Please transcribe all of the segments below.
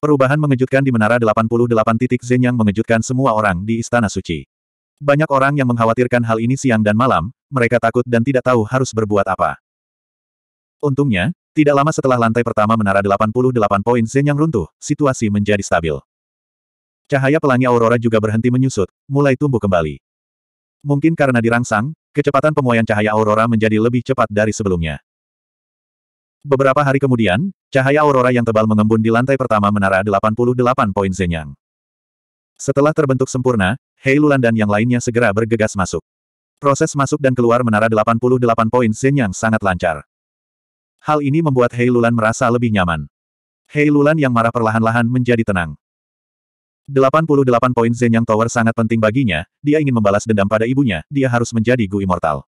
Perubahan mengejutkan di Menara 88 titik Zen yang mengejutkan semua orang di Istana Suci. Banyak orang yang mengkhawatirkan hal ini siang dan malam, mereka takut dan tidak tahu harus berbuat apa. Untungnya, tidak lama setelah lantai pertama Menara 88 poin Zen yang runtuh, situasi menjadi stabil. Cahaya pelangi aurora juga berhenti menyusut, mulai tumbuh kembali. Mungkin karena dirangsang, kecepatan pemuaian cahaya aurora menjadi lebih cepat dari sebelumnya. Beberapa hari kemudian, Cahaya aurora yang tebal mengembun di lantai pertama menara 88 poin Zenyang. Setelah terbentuk sempurna, Hei Lulan dan yang lainnya segera bergegas masuk. Proses masuk dan keluar menara 88 poin Zenyang sangat lancar. Hal ini membuat Hei Lulan merasa lebih nyaman. Hei Lulan yang marah perlahan-lahan menjadi tenang. 88 poin Zenyang Tower sangat penting baginya, dia ingin membalas dendam pada ibunya, dia harus menjadi Gu Immortal.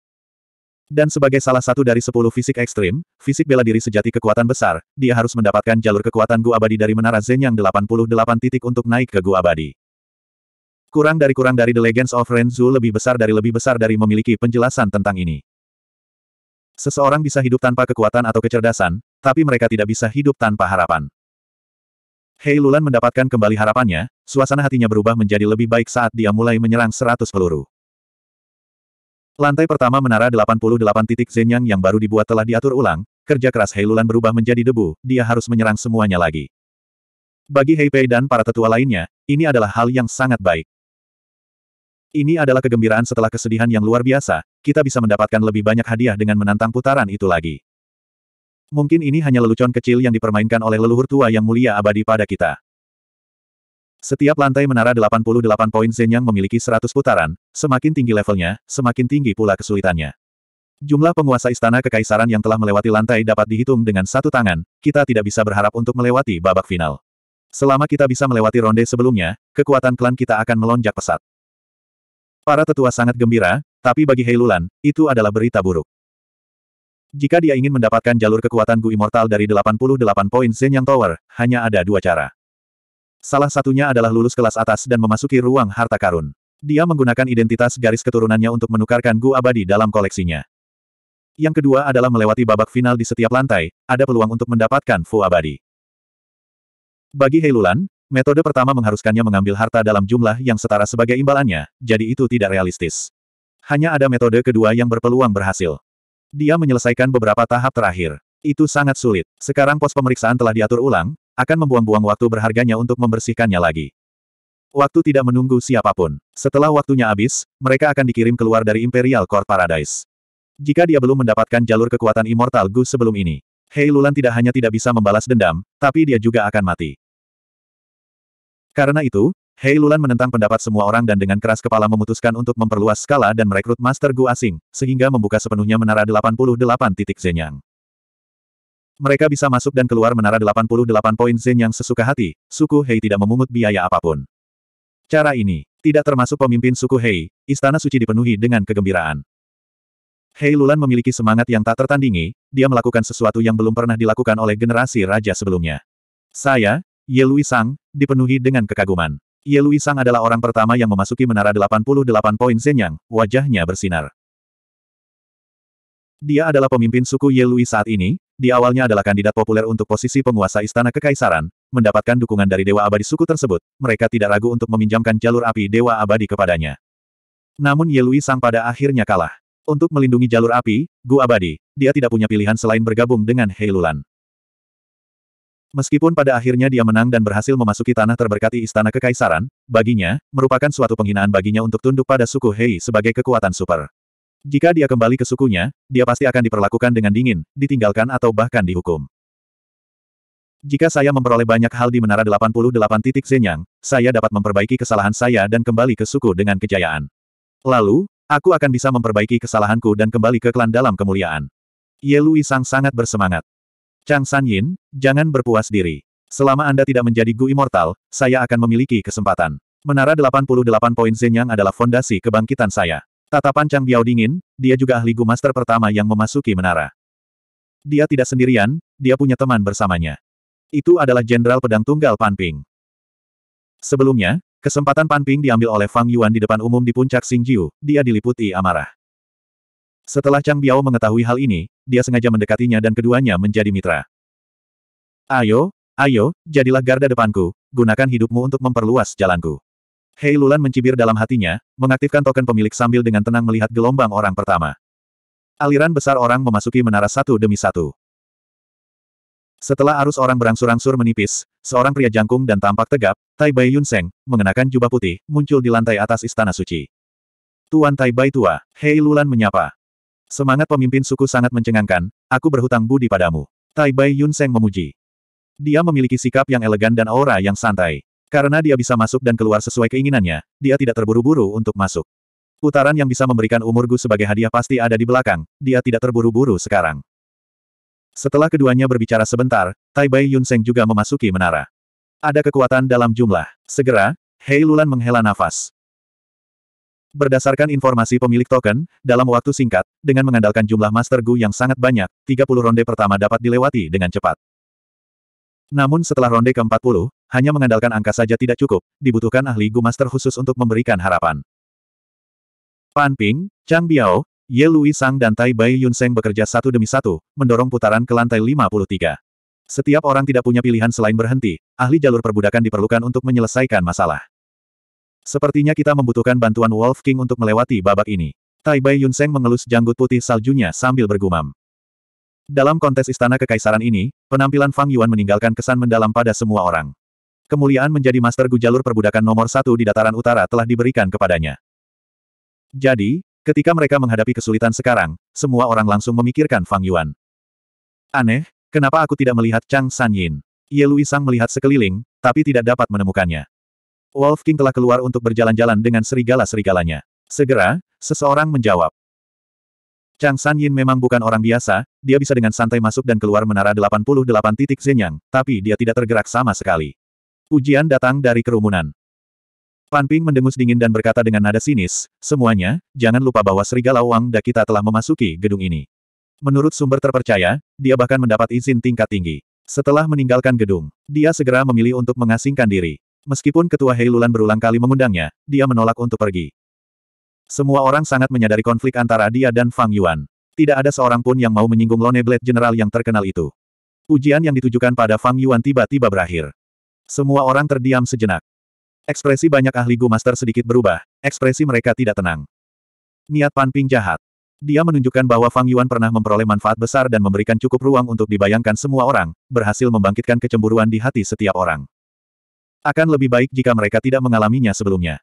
Dan sebagai salah satu dari sepuluh fisik ekstrim, fisik bela diri sejati kekuatan besar, dia harus mendapatkan jalur kekuatan Gu Abadi dari Menara Zen yang 88 titik untuk naik ke Gu Abadi. Kurang dari kurang dari The Legends of Renzu lebih besar dari lebih besar dari memiliki penjelasan tentang ini. Seseorang bisa hidup tanpa kekuatan atau kecerdasan, tapi mereka tidak bisa hidup tanpa harapan. Hei Lulan mendapatkan kembali harapannya, suasana hatinya berubah menjadi lebih baik saat dia mulai menyerang seratus peluru. Lantai pertama menara 88 titik Zenyang yang baru dibuat telah diatur ulang, kerja keras Heilulan berubah menjadi debu, dia harus menyerang semuanya lagi. Bagi Heipei dan para tetua lainnya, ini adalah hal yang sangat baik. Ini adalah kegembiraan setelah kesedihan yang luar biasa, kita bisa mendapatkan lebih banyak hadiah dengan menantang putaran itu lagi. Mungkin ini hanya lelucon kecil yang dipermainkan oleh leluhur tua yang mulia abadi pada kita. Setiap lantai menara 88 poin Zen yang memiliki 100 putaran, semakin tinggi levelnya, semakin tinggi pula kesulitannya. Jumlah penguasa istana kekaisaran yang telah melewati lantai dapat dihitung dengan satu tangan, kita tidak bisa berharap untuk melewati babak final. Selama kita bisa melewati ronde sebelumnya, kekuatan klan kita akan melonjak pesat. Para tetua sangat gembira, tapi bagi Heilulan, itu adalah berita buruk. Jika dia ingin mendapatkan jalur kekuatan Gu Immortal dari 88 poin Zenyang Tower, hanya ada dua cara. Salah satunya adalah lulus kelas atas dan memasuki ruang harta karun. Dia menggunakan identitas garis keturunannya untuk menukarkan Gu Abadi dalam koleksinya. Yang kedua adalah melewati babak final di setiap lantai, ada peluang untuk mendapatkan Fu Abadi. Bagi Heilulan, metode pertama mengharuskannya mengambil harta dalam jumlah yang setara sebagai imbalannya, jadi itu tidak realistis. Hanya ada metode kedua yang berpeluang berhasil. Dia menyelesaikan beberapa tahap terakhir. Itu sangat sulit. Sekarang pos pemeriksaan telah diatur ulang, akan membuang-buang waktu berharganya untuk membersihkannya lagi. Waktu tidak menunggu siapapun. Setelah waktunya habis, mereka akan dikirim keluar dari Imperial Court Paradise. Jika dia belum mendapatkan jalur kekuatan Immortal Gu sebelum ini, Hei Lulan tidak hanya tidak bisa membalas dendam, tapi dia juga akan mati. Karena itu, Hei Lulan menentang pendapat semua orang dan dengan keras kepala memutuskan untuk memperluas skala dan merekrut Master Gu asing, sehingga membuka sepenuhnya menara 88 titik Zenyang. Mereka bisa masuk dan keluar menara 88 poin Zen yang sesuka hati, suku Hei tidak memungut biaya apapun. Cara ini, tidak termasuk pemimpin suku Hei, istana suci dipenuhi dengan kegembiraan. Hei Lulan memiliki semangat yang tak tertandingi, dia melakukan sesuatu yang belum pernah dilakukan oleh generasi raja sebelumnya. Saya, Ye Lui Sang, dipenuhi dengan kekaguman. Ye Lui Sang adalah orang pertama yang memasuki menara 88 poin Zen yang wajahnya bersinar. Dia adalah pemimpin suku Ye Lui saat ini, di awalnya adalah kandidat populer untuk posisi penguasa Istana Kekaisaran, mendapatkan dukungan dari Dewa Abadi suku tersebut, mereka tidak ragu untuk meminjamkan jalur api Dewa Abadi kepadanya. Namun Yelui Sang pada akhirnya kalah. Untuk melindungi jalur api, Gu Abadi, dia tidak punya pilihan selain bergabung dengan Heilulan. Meskipun pada akhirnya dia menang dan berhasil memasuki tanah terberkati Istana Kekaisaran, baginya, merupakan suatu penghinaan baginya untuk tunduk pada suku Hei sebagai kekuatan super. Jika dia kembali ke sukunya, dia pasti akan diperlakukan dengan dingin, ditinggalkan atau bahkan dihukum. Jika saya memperoleh banyak hal di Menara 88 titik Zenyang, saya dapat memperbaiki kesalahan saya dan kembali ke suku dengan kejayaan. Lalu, aku akan bisa memperbaiki kesalahanku dan kembali ke klan dalam kemuliaan. Ye Lui Sang sangat bersemangat. Chang San Yin, jangan berpuas diri. Selama Anda tidak menjadi Gu Immortal, saya akan memiliki kesempatan. Menara 88 poin Zenyang adalah fondasi kebangkitan saya. Tatapan Chang Biao dingin, dia juga ahli Gu Master pertama yang memasuki menara. Dia tidak sendirian, dia punya teman bersamanya. Itu adalah Jenderal Pedang Tunggal Panping. Sebelumnya, kesempatan Panping diambil oleh Fang Yuan di depan umum di puncak Xingjiu, dia diliputi amarah. Setelah Chang Biao mengetahui hal ini, dia sengaja mendekatinya dan keduanya menjadi mitra. Ayo, ayo, jadilah garda depanku, gunakan hidupmu untuk memperluas jalanku. Hei Lulan mencibir dalam hatinya, mengaktifkan token pemilik sambil dengan tenang melihat gelombang orang pertama. Aliran besar orang memasuki menara satu demi satu. Setelah arus orang berangsur-angsur menipis, seorang pria jangkung dan tampak tegap, Tai Bai Yunseng, mengenakan jubah putih, muncul di lantai atas istana suci. Tuan Tai Bai tua, Hei Lulan menyapa. Semangat pemimpin suku sangat mencengangkan, aku berhutang budi padamu. Tai Bai Yunseng memuji. Dia memiliki sikap yang elegan dan aura yang santai. Karena dia bisa masuk dan keluar sesuai keinginannya, dia tidak terburu-buru untuk masuk. Putaran yang bisa memberikan umur Gu sebagai hadiah pasti ada di belakang, dia tidak terburu-buru sekarang. Setelah keduanya berbicara sebentar, Tai Bai Yun Seng juga memasuki menara. Ada kekuatan dalam jumlah. Segera, Hei Lulan menghela nafas. Berdasarkan informasi pemilik token, dalam waktu singkat, dengan mengandalkan jumlah Master Gu yang sangat banyak, 30 ronde pertama dapat dilewati dengan cepat. Namun setelah ronde ke-40, hanya mengandalkan angka saja tidak cukup, dibutuhkan ahli Gu Master khusus untuk memberikan harapan. Pan Ping, Chang Biao, Ye Lui Sang dan Tai Bai Yun Seng bekerja satu demi satu, mendorong putaran ke lantai 53. Setiap orang tidak punya pilihan selain berhenti, ahli jalur perbudakan diperlukan untuk menyelesaikan masalah. Sepertinya kita membutuhkan bantuan Wolf King untuk melewati babak ini. Tai Bai Yun Seng mengelus janggut putih saljunya sambil bergumam. Dalam kontes istana kekaisaran ini, penampilan Fang Yuan meninggalkan kesan mendalam pada semua orang. Kemuliaan menjadi master Gu jalur perbudakan nomor satu di dataran utara telah diberikan kepadanya. Jadi, ketika mereka menghadapi kesulitan sekarang, semua orang langsung memikirkan Fang Yuan. Aneh, kenapa aku tidak melihat Chang San Yin? Ye Lui Sang melihat sekeliling, tapi tidak dapat menemukannya. Wolf King telah keluar untuk berjalan-jalan dengan serigala-serigalanya. Segera, seseorang menjawab. Chang San Yin memang bukan orang biasa, dia bisa dengan santai masuk dan keluar menara 88 titik Zenyang, tapi dia tidak tergerak sama sekali. Ujian datang dari kerumunan. Pan mendengus dingin dan berkata dengan nada sinis, semuanya, jangan lupa bahwa Serigala Wang Da kita telah memasuki gedung ini. Menurut sumber terpercaya, dia bahkan mendapat izin tingkat tinggi. Setelah meninggalkan gedung, dia segera memilih untuk mengasingkan diri. Meskipun Ketua Heilulan berulang kali mengundangnya, dia menolak untuk pergi. Semua orang sangat menyadari konflik antara dia dan Fang Yuan. Tidak ada seorang pun yang mau menyinggung Lone Blade General yang terkenal itu. Ujian yang ditujukan pada Fang Yuan tiba-tiba berakhir. Semua orang terdiam sejenak. Ekspresi banyak ahli Gu Master sedikit berubah, ekspresi mereka tidak tenang. Niat Pan Ping jahat. Dia menunjukkan bahwa Fang Yuan pernah memperoleh manfaat besar dan memberikan cukup ruang untuk dibayangkan semua orang, berhasil membangkitkan kecemburuan di hati setiap orang. Akan lebih baik jika mereka tidak mengalaminya sebelumnya.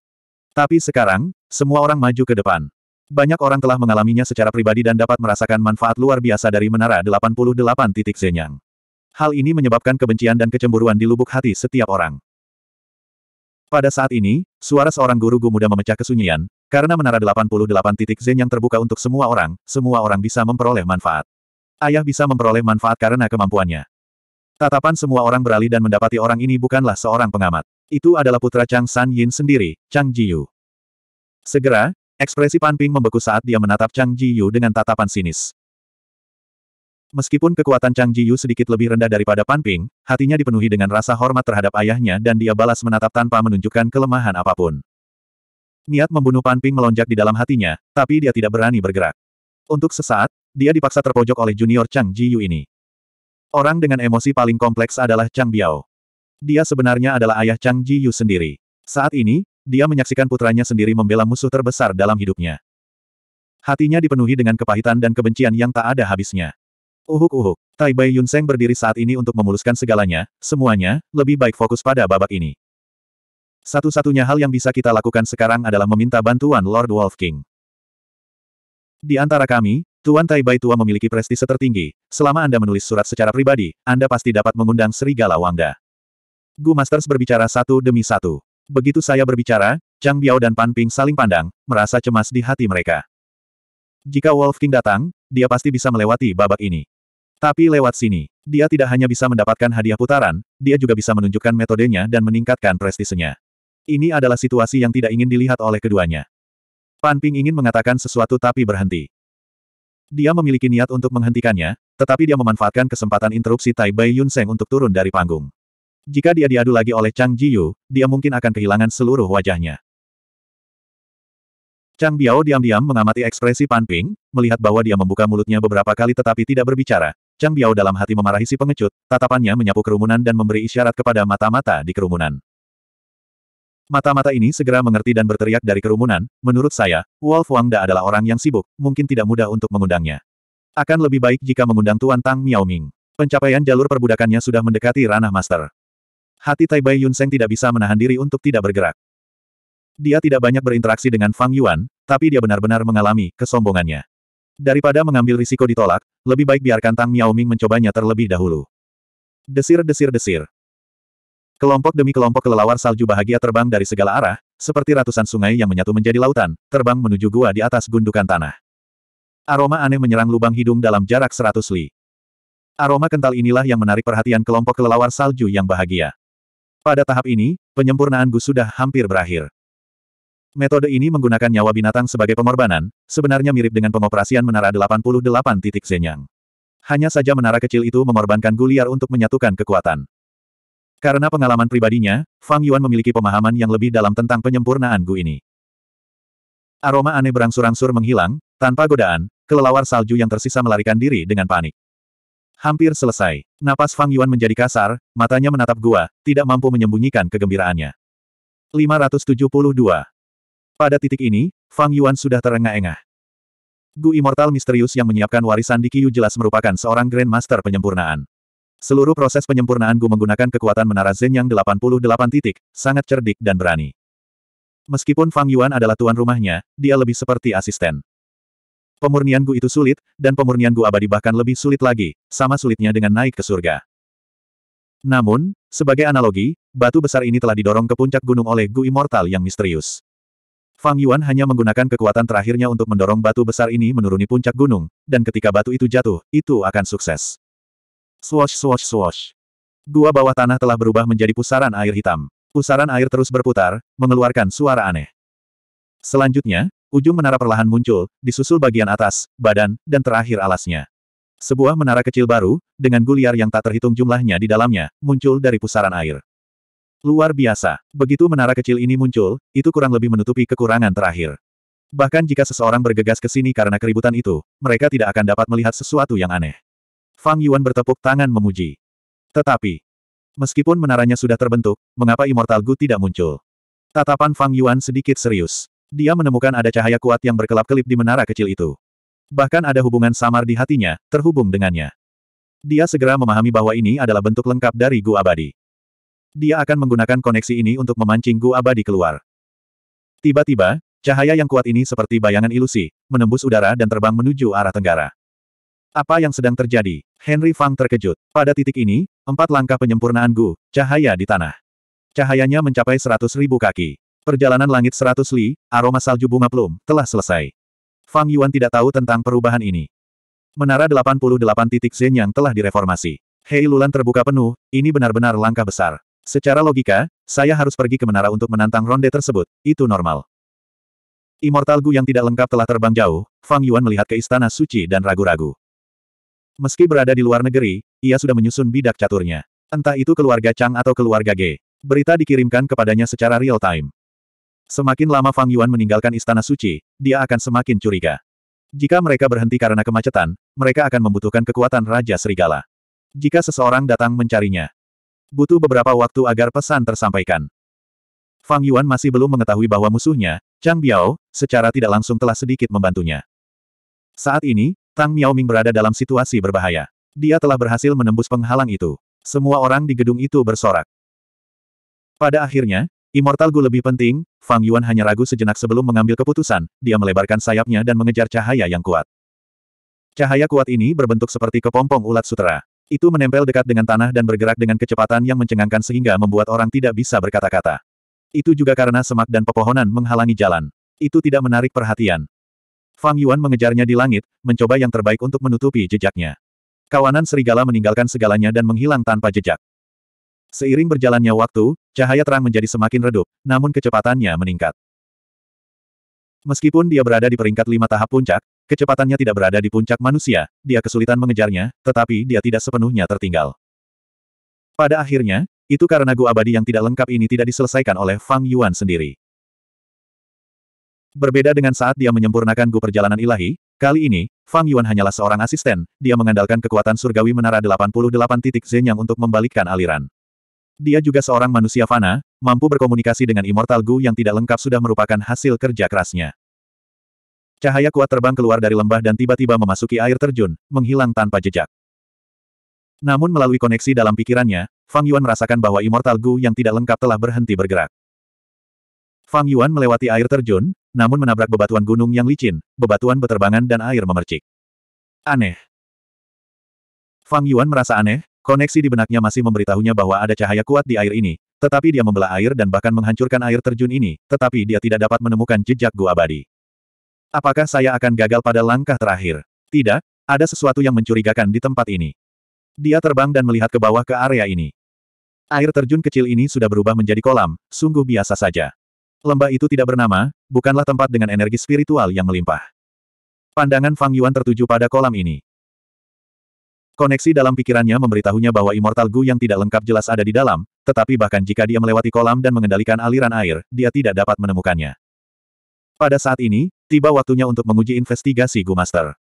Tapi sekarang, semua orang maju ke depan. Banyak orang telah mengalaminya secara pribadi dan dapat merasakan manfaat luar biasa dari Menara 88 titik Zenyang. Hal ini menyebabkan kebencian dan kecemburuan di lubuk hati setiap orang. Pada saat ini, suara seorang guru Gu muda memecah kesunyian, karena menara 88 titik Zen yang terbuka untuk semua orang, semua orang bisa memperoleh manfaat. Ayah bisa memperoleh manfaat karena kemampuannya. Tatapan semua orang beralih dan mendapati orang ini bukanlah seorang pengamat. Itu adalah putra Chang San Yin sendiri, Chang Ji Yu. Segera, ekspresi Pan Ping membeku saat dia menatap Chang Ji Yu dengan tatapan sinis. Meskipun kekuatan Chang Jiyu sedikit lebih rendah daripada Pan Ping, hatinya dipenuhi dengan rasa hormat terhadap ayahnya dan dia balas menatap tanpa menunjukkan kelemahan apapun. Niat membunuh Pan Ping melonjak di dalam hatinya, tapi dia tidak berani bergerak. Untuk sesaat, dia dipaksa terpojok oleh junior Chang Jiyu ini. Orang dengan emosi paling kompleks adalah Chang Biao. Dia sebenarnya adalah ayah Chang Jiyu sendiri. Saat ini, dia menyaksikan putranya sendiri membela musuh terbesar dalam hidupnya. Hatinya dipenuhi dengan kepahitan dan kebencian yang tak ada habisnya. Uhuk-uhuk. Tai Bai Yun Yunseng berdiri saat ini untuk memuluskan segalanya, semuanya, lebih baik fokus pada babak ini. Satu-satunya hal yang bisa kita lakukan sekarang adalah meminta bantuan Lord Wolf King. Di antara kami, Tuan Tai Bai Tua memiliki prestise tertinggi. Selama Anda menulis surat secara pribadi, Anda pasti dapat mengundang Serigala Wangda. Gu Masters berbicara satu demi satu. Begitu saya berbicara, Chang Biao dan Pan Ping saling pandang, merasa cemas di hati mereka. Jika Wolf King datang, dia pasti bisa melewati babak ini. Tapi lewat sini, dia tidak hanya bisa mendapatkan hadiah putaran, dia juga bisa menunjukkan metodenya dan meningkatkan prestisenya. Ini adalah situasi yang tidak ingin dilihat oleh keduanya. Pan Ping ingin mengatakan sesuatu tapi berhenti. Dia memiliki niat untuk menghentikannya, tetapi dia memanfaatkan kesempatan interupsi Tai Bai Yun Seng untuk turun dari panggung. Jika dia diadu lagi oleh Chang Ji Yu, dia mungkin akan kehilangan seluruh wajahnya. Chang Biao diam-diam mengamati ekspresi Pan Ping, melihat bahwa dia membuka mulutnya beberapa kali tetapi tidak berbicara. Chang Biao dalam hati memarahi si pengecut, tatapannya menyapu kerumunan dan memberi isyarat kepada mata-mata di kerumunan. Mata-mata ini segera mengerti dan berteriak dari kerumunan, menurut saya, Wolf Wang Da adalah orang yang sibuk, mungkin tidak mudah untuk mengundangnya. Akan lebih baik jika mengundang Tuan Tang Miao Ming. Pencapaian jalur perbudakannya sudah mendekati ranah master. Hati Tai Yun Seng tidak bisa menahan diri untuk tidak bergerak. Dia tidak banyak berinteraksi dengan Fang Yuan, tapi dia benar-benar mengalami kesombongannya. Daripada mengambil risiko ditolak, lebih baik biarkan Tang Miaoming mencobanya terlebih dahulu. Desir-desir-desir. Kelompok demi kelompok kelelawar salju bahagia terbang dari segala arah, seperti ratusan sungai yang menyatu menjadi lautan, terbang menuju gua di atas gundukan tanah. Aroma aneh menyerang lubang hidung dalam jarak seratus li. Aroma kental inilah yang menarik perhatian kelompok kelelawar salju yang bahagia. Pada tahap ini, penyempurnaan Gu sudah hampir berakhir. Metode ini menggunakan nyawa binatang sebagai pengorbanan, sebenarnya mirip dengan pengoperasian menara 88 titik Zenyang. Hanya saja menara kecil itu mengorbankan Guliar untuk menyatukan kekuatan. Karena pengalaman pribadinya, Fang Yuan memiliki pemahaman yang lebih dalam tentang penyempurnaan Gu ini. Aroma aneh berangsur-angsur menghilang, tanpa godaan, kelelawar salju yang tersisa melarikan diri dengan panik. Hampir selesai. Napas Fang Yuan menjadi kasar, matanya menatap gua, tidak mampu menyembunyikan kegembiraannya. 572. Pada titik ini, Fang Yuan sudah terengah-engah. Gu Immortal Misterius yang menyiapkan warisan di Qiyu jelas merupakan seorang Grandmaster penyempurnaan. Seluruh proses penyempurnaan Gu menggunakan kekuatan menara Zen yang 88 titik, sangat cerdik dan berani. Meskipun Fang Yuan adalah tuan rumahnya, dia lebih seperti asisten. Pemurnian Gu itu sulit, dan pemurnian Gu abadi bahkan lebih sulit lagi, sama sulitnya dengan naik ke surga. Namun, sebagai analogi, batu besar ini telah didorong ke puncak gunung oleh Gu Immortal yang misterius. Fang Yuan hanya menggunakan kekuatan terakhirnya untuk mendorong batu besar ini menuruni puncak gunung, dan ketika batu itu jatuh, itu akan sukses. Swash swash swash. Gua bawah tanah telah berubah menjadi pusaran air hitam. Pusaran air terus berputar, mengeluarkan suara aneh. Selanjutnya, ujung menara perlahan muncul, disusul bagian atas, badan, dan terakhir alasnya. Sebuah menara kecil baru, dengan guliar yang tak terhitung jumlahnya di dalamnya, muncul dari pusaran air. Luar biasa. Begitu menara kecil ini muncul, itu kurang lebih menutupi kekurangan terakhir. Bahkan jika seseorang bergegas ke sini karena keributan itu, mereka tidak akan dapat melihat sesuatu yang aneh. Fang Yuan bertepuk tangan memuji. Tetapi, meskipun menaranya sudah terbentuk, mengapa Immortal Gu tidak muncul? Tatapan Fang Yuan sedikit serius. Dia menemukan ada cahaya kuat yang berkelap-kelip di menara kecil itu. Bahkan ada hubungan samar di hatinya, terhubung dengannya. Dia segera memahami bahwa ini adalah bentuk lengkap dari Gu Abadi. Dia akan menggunakan koneksi ini untuk memancing Gu Abadi keluar. Tiba-tiba, cahaya yang kuat ini seperti bayangan ilusi, menembus udara dan terbang menuju arah tenggara. Apa yang sedang terjadi? Henry Fang terkejut. Pada titik ini, empat langkah penyempurnaan Gu, cahaya di tanah. Cahayanya mencapai seratus ribu kaki. Perjalanan langit seratus li, aroma salju bunga plum, telah selesai. Fang Yuan tidak tahu tentang perubahan ini. Menara 88 titik Zen yang telah direformasi. Hei Lulan terbuka penuh, ini benar-benar langkah besar. Secara logika, saya harus pergi ke menara untuk menantang ronde tersebut, itu normal. Immortal Gu yang tidak lengkap telah terbang jauh, Fang Yuan melihat ke istana suci dan ragu-ragu. Meski berada di luar negeri, ia sudah menyusun bidak caturnya. Entah itu keluarga Chang atau keluarga Ge. Berita dikirimkan kepadanya secara real-time. Semakin lama Fang Yuan meninggalkan istana suci, dia akan semakin curiga. Jika mereka berhenti karena kemacetan, mereka akan membutuhkan kekuatan Raja Serigala. Jika seseorang datang mencarinya, Butuh beberapa waktu agar pesan tersampaikan. Fang Yuan masih belum mengetahui bahwa musuhnya, Chang Biao, secara tidak langsung telah sedikit membantunya. Saat ini, Tang Miao Ming berada dalam situasi berbahaya. Dia telah berhasil menembus penghalang itu. Semua orang di gedung itu bersorak. Pada akhirnya, Immortal Gu lebih penting, Fang Yuan hanya ragu sejenak sebelum mengambil keputusan, dia melebarkan sayapnya dan mengejar cahaya yang kuat. Cahaya kuat ini berbentuk seperti kepompong ulat sutera. Itu menempel dekat dengan tanah dan bergerak dengan kecepatan yang mencengangkan sehingga membuat orang tidak bisa berkata-kata. Itu juga karena semak dan pepohonan menghalangi jalan. Itu tidak menarik perhatian. Fang Yuan mengejarnya di langit, mencoba yang terbaik untuk menutupi jejaknya. Kawanan serigala meninggalkan segalanya dan menghilang tanpa jejak. Seiring berjalannya waktu, cahaya terang menjadi semakin redup, namun kecepatannya meningkat. Meskipun dia berada di peringkat lima tahap puncak, kecepatannya tidak berada di puncak manusia, dia kesulitan mengejarnya, tetapi dia tidak sepenuhnya tertinggal. Pada akhirnya, itu karena gua abadi yang tidak lengkap ini tidak diselesaikan oleh Fang Yuan sendiri. Berbeda dengan saat dia menyempurnakan gua perjalanan ilahi, kali ini, Fang Yuan hanyalah seorang asisten, dia mengandalkan kekuatan surgawi menara 88 titik zenyang untuk membalikkan aliran. Dia juga seorang manusia fana, mampu berkomunikasi dengan Immortal Gu yang tidak lengkap sudah merupakan hasil kerja kerasnya. Cahaya kuat terbang keluar dari lembah dan tiba-tiba memasuki air terjun, menghilang tanpa jejak. Namun melalui koneksi dalam pikirannya, Fang Yuan merasakan bahwa Immortal Gu yang tidak lengkap telah berhenti bergerak. Fang Yuan melewati air terjun, namun menabrak bebatuan gunung yang licin, bebatuan beterbangan dan air memercik. Aneh. Fang Yuan merasa aneh, Koneksi di benaknya masih memberitahunya bahwa ada cahaya kuat di air ini, tetapi dia membelah air dan bahkan menghancurkan air terjun ini, tetapi dia tidak dapat menemukan jejak gua abadi. Apakah saya akan gagal pada langkah terakhir? Tidak, ada sesuatu yang mencurigakan di tempat ini. Dia terbang dan melihat ke bawah ke area ini. Air terjun kecil ini sudah berubah menjadi kolam, sungguh biasa saja. Lembah itu tidak bernama, bukanlah tempat dengan energi spiritual yang melimpah. Pandangan Fang Yuan tertuju pada kolam ini. Koneksi dalam pikirannya memberitahunya bahwa Immortal Gu yang tidak lengkap jelas ada di dalam, tetapi bahkan jika dia melewati kolam dan mengendalikan aliran air, dia tidak dapat menemukannya. Pada saat ini, tiba waktunya untuk menguji investigasi Gu Master.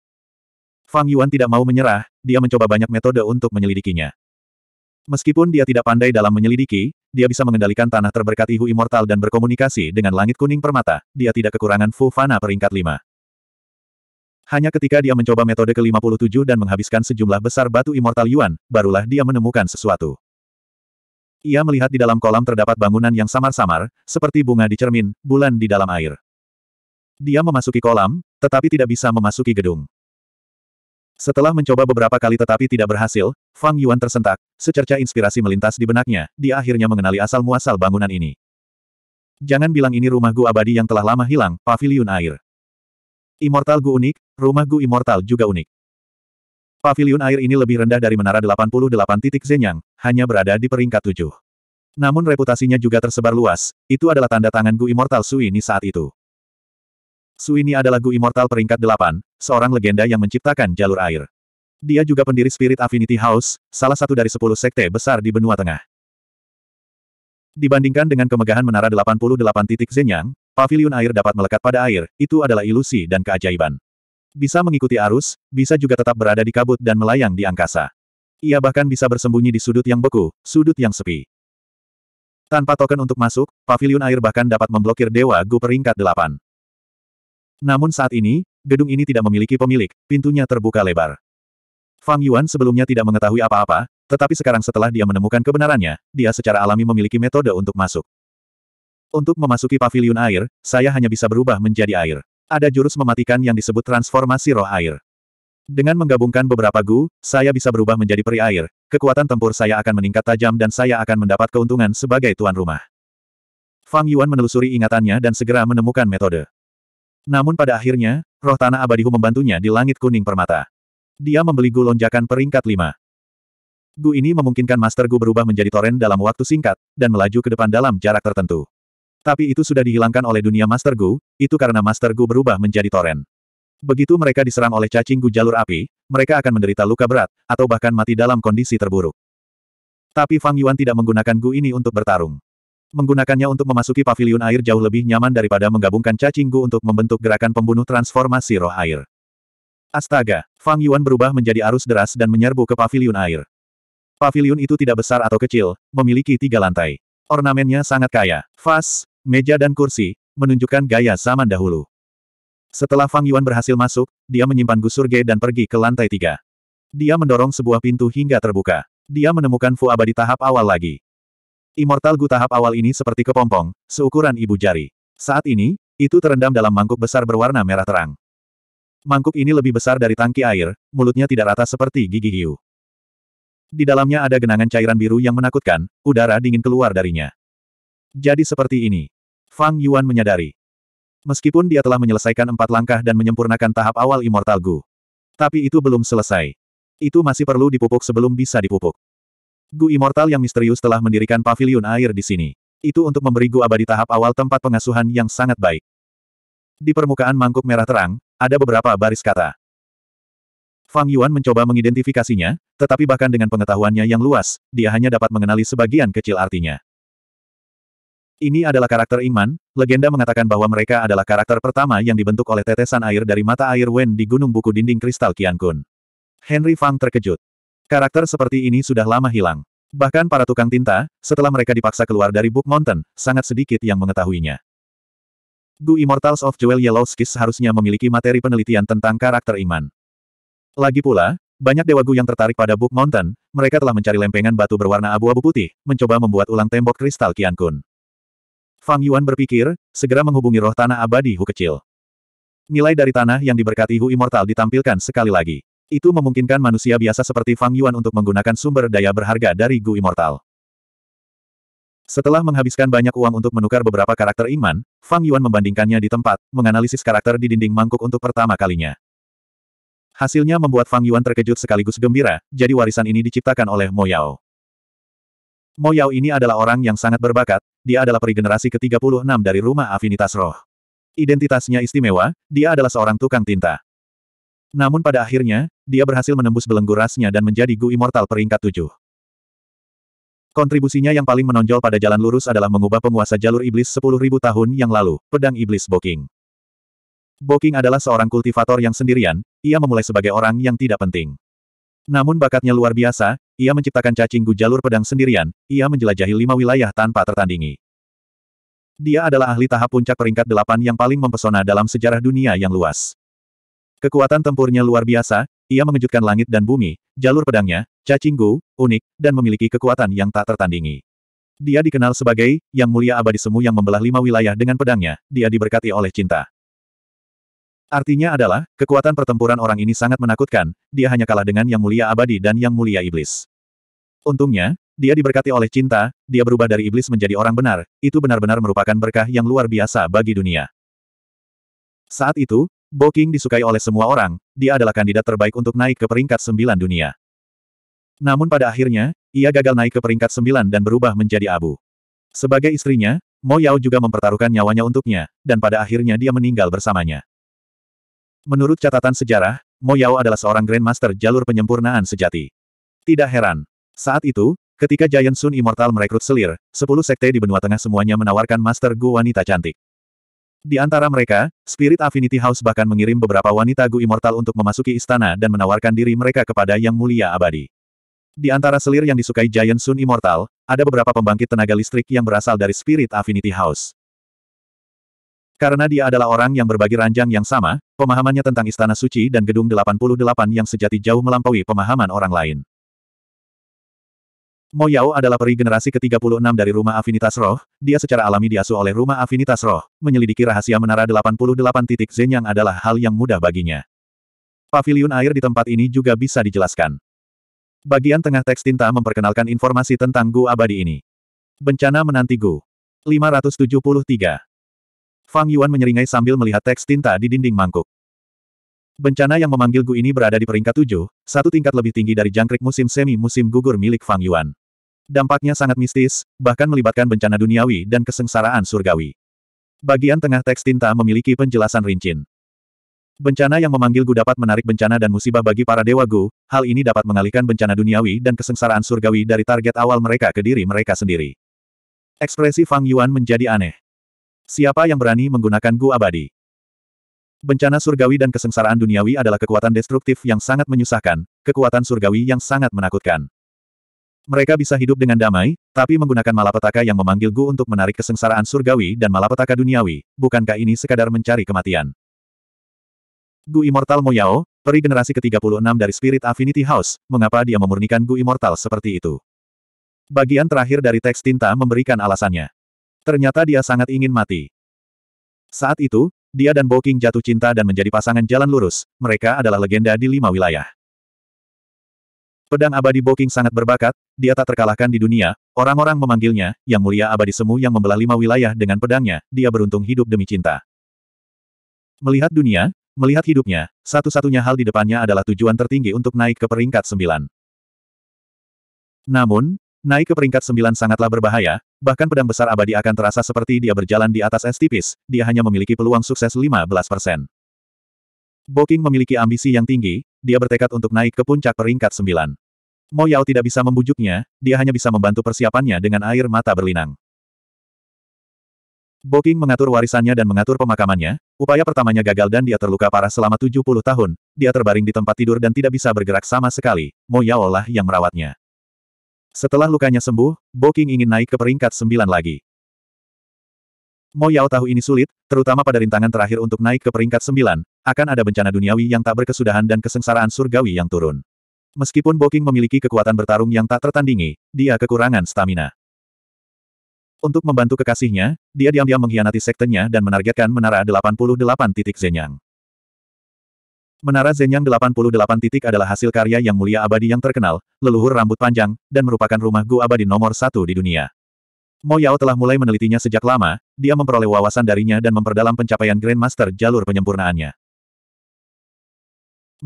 Fang Yuan tidak mau menyerah, dia mencoba banyak metode untuk menyelidikinya. Meskipun dia tidak pandai dalam menyelidiki, dia bisa mengendalikan tanah terberkat Ihu Immortal dan berkomunikasi dengan langit kuning permata, dia tidak kekurangan Fu Fana peringkat 5. Hanya ketika dia mencoba metode ke-57 dan menghabiskan sejumlah besar batu immortal Yuan, barulah dia menemukan sesuatu. Ia melihat di dalam kolam terdapat bangunan yang samar-samar, seperti bunga di cermin, bulan di dalam air. Dia memasuki kolam, tetapi tidak bisa memasuki gedung. Setelah mencoba beberapa kali tetapi tidak berhasil, Fang Yuan tersentak, secerca inspirasi melintas di benaknya, dia akhirnya mengenali asal-muasal bangunan ini. Jangan bilang ini rumah gua abadi yang telah lama hilang, paviliun air. Immortal Gu unik, Rumah Gu Immortal juga unik. Paviliun air ini lebih rendah dari menara 88 titik Zenyang, hanya berada di peringkat 7. Namun reputasinya juga tersebar luas, itu adalah tanda tangan Gu Immortal Suini saat itu. Suini adalah Gu Immortal peringkat 8, seorang legenda yang menciptakan jalur air. Dia juga pendiri Spirit Affinity House, salah satu dari 10 sekte besar di benua tengah. Dibandingkan dengan kemegahan menara 88 titik Zenyang, paviliun air dapat melekat pada air, itu adalah ilusi dan keajaiban. Bisa mengikuti arus, bisa juga tetap berada di kabut dan melayang di angkasa. Ia bahkan bisa bersembunyi di sudut yang beku, sudut yang sepi. Tanpa token untuk masuk, pavilion air bahkan dapat memblokir Dewa Gu peringkat delapan. Namun saat ini, gedung ini tidak memiliki pemilik, pintunya terbuka lebar. Fang Yuan sebelumnya tidak mengetahui apa-apa, tetapi sekarang setelah dia menemukan kebenarannya, dia secara alami memiliki metode untuk masuk. Untuk memasuki pavilion air, saya hanya bisa berubah menjadi air. Ada jurus mematikan yang disebut transformasi roh air. Dengan menggabungkan beberapa gu, saya bisa berubah menjadi peri air. Kekuatan tempur saya akan meningkat tajam dan saya akan mendapat keuntungan sebagai tuan rumah. Fang Yuan menelusuri ingatannya dan segera menemukan metode. Namun pada akhirnya, roh tanah abadihu membantunya di langit kuning permata. Dia membeli gu lonjakan peringkat lima. Gu ini memungkinkan Master Gu berubah menjadi toren dalam waktu singkat, dan melaju ke depan dalam jarak tertentu. Tapi itu sudah dihilangkan oleh dunia Master Gu, itu karena Master Gu berubah menjadi toren. Begitu mereka diserang oleh cacing Gu jalur api, mereka akan menderita luka berat, atau bahkan mati dalam kondisi terburuk. Tapi Fang Yuan tidak menggunakan Gu ini untuk bertarung. Menggunakannya untuk memasuki paviliun air jauh lebih nyaman daripada menggabungkan cacing Gu untuk membentuk gerakan pembunuh transformasi roh air. Astaga, Fang Yuan berubah menjadi arus deras dan menyerbu ke paviliun air. Paviliun itu tidak besar atau kecil, memiliki tiga lantai. Ornamennya sangat kaya. Vas, meja dan kursi, menunjukkan gaya zaman dahulu. Setelah Fang Yuan berhasil masuk, dia menyimpan gusur Ge dan pergi ke lantai tiga. Dia mendorong sebuah pintu hingga terbuka. Dia menemukan Fu Abadi tahap awal lagi. Immortal Gu tahap awal ini seperti kepompong, seukuran ibu jari. Saat ini, itu terendam dalam mangkuk besar berwarna merah terang. Mangkuk ini lebih besar dari tangki air, mulutnya tidak rata seperti gigi hiu. Di dalamnya ada genangan cairan biru yang menakutkan, udara dingin keluar darinya. Jadi seperti ini. Fang Yuan menyadari. Meskipun dia telah menyelesaikan empat langkah dan menyempurnakan tahap awal Immortal Gu. Tapi itu belum selesai. Itu masih perlu dipupuk sebelum bisa dipupuk. Gu Immortal yang misterius telah mendirikan pavilion air di sini. Itu untuk memberi Gu abadi tahap awal tempat pengasuhan yang sangat baik. Di permukaan mangkuk merah terang, ada beberapa baris kata. Fang Yuan mencoba mengidentifikasinya, tetapi bahkan dengan pengetahuannya yang luas, dia hanya dapat mengenali sebagian kecil artinya. Ini adalah karakter iman. legenda mengatakan bahwa mereka adalah karakter pertama yang dibentuk oleh tetesan air dari mata air Wen di Gunung Buku Dinding Kristal Kun. Henry Fang terkejut. Karakter seperti ini sudah lama hilang. Bahkan para tukang tinta, setelah mereka dipaksa keluar dari Book Mountain, sangat sedikit yang mengetahuinya. Gu Immortals of Jewel Yellow Skis seharusnya memiliki materi penelitian tentang karakter iman. Lagi pula, banyak dewa Gu yang tertarik pada Book Mountain, mereka telah mencari lempengan batu berwarna abu-abu putih, mencoba membuat ulang tembok kristal Kun. Fang Yuan berpikir, segera menghubungi roh tanah abadi Hu kecil. Nilai dari tanah yang diberkati Hu Immortal ditampilkan sekali lagi. Itu memungkinkan manusia biasa seperti Fang Yuan untuk menggunakan sumber daya berharga dari Gu Immortal. Setelah menghabiskan banyak uang untuk menukar beberapa karakter iman, Fang Yuan membandingkannya di tempat, menganalisis karakter di dinding mangkuk untuk pertama kalinya. Hasilnya membuat Fang Yuan terkejut sekaligus gembira, jadi warisan ini diciptakan oleh Mo Yao. Mo Yao ini adalah orang yang sangat berbakat, dia adalah peri generasi ke-36 dari rumah afinitas roh. Identitasnya istimewa, dia adalah seorang tukang tinta. Namun pada akhirnya, dia berhasil menembus belenggu rasnya dan menjadi Gu Immortal peringkat 7. Kontribusinya yang paling menonjol pada jalan lurus adalah mengubah penguasa jalur iblis 10.000 tahun yang lalu, pedang iblis Boking. Boking adalah seorang kultivator yang sendirian, ia memulai sebagai orang yang tidak penting. Namun bakatnya luar biasa, ia menciptakan cacing gu jalur pedang sendirian, ia menjelajahi lima wilayah tanpa tertandingi. Dia adalah ahli tahap puncak peringkat delapan yang paling mempesona dalam sejarah dunia yang luas. Kekuatan tempurnya luar biasa, ia mengejutkan langit dan bumi, jalur pedangnya, cacing gu, unik, dan memiliki kekuatan yang tak tertandingi. Dia dikenal sebagai, Yang Mulia Abadi Semu yang membelah lima wilayah dengan pedangnya, dia diberkati oleh cinta. Artinya adalah, kekuatan pertempuran orang ini sangat menakutkan, dia hanya kalah dengan Yang Mulia Abadi dan Yang Mulia Iblis. Untungnya, dia diberkati oleh cinta, dia berubah dari iblis menjadi orang benar, itu benar-benar merupakan berkah yang luar biasa bagi dunia. Saat itu, Bo King disukai oleh semua orang, dia adalah kandidat terbaik untuk naik ke peringkat sembilan dunia. Namun pada akhirnya, ia gagal naik ke peringkat sembilan dan berubah menjadi abu. Sebagai istrinya, Mo Yao juga mempertaruhkan nyawanya untuknya, dan pada akhirnya dia meninggal bersamanya. Menurut catatan sejarah, Mo Yao adalah seorang Grandmaster jalur penyempurnaan sejati. Tidak heran. Saat itu, ketika Giant Sun Immortal merekrut selir, sepuluh sekte di benua tengah semuanya menawarkan Master Gu wanita cantik. Di antara mereka, Spirit Affinity House bahkan mengirim beberapa wanita Gu Immortal untuk memasuki istana dan menawarkan diri mereka kepada Yang Mulia Abadi. Di antara selir yang disukai Giant Sun Immortal, ada beberapa pembangkit tenaga listrik yang berasal dari Spirit Affinity House. Karena dia adalah orang yang berbagi ranjang yang sama, pemahamannya tentang Istana Suci dan Gedung 88 yang sejati jauh melampaui pemahaman orang lain. Mo Yao adalah peri generasi ke-36 dari rumah afinitas roh, dia secara alami diasuh oleh rumah afinitas roh, menyelidiki rahasia menara 88 titik Zen yang adalah hal yang mudah baginya. Paviliun air di tempat ini juga bisa dijelaskan. Bagian tengah teks tinta memperkenalkan informasi tentang Gu abadi ini. Bencana menanti Gu. 573 Fang Yuan menyeringai sambil melihat teks tinta di dinding mangkuk. Bencana yang memanggil Gu ini berada di peringkat tujuh, satu tingkat lebih tinggi dari jangkrik musim semi-musim gugur milik Fang Yuan. Dampaknya sangat mistis, bahkan melibatkan bencana duniawi dan kesengsaraan surgawi. Bagian tengah teks tinta memiliki penjelasan rincin. Bencana yang memanggil Gu dapat menarik bencana dan musibah bagi para dewa Gu, hal ini dapat mengalihkan bencana duniawi dan kesengsaraan surgawi dari target awal mereka ke diri mereka sendiri. Ekspresi Fang Yuan menjadi aneh. Siapa yang berani menggunakan Gu Abadi? Bencana surgawi dan kesengsaraan duniawi adalah kekuatan destruktif yang sangat menyusahkan, kekuatan surgawi yang sangat menakutkan. Mereka bisa hidup dengan damai, tapi menggunakan malapetaka yang memanggil Gu untuk menarik kesengsaraan surgawi dan malapetaka duniawi, bukankah ini sekadar mencari kematian? Gu Immortal Moyao, peri generasi ke-36 dari Spirit Affinity House, mengapa dia memurnikan Gu Immortal seperti itu? Bagian terakhir dari teks tinta memberikan alasannya. Ternyata dia sangat ingin mati. Saat itu, dia dan Boking jatuh cinta dan menjadi pasangan jalan lurus. Mereka adalah legenda di lima wilayah. Pedang abadi Boking sangat berbakat, dia tak terkalahkan di dunia. Orang-orang memanggilnya, yang mulia abadi semu yang membelah lima wilayah dengan pedangnya, dia beruntung hidup demi cinta. Melihat dunia, melihat hidupnya, satu-satunya hal di depannya adalah tujuan tertinggi untuk naik ke peringkat sembilan. Namun, Naik ke peringkat sembilan sangatlah berbahaya, bahkan pedang besar abadi akan terasa seperti dia berjalan di atas es tipis, dia hanya memiliki peluang sukses 15 persen. Boking memiliki ambisi yang tinggi, dia bertekad untuk naik ke puncak peringkat sembilan. Mo Yao tidak bisa membujuknya, dia hanya bisa membantu persiapannya dengan air mata berlinang. Boking mengatur warisannya dan mengatur pemakamannya, upaya pertamanya gagal dan dia terluka parah selama 70 tahun, dia terbaring di tempat tidur dan tidak bisa bergerak sama sekali, Mo Yao lah yang merawatnya. Setelah lukanya sembuh, Boking ingin naik ke peringkat sembilan lagi. Mo Yao tahu ini sulit, terutama pada rintangan terakhir untuk naik ke peringkat sembilan, akan ada bencana duniawi yang tak berkesudahan dan kesengsaraan surgawi yang turun. Meskipun Boking memiliki kekuatan bertarung yang tak tertandingi, dia kekurangan stamina. Untuk membantu kekasihnya, dia diam-diam mengkhianati sektenya dan menargetkan menara 88 titik Zenyang. Menara Zenyang 88 titik adalah hasil karya yang mulia abadi yang terkenal, leluhur rambut panjang, dan merupakan rumah gua abadi nomor satu di dunia. Mo Yao telah mulai menelitinya sejak lama, dia memperoleh wawasan darinya dan memperdalam pencapaian Grandmaster jalur penyempurnaannya.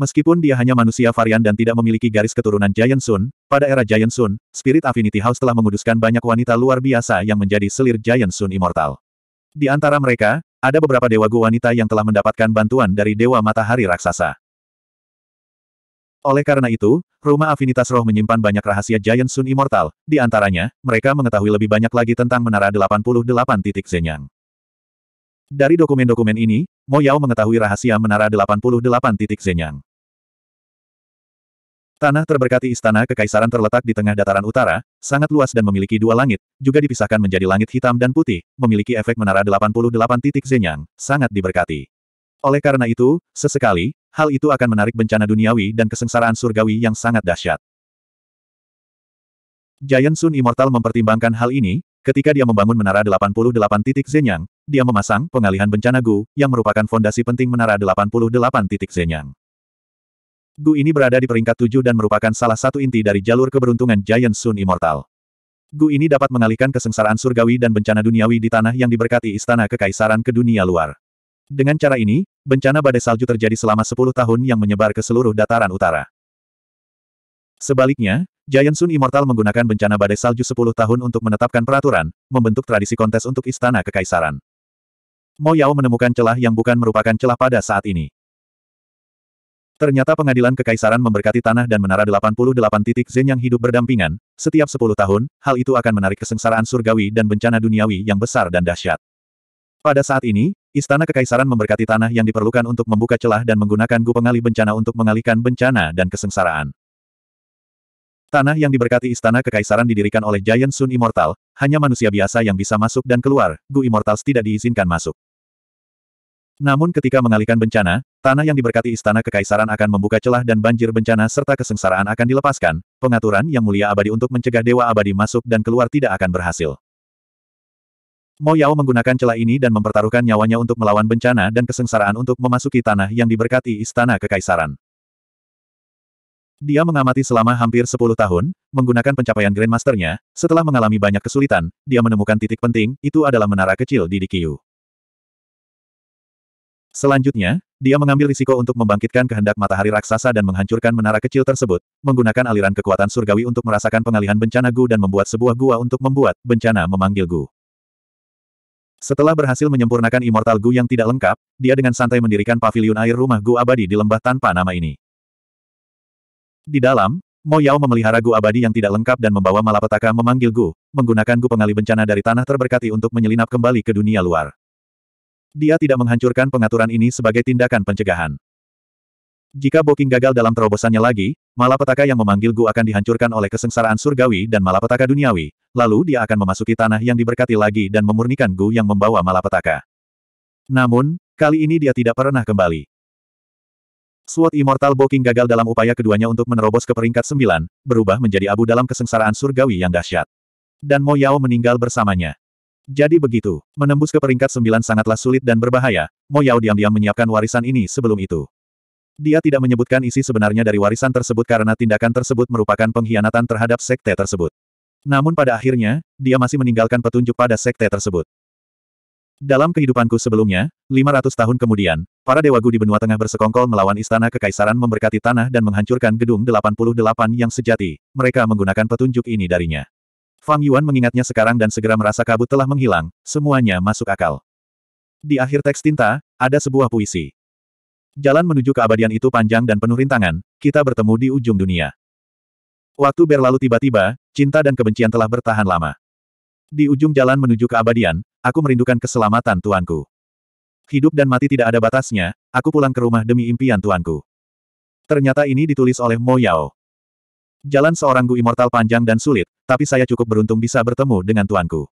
Meskipun dia hanya manusia varian dan tidak memiliki garis keturunan Giant Sun, pada era Giant Sun, Spirit Affinity House telah menguduskan banyak wanita luar biasa yang menjadi selir Giant Sun Immortal. Di antara mereka, ada beberapa dewa gua wanita yang telah mendapatkan bantuan dari dewa matahari raksasa. Oleh karena itu, rumah afinitas roh menyimpan banyak rahasia Giant Sun Immortal, di antaranya, mereka mengetahui lebih banyak lagi tentang Menara 88 titik Zenyang. Dari dokumen-dokumen ini, Mo Yao mengetahui rahasia Menara 88 titik Zenyang. Tanah terberkati istana kekaisaran terletak di tengah dataran utara, sangat luas dan memiliki dua langit, juga dipisahkan menjadi langit hitam dan putih, memiliki efek menara 88 titik zenyang, sangat diberkati. Oleh karena itu, sesekali, hal itu akan menarik bencana duniawi dan kesengsaraan surgawi yang sangat dahsyat. Giant Sun Immortal mempertimbangkan hal ini, ketika dia membangun menara 88 titik zenyang, dia memasang pengalihan bencana Gu, yang merupakan fondasi penting menara 88 titik zenyang. Gu ini berada di peringkat tujuh dan merupakan salah satu inti dari jalur keberuntungan Giant Sun Immortal. Gu ini dapat mengalihkan kesengsaraan surgawi dan bencana duniawi di tanah yang diberkati istana kekaisaran ke dunia luar. Dengan cara ini, bencana badai salju terjadi selama 10 tahun yang menyebar ke seluruh dataran utara. Sebaliknya, Giant Sun Immortal menggunakan bencana badai salju 10 tahun untuk menetapkan peraturan, membentuk tradisi kontes untuk istana kekaisaran. Mo Yao menemukan celah yang bukan merupakan celah pada saat ini. Ternyata pengadilan kekaisaran memberkati tanah dan menara 88 titik Zen yang hidup berdampingan, setiap 10 tahun, hal itu akan menarik kesengsaraan surgawi dan bencana duniawi yang besar dan dahsyat. Pada saat ini, istana kekaisaran memberkati tanah yang diperlukan untuk membuka celah dan menggunakan gu pengali bencana untuk mengalihkan bencana dan kesengsaraan. Tanah yang diberkati istana kekaisaran didirikan oleh Giant Sun Immortal, hanya manusia biasa yang bisa masuk dan keluar, Gu Immortals tidak diizinkan masuk. Namun ketika mengalihkan bencana, tanah yang diberkati istana kekaisaran akan membuka celah dan banjir bencana serta kesengsaraan akan dilepaskan, pengaturan yang mulia abadi untuk mencegah dewa abadi masuk dan keluar tidak akan berhasil. Mo Yao menggunakan celah ini dan mempertaruhkan nyawanya untuk melawan bencana dan kesengsaraan untuk memasuki tanah yang diberkati istana kekaisaran. Dia mengamati selama hampir 10 tahun, menggunakan pencapaian Grandmasternya, setelah mengalami banyak kesulitan, dia menemukan titik penting, itu adalah menara kecil di Dikiyu. Selanjutnya, dia mengambil risiko untuk membangkitkan kehendak matahari raksasa dan menghancurkan menara kecil tersebut, menggunakan aliran kekuatan surgawi untuk merasakan pengalihan bencana Gu dan membuat sebuah gua untuk membuat bencana memanggil Gu. Setelah berhasil menyempurnakan Immortal Gu yang tidak lengkap, dia dengan santai mendirikan pavilion air rumah Gu abadi di lembah tanpa nama ini. Di dalam, Mo Yao memelihara Gu abadi yang tidak lengkap dan membawa malapetaka memanggil Gu, menggunakan Gu pengali bencana dari tanah terberkati untuk menyelinap kembali ke dunia luar. Dia tidak menghancurkan pengaturan ini sebagai tindakan pencegahan. Jika Boking gagal dalam terobosannya lagi, malapetaka yang memanggil Gu akan dihancurkan oleh kesengsaraan surgawi dan malapetaka duniawi, lalu dia akan memasuki tanah yang diberkati lagi dan memurnikan Gu yang membawa malapetaka. Namun, kali ini dia tidak pernah kembali. SWOT Immortal Boking gagal dalam upaya keduanya untuk menerobos ke peringkat sembilan, berubah menjadi abu dalam kesengsaraan surgawi yang dahsyat. Dan Mo Yao meninggal bersamanya. Jadi begitu, menembus ke peringkat sembilan sangatlah sulit dan berbahaya, Mo Yao diam-diam menyiapkan warisan ini sebelum itu. Dia tidak menyebutkan isi sebenarnya dari warisan tersebut karena tindakan tersebut merupakan pengkhianatan terhadap sekte tersebut. Namun pada akhirnya, dia masih meninggalkan petunjuk pada sekte tersebut. Dalam kehidupanku sebelumnya, 500 tahun kemudian, para Dewa Gu di benua tengah bersekongkol melawan istana kekaisaran memberkati tanah dan menghancurkan gedung 88 yang sejati. Mereka menggunakan petunjuk ini darinya. Fang Yuan mengingatnya sekarang dan segera merasa kabut telah menghilang, semuanya masuk akal. Di akhir teks tinta, ada sebuah puisi. Jalan menuju keabadian itu panjang dan penuh rintangan, kita bertemu di ujung dunia. Waktu berlalu tiba-tiba, cinta dan kebencian telah bertahan lama. Di ujung jalan menuju keabadian, aku merindukan keselamatan tuanku. Hidup dan mati tidak ada batasnya, aku pulang ke rumah demi impian tuanku. Ternyata ini ditulis oleh Mo Yao. Jalan seorang Gu Immortal panjang dan sulit, tapi saya cukup beruntung bisa bertemu dengan tuanku.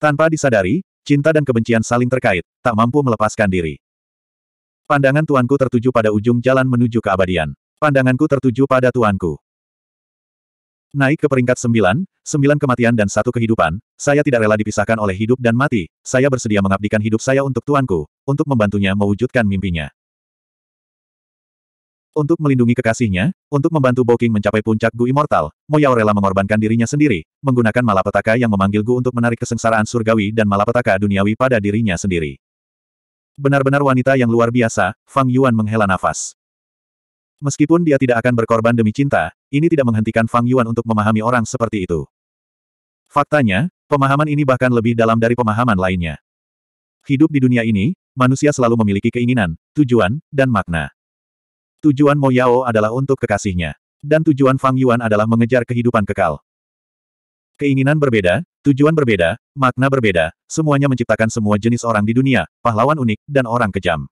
Tanpa disadari, cinta dan kebencian saling terkait, tak mampu melepaskan diri. Pandangan tuanku tertuju pada ujung jalan menuju keabadian. Pandanganku tertuju pada tuanku. Naik ke peringkat sembilan, sembilan kematian dan satu kehidupan, saya tidak rela dipisahkan oleh hidup dan mati, saya bersedia mengabdikan hidup saya untuk tuanku, untuk membantunya mewujudkan mimpinya. Untuk melindungi kekasihnya, untuk membantu Boking mencapai puncak Gu Immortal, Moyao rela mengorbankan dirinya sendiri, menggunakan malapetaka yang memanggil Gu untuk menarik kesengsaraan surgawi dan malapetaka duniawi pada dirinya sendiri. Benar-benar wanita yang luar biasa, Fang Yuan menghela nafas. Meskipun dia tidak akan berkorban demi cinta, ini tidak menghentikan Fang Yuan untuk memahami orang seperti itu. Faktanya, pemahaman ini bahkan lebih dalam dari pemahaman lainnya. Hidup di dunia ini, manusia selalu memiliki keinginan, tujuan, dan makna. Tujuan Mo Yao adalah untuk kekasihnya. Dan tujuan Fang Yuan adalah mengejar kehidupan kekal. Keinginan berbeda, tujuan berbeda, makna berbeda, semuanya menciptakan semua jenis orang di dunia, pahlawan unik, dan orang kejam.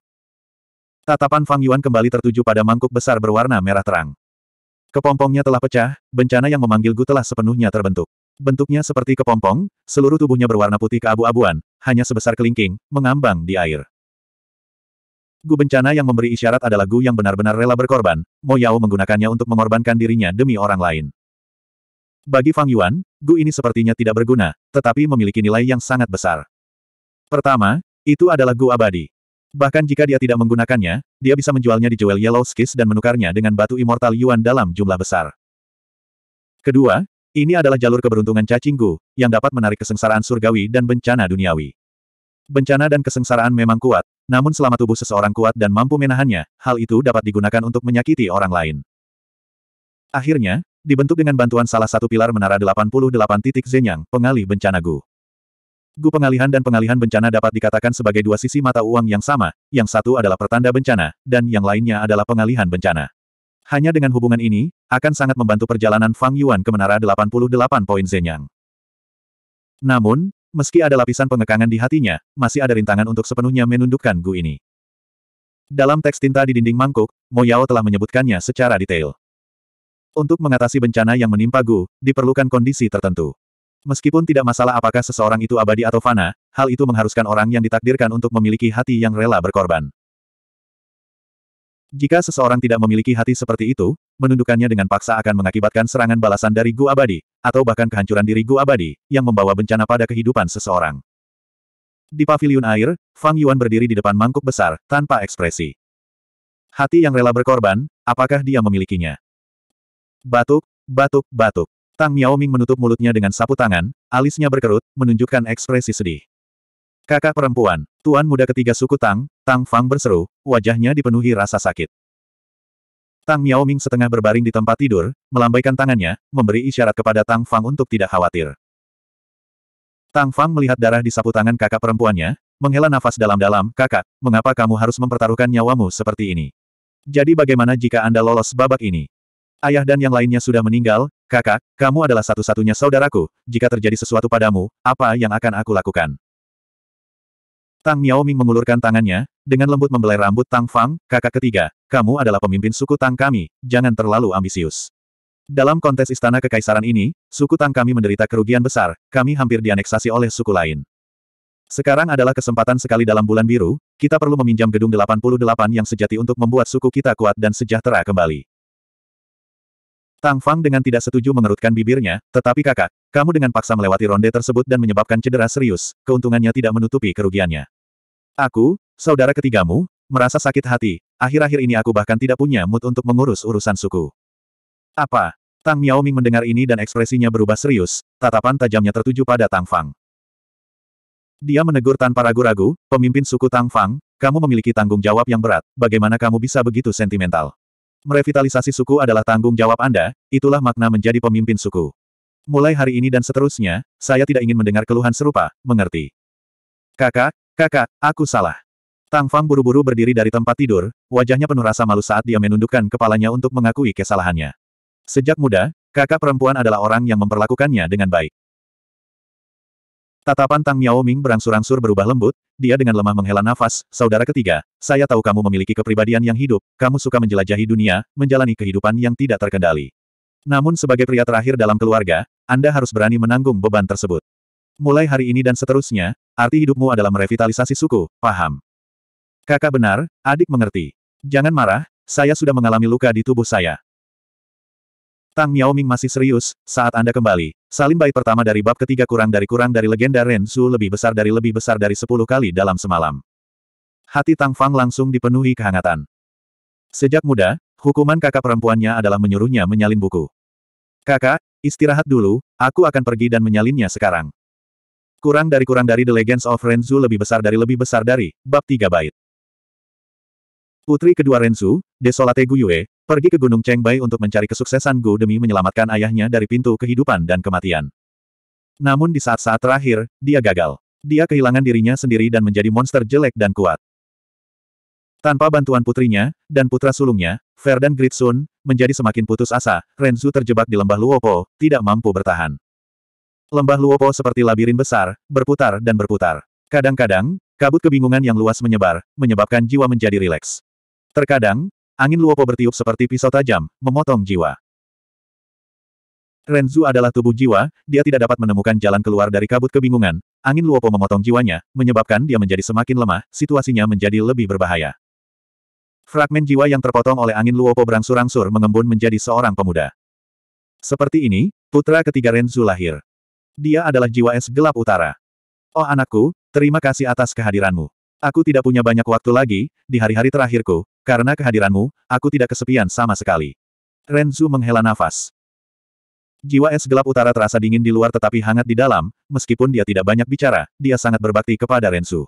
Tatapan Fang Yuan kembali tertuju pada mangkuk besar berwarna merah terang. Kepompongnya telah pecah, bencana yang memanggil Gu telah sepenuhnya terbentuk. Bentuknya seperti kepompong, seluruh tubuhnya berwarna putih keabu-abuan, hanya sebesar kelingking, mengambang di air. Gu bencana yang memberi isyarat adalah Gu yang benar-benar rela berkorban, Mo Yao menggunakannya untuk mengorbankan dirinya demi orang lain. Bagi Fang Yuan, Gu ini sepertinya tidak berguna, tetapi memiliki nilai yang sangat besar. Pertama, itu adalah Gu abadi. Bahkan jika dia tidak menggunakannya, dia bisa menjualnya di Jewel Yellow Skis dan menukarnya dengan batu immortal Yuan dalam jumlah besar. Kedua, ini adalah jalur keberuntungan cacing Gu, yang dapat menarik kesengsaraan surgawi dan bencana duniawi. Bencana dan kesengsaraan memang kuat, namun selama tubuh seseorang kuat dan mampu menahannya, hal itu dapat digunakan untuk menyakiti orang lain. Akhirnya, dibentuk dengan bantuan salah satu pilar menara 88 titik Zenyang, pengalih bencana Gu. Gu pengalihan dan pengalihan bencana dapat dikatakan sebagai dua sisi mata uang yang sama, yang satu adalah pertanda bencana, dan yang lainnya adalah pengalihan bencana. Hanya dengan hubungan ini, akan sangat membantu perjalanan Fang Yuan ke menara 88 poin Zenyang. Namun, Meski ada lapisan pengekangan di hatinya, masih ada rintangan untuk sepenuhnya menundukkan Gu ini. Dalam teks tinta di dinding mangkuk, Mo Yao telah menyebutkannya secara detail. Untuk mengatasi bencana yang menimpa Gu, diperlukan kondisi tertentu. Meskipun tidak masalah apakah seseorang itu abadi atau fana, hal itu mengharuskan orang yang ditakdirkan untuk memiliki hati yang rela berkorban. Jika seseorang tidak memiliki hati seperti itu, menundukkannya dengan paksa akan mengakibatkan serangan balasan dari Gu Abadi, atau bahkan kehancuran diri Gu Abadi, yang membawa bencana pada kehidupan seseorang. Di pavilion air, Fang Yuan berdiri di depan mangkuk besar, tanpa ekspresi. Hati yang rela berkorban, apakah dia memilikinya? Batuk, batuk, batuk. Tang Miao Ming menutup mulutnya dengan sapu tangan, alisnya berkerut, menunjukkan ekspresi sedih. Kakak perempuan, tuan muda ketiga suku Tang, Tang Fang berseru, wajahnya dipenuhi rasa sakit. Tang Miao Ming setengah berbaring di tempat tidur, melambaikan tangannya, memberi isyarat kepada Tang Fang untuk tidak khawatir. Tang Fang melihat darah di sapu tangan kakak perempuannya, menghela nafas dalam-dalam, kakak, mengapa kamu harus mempertaruhkan nyawamu seperti ini? Jadi bagaimana jika Anda lolos babak ini? Ayah dan yang lainnya sudah meninggal, kakak, kamu adalah satu-satunya saudaraku, jika terjadi sesuatu padamu, apa yang akan aku lakukan? Tang Miaoming mengulurkan tangannya, dengan lembut membelai rambut Tang Fang, kakak ketiga, kamu adalah pemimpin suku Tang kami, jangan terlalu ambisius. Dalam kontes istana kekaisaran ini, suku Tang kami menderita kerugian besar, kami hampir dianeksasi oleh suku lain. Sekarang adalah kesempatan sekali dalam bulan biru, kita perlu meminjam gedung 88 yang sejati untuk membuat suku kita kuat dan sejahtera kembali. Tang Fang dengan tidak setuju mengerutkan bibirnya, tetapi kakak, kamu dengan paksa melewati ronde tersebut dan menyebabkan cedera serius, keuntungannya tidak menutupi kerugiannya. Aku, saudara ketigamu, merasa sakit hati, akhir-akhir ini aku bahkan tidak punya mood untuk mengurus urusan suku. Apa? Tang Miao Ming mendengar ini dan ekspresinya berubah serius, tatapan tajamnya tertuju pada Tang Fang. Dia menegur tanpa ragu-ragu, pemimpin suku Tang Fang, kamu memiliki tanggung jawab yang berat, bagaimana kamu bisa begitu sentimental? Merevitalisasi suku adalah tanggung jawab Anda, itulah makna menjadi pemimpin suku mulai hari ini dan seterusnya, saya tidak ingin mendengar keluhan serupa, mengerti. Kakak, kakak, aku salah. Tang Fang buru-buru berdiri dari tempat tidur, wajahnya penuh rasa malu saat dia menundukkan kepalanya untuk mengakui kesalahannya. Sejak muda, kakak perempuan adalah orang yang memperlakukannya dengan baik. Tatapan Tang Miao Ming berangsur-angsur berubah lembut, dia dengan lemah menghela nafas, saudara ketiga, saya tahu kamu memiliki kepribadian yang hidup, kamu suka menjelajahi dunia, menjalani kehidupan yang tidak terkendali. Namun sebagai pria terakhir dalam keluarga, anda harus berani menanggung beban tersebut. Mulai hari ini dan seterusnya, arti hidupmu adalah merevitalisasi suku, paham? Kakak benar, adik mengerti. Jangan marah, saya sudah mengalami luka di tubuh saya. Tang Miao Ming masih serius, saat Anda kembali. Salin bait pertama dari bab ketiga kurang dari kurang dari legenda Renzu lebih besar dari lebih besar dari sepuluh kali dalam semalam. Hati Tang Fang langsung dipenuhi kehangatan. Sejak muda, hukuman kakak perempuannya adalah menyuruhnya menyalin buku. Kakak, Istirahat dulu, aku akan pergi dan menyalinnya sekarang. Kurang dari kurang dari The Legends of Renzu lebih besar dari lebih besar dari, bab 3 bait. Putri kedua Renzu, Desolate Guyue, pergi ke Gunung Chengbai untuk mencari kesuksesan Gu demi menyelamatkan ayahnya dari pintu kehidupan dan kematian. Namun di saat-saat terakhir, dia gagal. Dia kehilangan dirinya sendiri dan menjadi monster jelek dan kuat. Tanpa bantuan putrinya, dan putra sulungnya, Ferdan Gritsun, menjadi semakin putus asa, Renzu terjebak di lembah Luopo, tidak mampu bertahan. Lembah Luopo seperti labirin besar, berputar dan berputar. Kadang-kadang, kabut kebingungan yang luas menyebar, menyebabkan jiwa menjadi rileks. Terkadang, angin Luopo bertiup seperti pisau tajam, memotong jiwa. Renzu adalah tubuh jiwa, dia tidak dapat menemukan jalan keluar dari kabut kebingungan, angin Luopo memotong jiwanya, menyebabkan dia menjadi semakin lemah, situasinya menjadi lebih berbahaya. Fragmen jiwa yang terpotong oleh angin Luopo berangsur-angsur mengembun menjadi seorang pemuda. Seperti ini, putra ketiga Renzu lahir. Dia adalah jiwa es gelap utara. Oh anakku, terima kasih atas kehadiranmu. Aku tidak punya banyak waktu lagi, di hari-hari terakhirku, karena kehadiranmu, aku tidak kesepian sama sekali. Renzu menghela nafas. Jiwa es gelap utara terasa dingin di luar tetapi hangat di dalam, meskipun dia tidak banyak bicara, dia sangat berbakti kepada Renzu.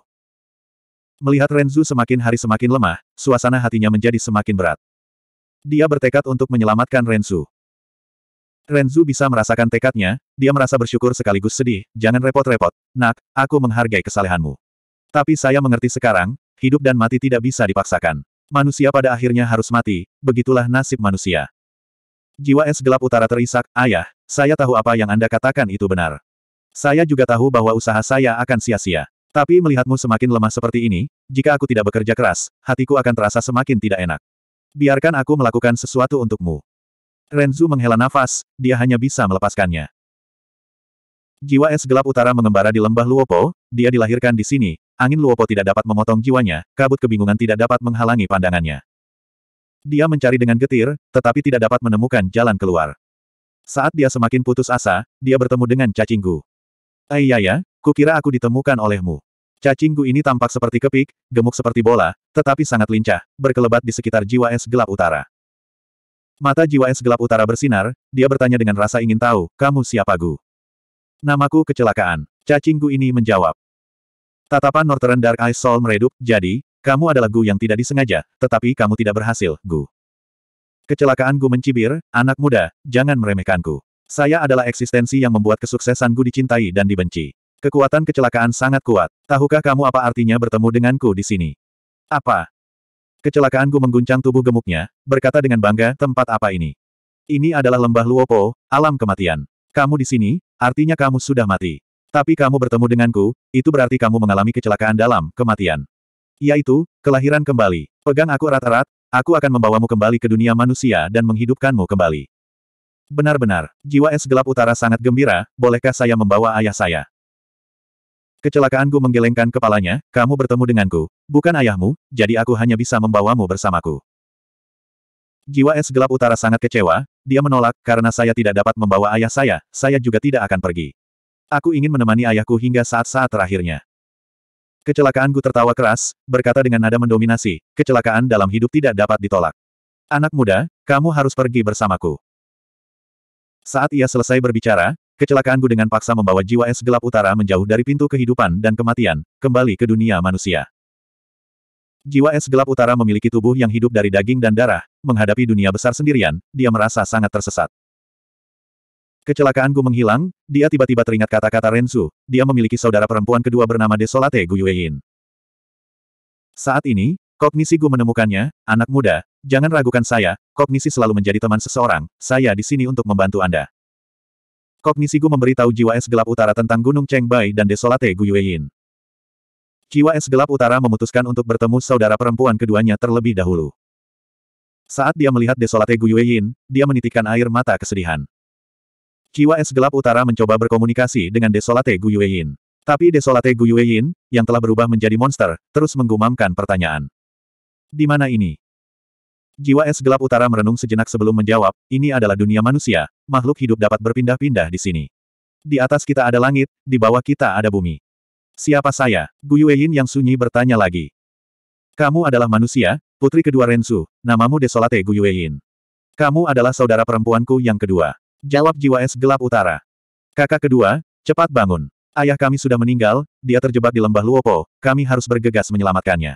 Melihat Renzu semakin hari semakin lemah, suasana hatinya menjadi semakin berat. Dia bertekad untuk menyelamatkan Renzu. Renzu bisa merasakan tekadnya, dia merasa bersyukur sekaligus sedih, jangan repot-repot, nak, aku menghargai kesalehanmu. Tapi saya mengerti sekarang, hidup dan mati tidak bisa dipaksakan. Manusia pada akhirnya harus mati, begitulah nasib manusia. Jiwa es gelap utara terisak, ayah, saya tahu apa yang Anda katakan itu benar. Saya juga tahu bahwa usaha saya akan sia-sia. Tapi melihatmu semakin lemah seperti ini, jika aku tidak bekerja keras, hatiku akan terasa semakin tidak enak. Biarkan aku melakukan sesuatu untukmu. Renzu menghela nafas, dia hanya bisa melepaskannya. Jiwa es gelap utara mengembara di lembah Luopo, dia dilahirkan di sini, angin Luopo tidak dapat memotong jiwanya, kabut kebingungan tidak dapat menghalangi pandangannya. Dia mencari dengan getir, tetapi tidak dapat menemukan jalan keluar. Saat dia semakin putus asa, dia bertemu dengan cacinggu. Ayaya, Kukira aku ditemukan olehmu. Cacingku ini tampak seperti kepik, gemuk seperti bola, tetapi sangat lincah, berkelebat di sekitar jiwa es gelap utara. Mata jiwa es gelap utara bersinar, dia bertanya dengan rasa ingin tahu, kamu siapa Gu? Namaku kecelakaan. Cacingku ini menjawab. Tatapan Northern Dark Eyes Soul meredup, jadi, kamu adalah Gu yang tidak disengaja, tetapi kamu tidak berhasil, Gu. Kecelakaan Gu mencibir, anak muda, jangan meremehkanku. Saya adalah eksistensi yang membuat kesuksesan Gu dicintai dan dibenci. Kekuatan kecelakaan sangat kuat. Tahukah kamu apa artinya bertemu denganku di sini? Apa? Kecelakaanku mengguncang tubuh gemuknya, berkata dengan bangga, tempat apa ini? Ini adalah lembah Luopo, alam kematian. Kamu di sini, artinya kamu sudah mati. Tapi kamu bertemu denganku, itu berarti kamu mengalami kecelakaan dalam kematian. Yaitu, kelahiran kembali. Pegang aku erat-erat, aku akan membawamu kembali ke dunia manusia dan menghidupkanmu kembali. Benar-benar, jiwa es gelap utara sangat gembira, bolehkah saya membawa ayah saya? Kecelakaanku menggelengkan kepalanya, kamu bertemu denganku, bukan ayahmu, jadi aku hanya bisa membawamu bersamaku. Jiwa es gelap utara sangat kecewa, dia menolak, karena saya tidak dapat membawa ayah saya, saya juga tidak akan pergi. Aku ingin menemani ayahku hingga saat-saat terakhirnya. Kecelakaanku tertawa keras, berkata dengan nada mendominasi, kecelakaan dalam hidup tidak dapat ditolak. Anak muda, kamu harus pergi bersamaku. Saat ia selesai berbicara, kecelakaanku dengan paksa membawa jiwa es gelap utara menjauh dari pintu kehidupan dan kematian, kembali ke dunia manusia. Jiwa es gelap utara memiliki tubuh yang hidup dari daging dan darah, menghadapi dunia besar sendirian, dia merasa sangat tersesat. Kecelakaanku menghilang, dia tiba-tiba teringat kata-kata Renzu, dia memiliki saudara perempuan kedua bernama Desolate Guyuein. Saat ini, kognisi Gu menemukannya, anak muda, jangan ragukan saya, kognisi selalu menjadi teman seseorang, saya di sini untuk membantu Anda. Kognisi Kognisigu memberitahu jiwa es gelap utara tentang Gunung Chengbai dan Desolate Yuein. Jiwa es gelap utara memutuskan untuk bertemu saudara perempuan keduanya terlebih dahulu. Saat dia melihat Desolate Yuein, dia menitikkan air mata kesedihan. Jiwa es gelap utara mencoba berkomunikasi dengan Desolate Yuein. Tapi Desolate Yuein, yang telah berubah menjadi monster, terus menggumamkan pertanyaan. Di mana ini? Jiwa es gelap utara merenung sejenak sebelum menjawab, ini adalah dunia manusia, makhluk hidup dapat berpindah-pindah di sini. Di atas kita ada langit, di bawah kita ada bumi. Siapa saya? Guyuein yang sunyi bertanya lagi. Kamu adalah manusia, putri kedua Rensu, namamu Desolate Guyuein. Kamu adalah saudara perempuanku yang kedua. Jawab jiwa es gelap utara. Kakak kedua, cepat bangun. Ayah kami sudah meninggal, dia terjebak di lembah Luopo, kami harus bergegas menyelamatkannya.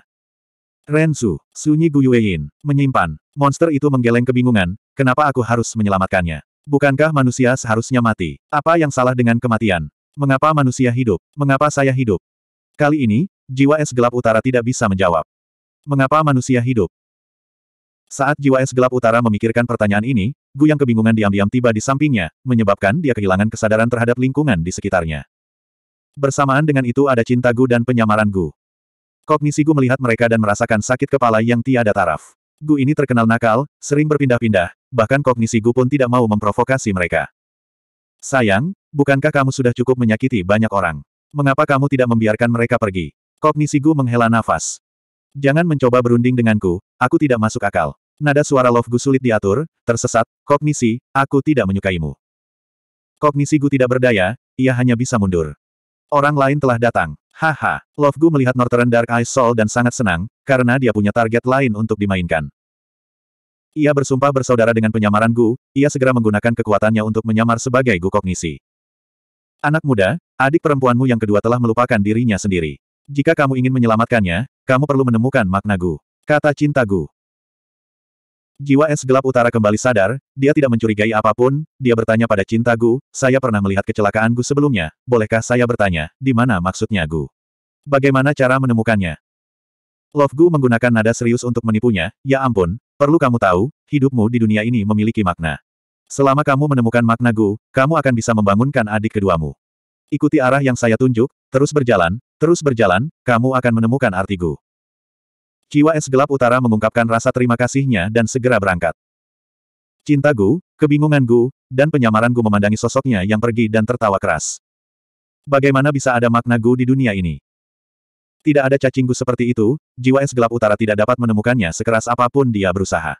Rensu, Sunyi Guyuein, menyimpan. Monster itu menggeleng kebingungan, kenapa aku harus menyelamatkannya? Bukankah manusia seharusnya mati? Apa yang salah dengan kematian? Mengapa manusia hidup? Mengapa saya hidup? Kali ini, jiwa es gelap utara tidak bisa menjawab. Mengapa manusia hidup? Saat jiwa es gelap utara memikirkan pertanyaan ini, Gu yang kebingungan diam-diam tiba di sampingnya, menyebabkan dia kehilangan kesadaran terhadap lingkungan di sekitarnya. Bersamaan dengan itu ada cinta Gu dan penyamaran Gu. Kognisi Gu melihat mereka dan merasakan sakit kepala yang tiada taraf. Gu ini terkenal nakal, sering berpindah-pindah, bahkan kognisi Gu pun tidak mau memprovokasi mereka. Sayang, bukankah kamu sudah cukup menyakiti banyak orang? Mengapa kamu tidak membiarkan mereka pergi? Kognisi Gu menghela nafas. Jangan mencoba berunding denganku, aku tidak masuk akal. Nada suara Love Gu sulit diatur, tersesat, kognisi, aku tidak menyukaimu. Kognisi Gu tidak berdaya, ia hanya bisa mundur. Orang lain telah datang. Haha, Gu melihat Northern Dark Eye Soul dan sangat senang, karena dia punya target lain untuk dimainkan. Ia bersumpah bersaudara dengan penyamaran Gu, ia segera menggunakan kekuatannya untuk menyamar sebagai Gu Kognisi. Anak muda, adik perempuanmu yang kedua telah melupakan dirinya sendiri. Jika kamu ingin menyelamatkannya, kamu perlu menemukan makna Gu. Kata cinta Gu. Jiwa es gelap utara kembali sadar, dia tidak mencurigai apapun, dia bertanya pada cinta Gu, saya pernah melihat kecelakaan Gu sebelumnya, bolehkah saya bertanya, di mana maksudnya Gu? Bagaimana cara menemukannya? Love Gu menggunakan nada serius untuk menipunya, ya ampun, perlu kamu tahu, hidupmu di dunia ini memiliki makna. Selama kamu menemukan makna Gu, kamu akan bisa membangunkan adik keduamu. Ikuti arah yang saya tunjuk, terus berjalan, terus berjalan, kamu akan menemukan arti Gu. Jiwa es gelap utara mengungkapkan rasa terima kasihnya dan segera berangkat. Cinta Gu, kebingungan Gu, dan penyamaran Gu memandangi sosoknya yang pergi dan tertawa keras. Bagaimana bisa ada makna Gu di dunia ini? Tidak ada cacing Gu seperti itu, jiwa es gelap utara tidak dapat menemukannya sekeras apapun dia berusaha.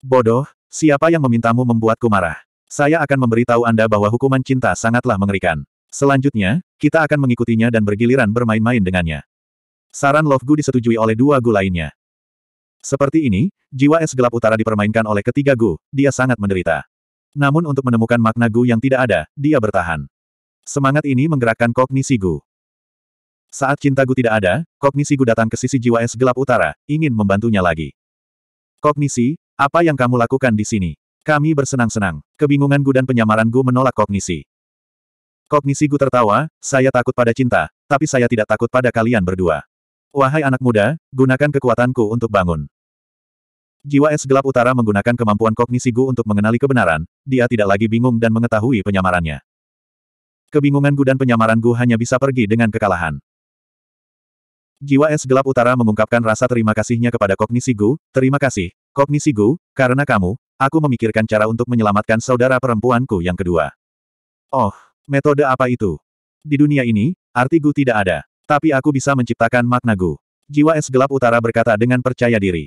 Bodoh, siapa yang memintamu membuatku marah? Saya akan memberitahu Anda bahwa hukuman cinta sangatlah mengerikan. Selanjutnya, kita akan mengikutinya dan bergiliran bermain-main dengannya. Saran Love Gu disetujui oleh dua Gu lainnya. Seperti ini, jiwa es gelap utara dipermainkan oleh ketiga Gu, dia sangat menderita. Namun untuk menemukan makna Gu yang tidak ada, dia bertahan. Semangat ini menggerakkan kognisi Gu. Saat cinta Gu tidak ada, kognisi Gu datang ke sisi jiwa es gelap utara, ingin membantunya lagi. Kognisi, apa yang kamu lakukan di sini? Kami bersenang-senang. Kebingungan Gu dan penyamaran Gu menolak kognisi. Kognisi Gu tertawa, saya takut pada cinta, tapi saya tidak takut pada kalian berdua. Wahai anak muda, gunakan kekuatanku untuk bangun. Jiwa es gelap utara menggunakan kemampuan kognisi Gu untuk mengenali kebenaran, dia tidak lagi bingung dan mengetahui penyamarannya. Kebingungan Gu dan penyamaran Gu hanya bisa pergi dengan kekalahan. Jiwa es gelap utara mengungkapkan rasa terima kasihnya kepada kognisi Gu, terima kasih, kognisi Gu, karena kamu, aku memikirkan cara untuk menyelamatkan saudara perempuanku yang kedua. Oh, metode apa itu? Di dunia ini, arti Gu tidak ada. Tapi aku bisa menciptakan makna Gu. Jiwa es gelap utara berkata dengan percaya diri.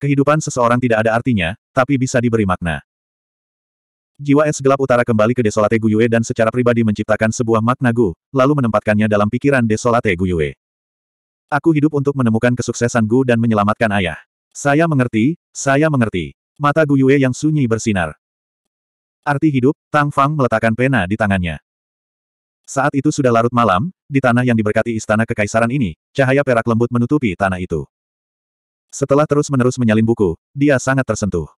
Kehidupan seseorang tidak ada artinya, tapi bisa diberi makna. Jiwa es gelap utara kembali ke Desolate Guyue dan secara pribadi menciptakan sebuah makna Gu, lalu menempatkannya dalam pikiran Desolate Guyue. Aku hidup untuk menemukan kesuksesan Gu dan menyelamatkan ayah. Saya mengerti, saya mengerti. Mata Guyue yang sunyi bersinar. Arti hidup, Tang Fang meletakkan pena di tangannya. Saat itu sudah larut malam, di tanah yang diberkati istana kekaisaran ini, cahaya perak lembut menutupi tanah itu. Setelah terus-menerus menyalin buku, dia sangat tersentuh.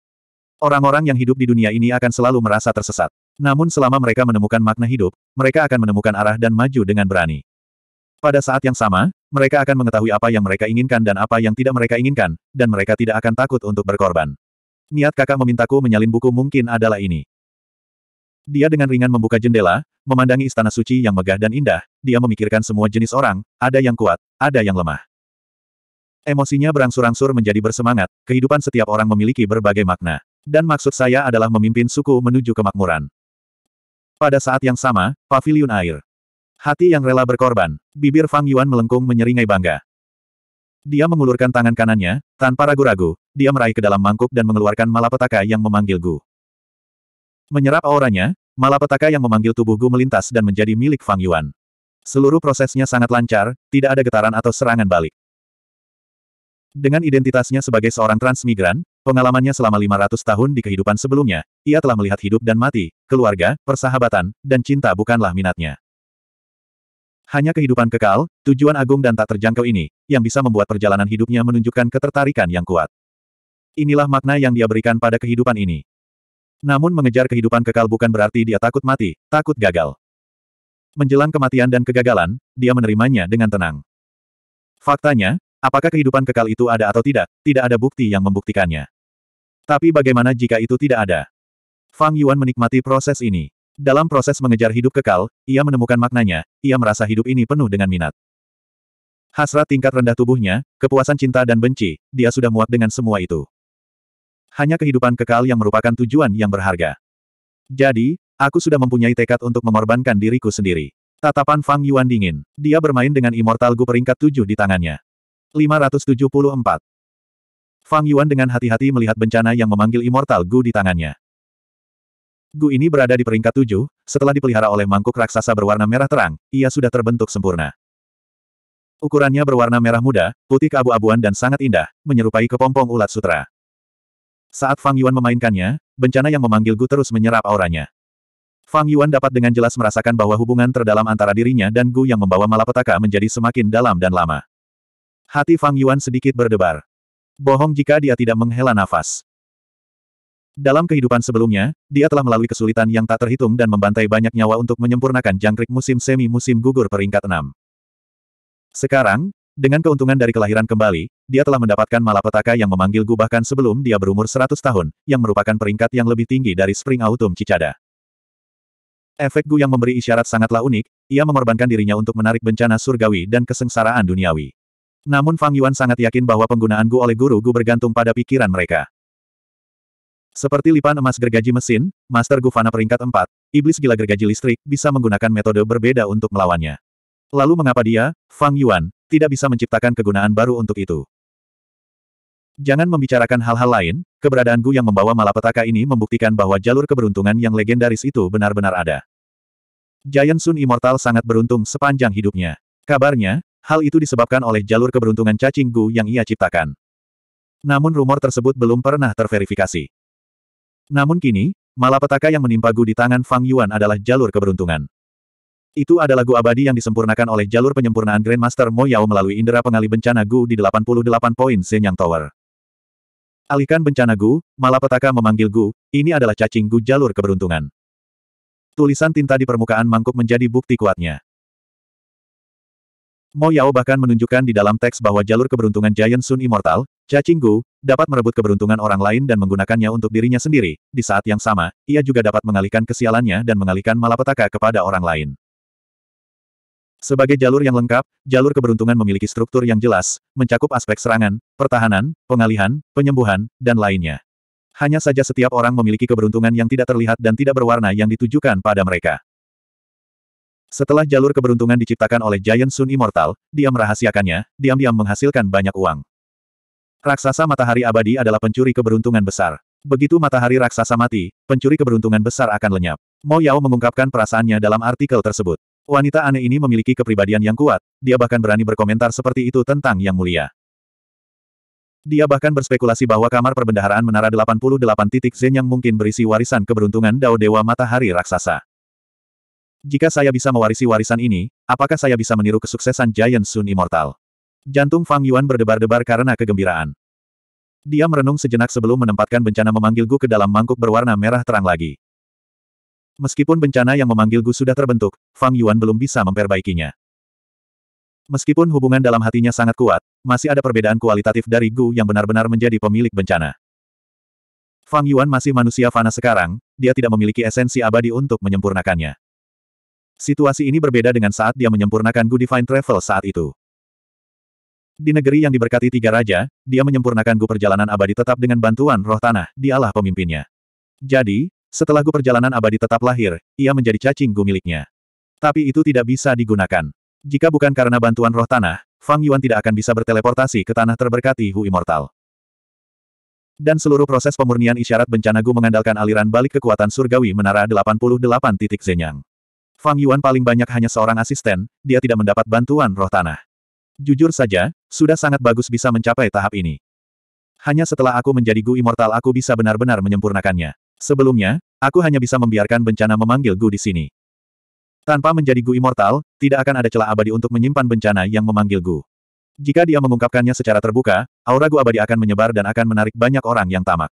Orang-orang yang hidup di dunia ini akan selalu merasa tersesat. Namun selama mereka menemukan makna hidup, mereka akan menemukan arah dan maju dengan berani. Pada saat yang sama, mereka akan mengetahui apa yang mereka inginkan dan apa yang tidak mereka inginkan, dan mereka tidak akan takut untuk berkorban. Niat kakak memintaku menyalin buku mungkin adalah ini. Dia dengan ringan membuka jendela, memandangi istana suci yang megah dan indah, dia memikirkan semua jenis orang, ada yang kuat, ada yang lemah. Emosinya berangsur-angsur menjadi bersemangat, kehidupan setiap orang memiliki berbagai makna. Dan maksud saya adalah memimpin suku menuju kemakmuran. Pada saat yang sama, pavilion air. Hati yang rela berkorban, bibir Fang Yuan melengkung menyeringai bangga. Dia mengulurkan tangan kanannya, tanpa ragu-ragu, dia meraih ke dalam mangkuk dan mengeluarkan malapetaka yang memanggil Gu. Menyerap auranya, malapetaka yang memanggil tubuhku melintas dan menjadi milik Fang Yuan. Seluruh prosesnya sangat lancar, tidak ada getaran atau serangan balik. Dengan identitasnya sebagai seorang transmigran, pengalamannya selama 500 tahun di kehidupan sebelumnya, ia telah melihat hidup dan mati, keluarga, persahabatan, dan cinta bukanlah minatnya. Hanya kehidupan kekal, tujuan agung dan tak terjangkau ini, yang bisa membuat perjalanan hidupnya menunjukkan ketertarikan yang kuat. Inilah makna yang dia berikan pada kehidupan ini. Namun mengejar kehidupan kekal bukan berarti dia takut mati, takut gagal. Menjelang kematian dan kegagalan, dia menerimanya dengan tenang. Faktanya, apakah kehidupan kekal itu ada atau tidak, tidak ada bukti yang membuktikannya. Tapi bagaimana jika itu tidak ada? Fang Yuan menikmati proses ini. Dalam proses mengejar hidup kekal, ia menemukan maknanya, ia merasa hidup ini penuh dengan minat. Hasrat tingkat rendah tubuhnya, kepuasan cinta dan benci, dia sudah muak dengan semua itu hanya kehidupan kekal yang merupakan tujuan yang berharga. Jadi, aku sudah mempunyai tekad untuk mengorbankan diriku sendiri. Tatapan Fang Yuan dingin. Dia bermain dengan Immortal Gu peringkat tujuh di tangannya. 574. Fang Yuan dengan hati-hati melihat bencana yang memanggil Immortal Gu di tangannya. Gu ini berada di peringkat tujuh. setelah dipelihara oleh mangkuk raksasa berwarna merah terang, ia sudah terbentuk sempurna. Ukurannya berwarna merah muda, putih keabu-abuan dan sangat indah, menyerupai kepompong ulat sutra. Saat Fang Yuan memainkannya, bencana yang memanggil Gu terus menyerap auranya. Fang Yuan dapat dengan jelas merasakan bahwa hubungan terdalam antara dirinya dan Gu yang membawa malapetaka menjadi semakin dalam dan lama. Hati Fang Yuan sedikit berdebar. Bohong jika dia tidak menghela nafas. Dalam kehidupan sebelumnya, dia telah melalui kesulitan yang tak terhitung dan membantai banyak nyawa untuk menyempurnakan jangkrik musim semi musim gugur peringkat enam. Sekarang, dengan keuntungan dari kelahiran kembali, dia telah mendapatkan malapetaka yang memanggil Gu bahkan sebelum dia berumur 100 tahun, yang merupakan peringkat yang lebih tinggi dari Spring Autumn Cicada. Efek Gu yang memberi isyarat sangatlah unik, ia mengorbankan dirinya untuk menarik bencana surgawi dan kesengsaraan duniawi. Namun Fang Yuan sangat yakin bahwa penggunaan Gu oleh guru Gu bergantung pada pikiran mereka. Seperti lipan emas gergaji mesin, Master Gu Fana peringkat 4, iblis gila gergaji listrik, bisa menggunakan metode berbeda untuk melawannya. Lalu mengapa dia, Fang Yuan, tidak bisa menciptakan kegunaan baru untuk itu? Jangan membicarakan hal-hal lain, Keberadaan Gu yang membawa malapetaka ini membuktikan bahwa jalur keberuntungan yang legendaris itu benar-benar ada. Giant Sun Immortal sangat beruntung sepanjang hidupnya. Kabarnya, hal itu disebabkan oleh jalur keberuntungan cacing Gu yang ia ciptakan. Namun rumor tersebut belum pernah terverifikasi. Namun kini, malapetaka yang menimpa Gu di tangan Fang Yuan adalah jalur keberuntungan. Itu adalah gua abadi yang disempurnakan oleh jalur penyempurnaan Grandmaster Mo Yao melalui indera pengali bencana Gu di 88 poin Zenyang Tower. Alihkan bencana Gu, malapetaka memanggil Gu, ini adalah cacing Gu jalur keberuntungan. Tulisan tinta di permukaan mangkuk menjadi bukti kuatnya. Mo Yao bahkan menunjukkan di dalam teks bahwa jalur keberuntungan Giant Sun Immortal, cacing Gu, dapat merebut keberuntungan orang lain dan menggunakannya untuk dirinya sendiri. Di saat yang sama, ia juga dapat mengalihkan kesialannya dan mengalihkan malapetaka kepada orang lain. Sebagai jalur yang lengkap, jalur keberuntungan memiliki struktur yang jelas, mencakup aspek serangan, pertahanan, pengalihan, penyembuhan, dan lainnya. Hanya saja setiap orang memiliki keberuntungan yang tidak terlihat dan tidak berwarna yang ditujukan pada mereka. Setelah jalur keberuntungan diciptakan oleh Giant Sun Immortal, dia merahasiakannya, diam-diam menghasilkan banyak uang. Raksasa matahari abadi adalah pencuri keberuntungan besar. Begitu matahari raksasa mati, pencuri keberuntungan besar akan lenyap. Mo Yao mengungkapkan perasaannya dalam artikel tersebut. Wanita aneh ini memiliki kepribadian yang kuat, dia bahkan berani berkomentar seperti itu tentang Yang Mulia. Dia bahkan berspekulasi bahwa kamar perbendaharaan menara 88 titik Zen yang mungkin berisi warisan keberuntungan Dao Dewa Matahari Raksasa. Jika saya bisa mewarisi warisan ini, apakah saya bisa meniru kesuksesan Giant Sun Immortal? Jantung Fang Yuan berdebar-debar karena kegembiraan. Dia merenung sejenak sebelum menempatkan bencana memanggilku ke dalam mangkuk berwarna merah terang lagi. Meskipun bencana yang memanggil Gu sudah terbentuk, Fang Yuan belum bisa memperbaikinya. Meskipun hubungan dalam hatinya sangat kuat, masih ada perbedaan kualitatif dari Gu yang benar-benar menjadi pemilik bencana. Fang Yuan masih manusia fana sekarang, dia tidak memiliki esensi abadi untuk menyempurnakannya. Situasi ini berbeda dengan saat dia menyempurnakan Gu Divine Travel saat itu. Di negeri yang diberkati tiga raja, dia menyempurnakan Gu perjalanan abadi tetap dengan bantuan roh tanah, dialah pemimpinnya. Jadi, setelah gu perjalanan abadi tetap lahir, ia menjadi cacing gu miliknya. Tapi itu tidak bisa digunakan. Jika bukan karena bantuan roh tanah, Fang Yuan tidak akan bisa berteleportasi ke tanah terberkati Hu Immortal. Dan seluruh proses pemurnian isyarat bencana Gu mengandalkan aliran balik kekuatan surgawi menara 88 titik Zenyang. Fang Yuan paling banyak hanya seorang asisten, dia tidak mendapat bantuan roh tanah. Jujur saja, sudah sangat bagus bisa mencapai tahap ini. Hanya setelah aku menjadi Gu Immortal aku bisa benar-benar menyempurnakannya. Sebelumnya, aku hanya bisa membiarkan bencana memanggil Gu di sini. Tanpa menjadi Gu immortal, tidak akan ada celah abadi untuk menyimpan bencana yang memanggil Gu. Jika dia mengungkapkannya secara terbuka, aura Gu abadi akan menyebar dan akan menarik banyak orang yang tamak.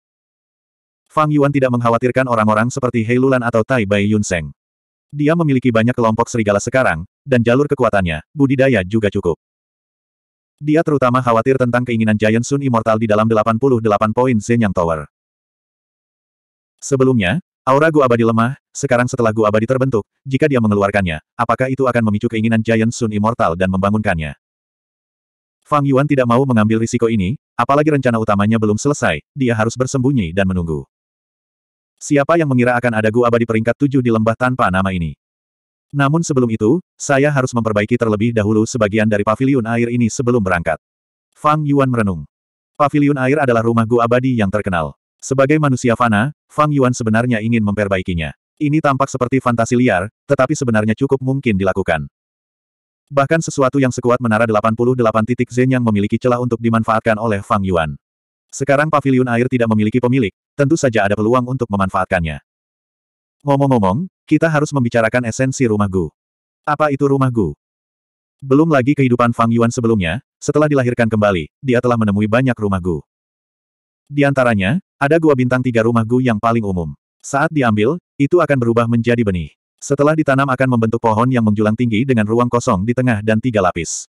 Fang Yuan tidak mengkhawatirkan orang-orang seperti Hei Lulan atau Tai Bai Yun Seng. Dia memiliki banyak kelompok serigala sekarang, dan jalur kekuatannya, budidaya juga cukup. Dia terutama khawatir tentang keinginan Giant Sun Immortal di dalam 88 poin Zenyang Tower. Sebelumnya, aura gua abadi lemah, sekarang setelah gua abadi terbentuk, jika dia mengeluarkannya, apakah itu akan memicu keinginan Giant Sun Immortal dan membangunkannya? Fang Yuan tidak mau mengambil risiko ini, apalagi rencana utamanya belum selesai, dia harus bersembunyi dan menunggu. Siapa yang mengira akan ada gua abadi peringkat tujuh di lembah tanpa nama ini? Namun sebelum itu, saya harus memperbaiki terlebih dahulu sebagian dari pavilion air ini sebelum berangkat. Fang Yuan merenung. Pavilion air adalah rumah gua abadi yang terkenal. Sebagai manusia fana, Fang Yuan sebenarnya ingin memperbaikinya. Ini tampak seperti fantasi liar, tetapi sebenarnya cukup mungkin dilakukan. Bahkan sesuatu yang sekuat menara 88 titik Zen yang memiliki celah untuk dimanfaatkan oleh Fang Yuan. Sekarang pavilion air tidak memiliki pemilik, tentu saja ada peluang untuk memanfaatkannya. Ngomong-ngomong, kita harus membicarakan esensi rumah Gu. Apa itu rumah Gu? Belum lagi kehidupan Fang Yuan sebelumnya, setelah dilahirkan kembali, dia telah menemui banyak rumah Gu. Di antaranya, ada gua bintang tiga rumah Gu yang paling umum. Saat diambil, itu akan berubah menjadi benih. Setelah ditanam akan membentuk pohon yang menjulang tinggi dengan ruang kosong di tengah dan tiga lapis.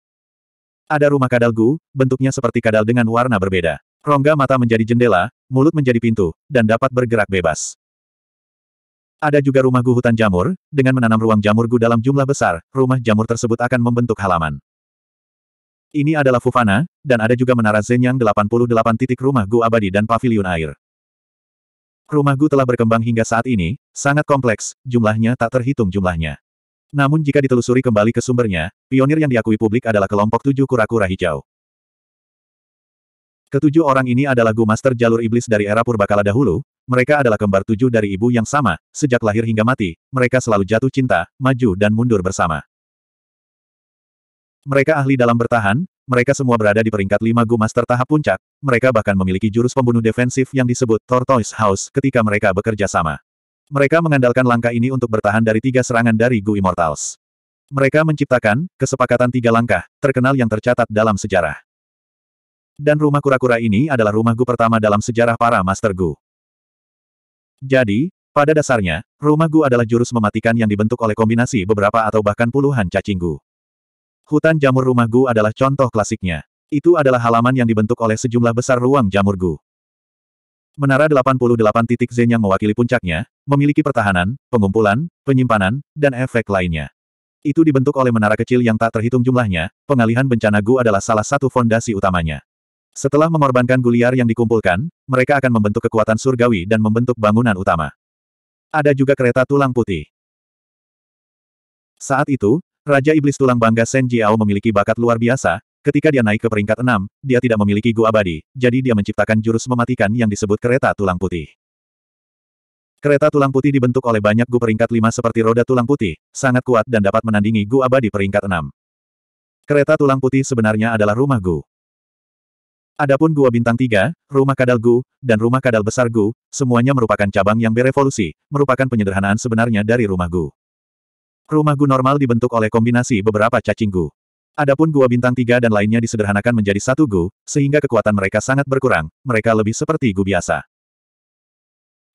Ada rumah kadal Gu, bentuknya seperti kadal dengan warna berbeda. Rongga mata menjadi jendela, mulut menjadi pintu, dan dapat bergerak bebas. Ada juga rumah Gu hutan jamur, dengan menanam ruang jamur Gu dalam jumlah besar, rumah jamur tersebut akan membentuk halaman. Ini adalah Fufana, dan ada juga menara Zenyang 88 titik rumah Gu abadi dan Paviliun air. Rumah Gu telah berkembang hingga saat ini, sangat kompleks, jumlahnya tak terhitung jumlahnya. Namun jika ditelusuri kembali ke sumbernya, pionir yang diakui publik adalah kelompok tujuh kura-kura hijau. Ketujuh orang ini adalah Gu Master Jalur Iblis dari era Purbakala dahulu, mereka adalah kembar tujuh dari ibu yang sama, sejak lahir hingga mati, mereka selalu jatuh cinta, maju dan mundur bersama. Mereka ahli dalam bertahan, mereka semua berada di peringkat lima Gu Master tahap puncak, mereka bahkan memiliki jurus pembunuh defensif yang disebut Tortoise House ketika mereka bekerja sama. Mereka mengandalkan langkah ini untuk bertahan dari tiga serangan dari Gu Immortals. Mereka menciptakan kesepakatan tiga langkah, terkenal yang tercatat dalam sejarah. Dan rumah kura-kura ini adalah rumah Gu pertama dalam sejarah para Master Gu. Jadi, pada dasarnya, rumah Gu adalah jurus mematikan yang dibentuk oleh kombinasi beberapa atau bahkan puluhan cacing Gu. Hutan jamur rumah Gu adalah contoh klasiknya. Itu adalah halaman yang dibentuk oleh sejumlah besar ruang jamur Gu. Menara 88 titik Zen yang mewakili puncaknya, memiliki pertahanan, pengumpulan, penyimpanan, dan efek lainnya. Itu dibentuk oleh menara kecil yang tak terhitung jumlahnya, pengalihan bencana Gu adalah salah satu fondasi utamanya. Setelah mengorbankan guliar yang dikumpulkan, mereka akan membentuk kekuatan surgawi dan membentuk bangunan utama. Ada juga kereta tulang putih. Saat itu, Raja Iblis Tulang Bangga Shen Jiao memiliki bakat luar biasa, ketika dia naik ke peringkat enam, dia tidak memiliki gua abadi, jadi dia menciptakan jurus mematikan yang disebut kereta tulang putih. Kereta tulang putih dibentuk oleh banyak gu peringkat lima seperti roda tulang putih, sangat kuat dan dapat menandingi gu abadi peringkat enam. Kereta tulang putih sebenarnya adalah rumah gu. Adapun gua bintang Tiga, rumah kadal gu, dan rumah kadal besar gu, semuanya merupakan cabang yang berevolusi, merupakan penyederhanaan sebenarnya dari rumah gu. Rumah Gu normal dibentuk oleh kombinasi beberapa cacing Gu. Adapun gua bintang tiga dan lainnya disederhanakan menjadi satu Gu, sehingga kekuatan mereka sangat berkurang, mereka lebih seperti Gu biasa.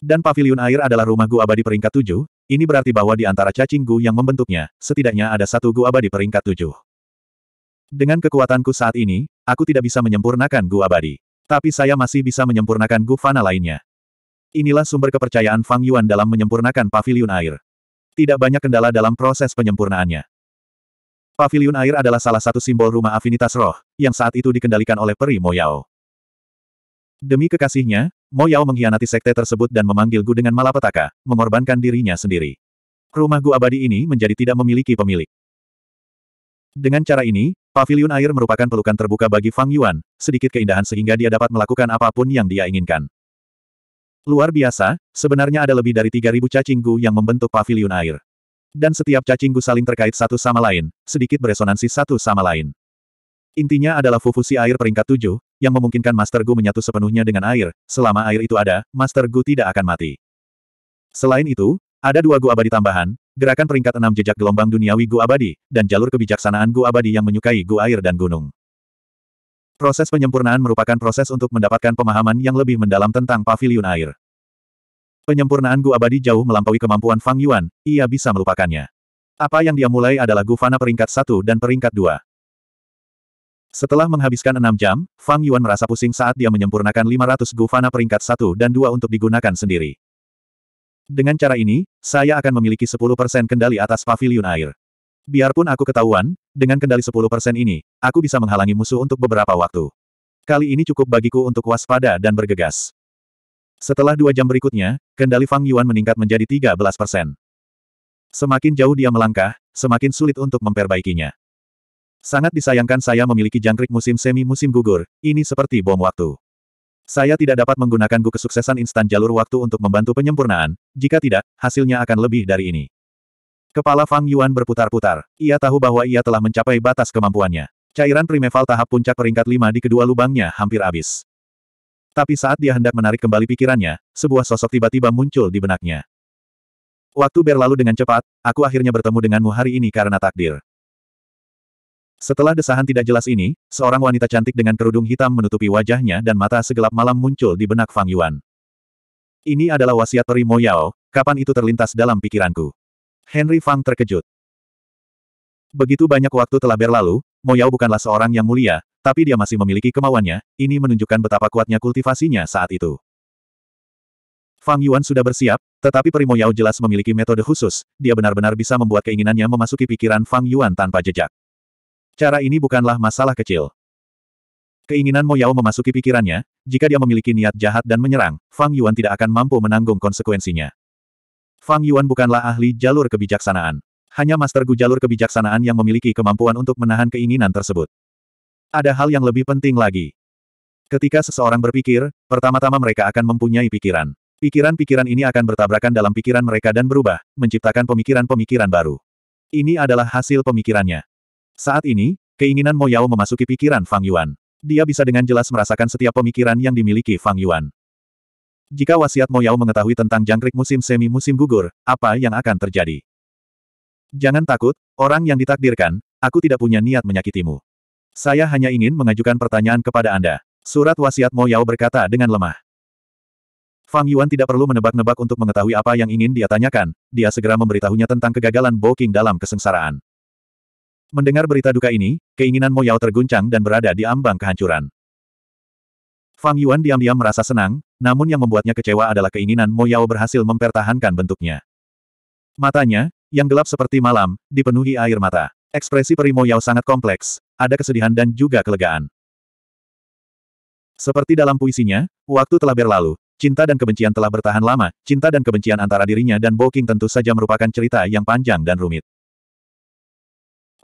Dan pavilion air adalah rumah Gu abadi peringkat tujuh, ini berarti bahwa di antara cacing Gu yang membentuknya, setidaknya ada satu Gu abadi peringkat tujuh. Dengan kekuatanku saat ini, aku tidak bisa menyempurnakan Gu abadi. Tapi saya masih bisa menyempurnakan Gu Fana lainnya. Inilah sumber kepercayaan Fang Yuan dalam menyempurnakan pavilion air. Tidak banyak kendala dalam proses penyempurnaannya. Pavilion air adalah salah satu simbol rumah afinitas roh, yang saat itu dikendalikan oleh peri Moyao. Demi kekasihnya, Moyao mengkhianati sekte tersebut dan memanggil Gu dengan malapetaka, mengorbankan dirinya sendiri. Rumah Gu abadi ini menjadi tidak memiliki pemilik. Dengan cara ini, pavilion air merupakan pelukan terbuka bagi Fang Yuan, sedikit keindahan sehingga dia dapat melakukan apapun yang dia inginkan. Luar biasa, sebenarnya ada lebih dari 3.000 cacinggu yang membentuk pavilion air. Dan setiap cacinggu saling terkait satu sama lain, sedikit beresonansi satu sama lain. Intinya adalah fufusi air peringkat tujuh, yang memungkinkan Master Gu menyatu sepenuhnya dengan air, selama air itu ada, Master Gu tidak akan mati. Selain itu, ada dua Gu abadi tambahan, gerakan peringkat enam jejak gelombang duniawi Gu abadi, dan jalur kebijaksanaan Gu abadi yang menyukai Gu air dan gunung. Proses penyempurnaan merupakan proses untuk mendapatkan pemahaman yang lebih mendalam tentang pavilion air. Penyempurnaan Gu Abadi jauh melampaui kemampuan Fang Yuan, ia bisa melupakannya. Apa yang dia mulai adalah Gufana peringkat 1 dan peringkat 2. Setelah menghabiskan enam jam, Fang Yuan merasa pusing saat dia menyempurnakan 500 ratus peringkat 1 dan 2 untuk digunakan sendiri. Dengan cara ini, saya akan memiliki 10% kendali atas pavilion air. Biarpun aku ketahuan, dengan kendali 10% ini, aku bisa menghalangi musuh untuk beberapa waktu. Kali ini cukup bagiku untuk waspada dan bergegas. Setelah dua jam berikutnya, kendali Fang Yuan meningkat menjadi 13%. Semakin jauh dia melangkah, semakin sulit untuk memperbaikinya. Sangat disayangkan saya memiliki jangkrik musim semi-musim gugur, ini seperti bom waktu. Saya tidak dapat menggunakan gu kesuksesan instan jalur waktu untuk membantu penyempurnaan, jika tidak, hasilnya akan lebih dari ini. Kepala Fang Yuan berputar-putar. Ia tahu bahwa ia telah mencapai batas kemampuannya. Cairan primeval tahap puncak peringkat lima di kedua lubangnya hampir habis. Tapi saat dia hendak menarik kembali pikirannya, sebuah sosok tiba-tiba muncul di benaknya. Waktu berlalu dengan cepat, aku akhirnya bertemu denganmu hari ini karena takdir. Setelah desahan tidak jelas ini, seorang wanita cantik dengan kerudung hitam menutupi wajahnya dan mata segelap malam muncul di benak Fang Yuan. Ini adalah wasiat peri kapan itu terlintas dalam pikiranku. Henry Fang terkejut. Begitu banyak waktu telah berlalu, Moyao bukanlah seorang yang mulia, tapi dia masih memiliki kemauannya, ini menunjukkan betapa kuatnya kultivasinya saat itu. Fang Yuan sudah bersiap, tetapi Peri Moyao jelas memiliki metode khusus, dia benar-benar bisa membuat keinginannya memasuki pikiran Fang Yuan tanpa jejak. Cara ini bukanlah masalah kecil. Keinginan Moyao memasuki pikirannya, jika dia memiliki niat jahat dan menyerang, Fang Yuan tidak akan mampu menanggung konsekuensinya. Fang Yuan bukanlah ahli jalur kebijaksanaan. Hanya Master Gu jalur kebijaksanaan yang memiliki kemampuan untuk menahan keinginan tersebut. Ada hal yang lebih penting lagi. Ketika seseorang berpikir, pertama-tama mereka akan mempunyai pikiran. Pikiran-pikiran ini akan bertabrakan dalam pikiran mereka dan berubah, menciptakan pemikiran-pemikiran baru. Ini adalah hasil pemikirannya. Saat ini, keinginan Mo Yao memasuki pikiran Fang Yuan. Dia bisa dengan jelas merasakan setiap pemikiran yang dimiliki Fang Yuan. Jika wasiat Moyao mengetahui tentang jangkrik musim semi musim gugur, apa yang akan terjadi? Jangan takut, orang yang ditakdirkan, aku tidak punya niat menyakitimu. Saya hanya ingin mengajukan pertanyaan kepada Anda. Surat wasiat Moyao berkata dengan lemah. Fang Yuan tidak perlu menebak-nebak untuk mengetahui apa yang ingin dia tanyakan, dia segera memberitahunya tentang kegagalan Bo King dalam kesengsaraan. Mendengar berita duka ini, keinginan Moyao terguncang dan berada di ambang kehancuran. Fang Yuan diam-diam merasa senang, namun yang membuatnya kecewa adalah keinginan Mo Yao berhasil mempertahankan bentuknya. Matanya, yang gelap seperti malam, dipenuhi air mata. Ekspresi peri Mo Yao sangat kompleks, ada kesedihan dan juga kelegaan. Seperti dalam puisinya, waktu telah berlalu, cinta dan kebencian telah bertahan lama, cinta dan kebencian antara dirinya dan Bo King tentu saja merupakan cerita yang panjang dan rumit.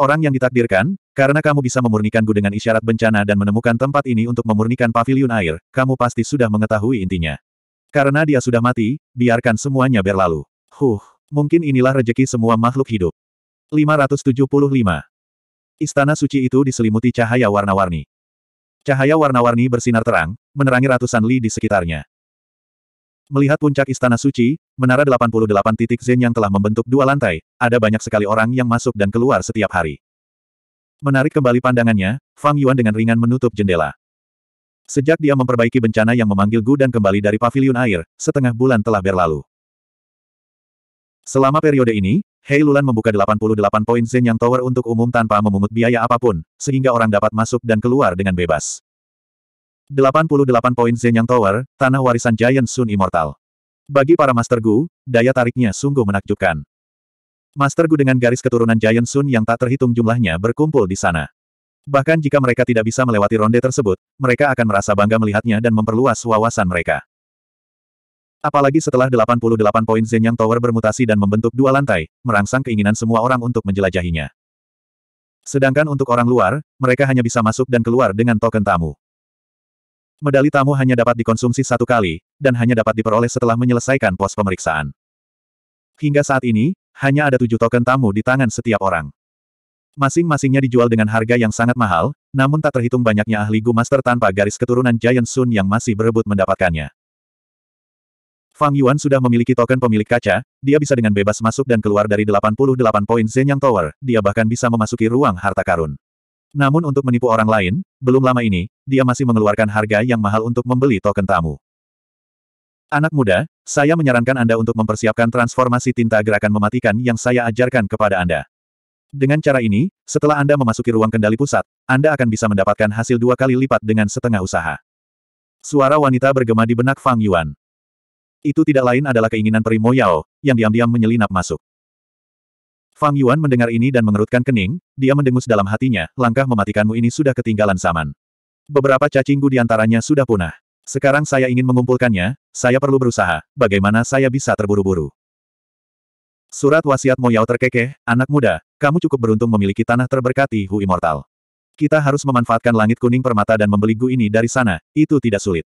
Orang yang ditakdirkan, karena kamu bisa memurnikanku dengan isyarat bencana dan menemukan tempat ini untuk memurnikan paviliun air, kamu pasti sudah mengetahui intinya. Karena dia sudah mati, biarkan semuanya berlalu. Huh, mungkin inilah rejeki semua makhluk hidup. 575. Istana suci itu diselimuti cahaya warna-warni. Cahaya warna-warni bersinar terang, menerangi ratusan li di sekitarnya. Melihat puncak istana suci, menara 88 titik zen yang telah membentuk dua lantai, ada banyak sekali orang yang masuk dan keluar setiap hari. Menarik kembali pandangannya, Fang Yuan dengan ringan menutup jendela. Sejak dia memperbaiki bencana yang memanggil Gu dan kembali dari pavilion air, setengah bulan telah berlalu. Selama periode ini, Hei Lulan membuka 88 poin Zen Yang Tower untuk umum tanpa memungut biaya apapun, sehingga orang dapat masuk dan keluar dengan bebas. 88 poin Zen Yang Tower, tanah warisan Giant Sun Immortal. Bagi para Master Gu, daya tariknya sungguh menakjubkan. Master Gu dengan garis keturunan Giant Sun yang tak terhitung jumlahnya berkumpul di sana. Bahkan jika mereka tidak bisa melewati ronde tersebut, mereka akan merasa bangga melihatnya dan memperluas wawasan mereka. Apalagi setelah 88 poin yang Tower bermutasi dan membentuk dua lantai, merangsang keinginan semua orang untuk menjelajahinya. Sedangkan untuk orang luar, mereka hanya bisa masuk dan keluar dengan token tamu. Medali tamu hanya dapat dikonsumsi satu kali, dan hanya dapat diperoleh setelah menyelesaikan pos pemeriksaan. Hingga saat ini, hanya ada tujuh token tamu di tangan setiap orang. Masing-masingnya dijual dengan harga yang sangat mahal, namun tak terhitung banyaknya ahli Gu Master tanpa garis keturunan Giant Sun yang masih berebut mendapatkannya. Fang Yuan sudah memiliki token pemilik kaca, dia bisa dengan bebas masuk dan keluar dari 88 poin Zenyang Tower, dia bahkan bisa memasuki ruang harta karun. Namun untuk menipu orang lain, belum lama ini, dia masih mengeluarkan harga yang mahal untuk membeli token tamu. Anak muda, saya menyarankan Anda untuk mempersiapkan transformasi tinta gerakan mematikan yang saya ajarkan kepada Anda. Dengan cara ini, setelah Anda memasuki ruang kendali pusat, Anda akan bisa mendapatkan hasil dua kali lipat dengan setengah usaha. Suara wanita bergema di benak Fang Yuan. Itu tidak lain adalah keinginan Primo Yao, yang diam-diam menyelinap masuk. Fang Yuan mendengar ini dan mengerutkan kening, dia mendengus dalam hatinya, langkah mematikanmu ini sudah ketinggalan zaman. Beberapa cacingku di antaranya sudah punah. Sekarang saya ingin mengumpulkannya, saya perlu berusaha, bagaimana saya bisa terburu-buru. Surat wasiat Moyao terkekeh, anak muda, kamu cukup beruntung memiliki tanah terberkati Hu Immortal. Kita harus memanfaatkan langit kuning permata dan membeli gu ini dari sana, itu tidak sulit.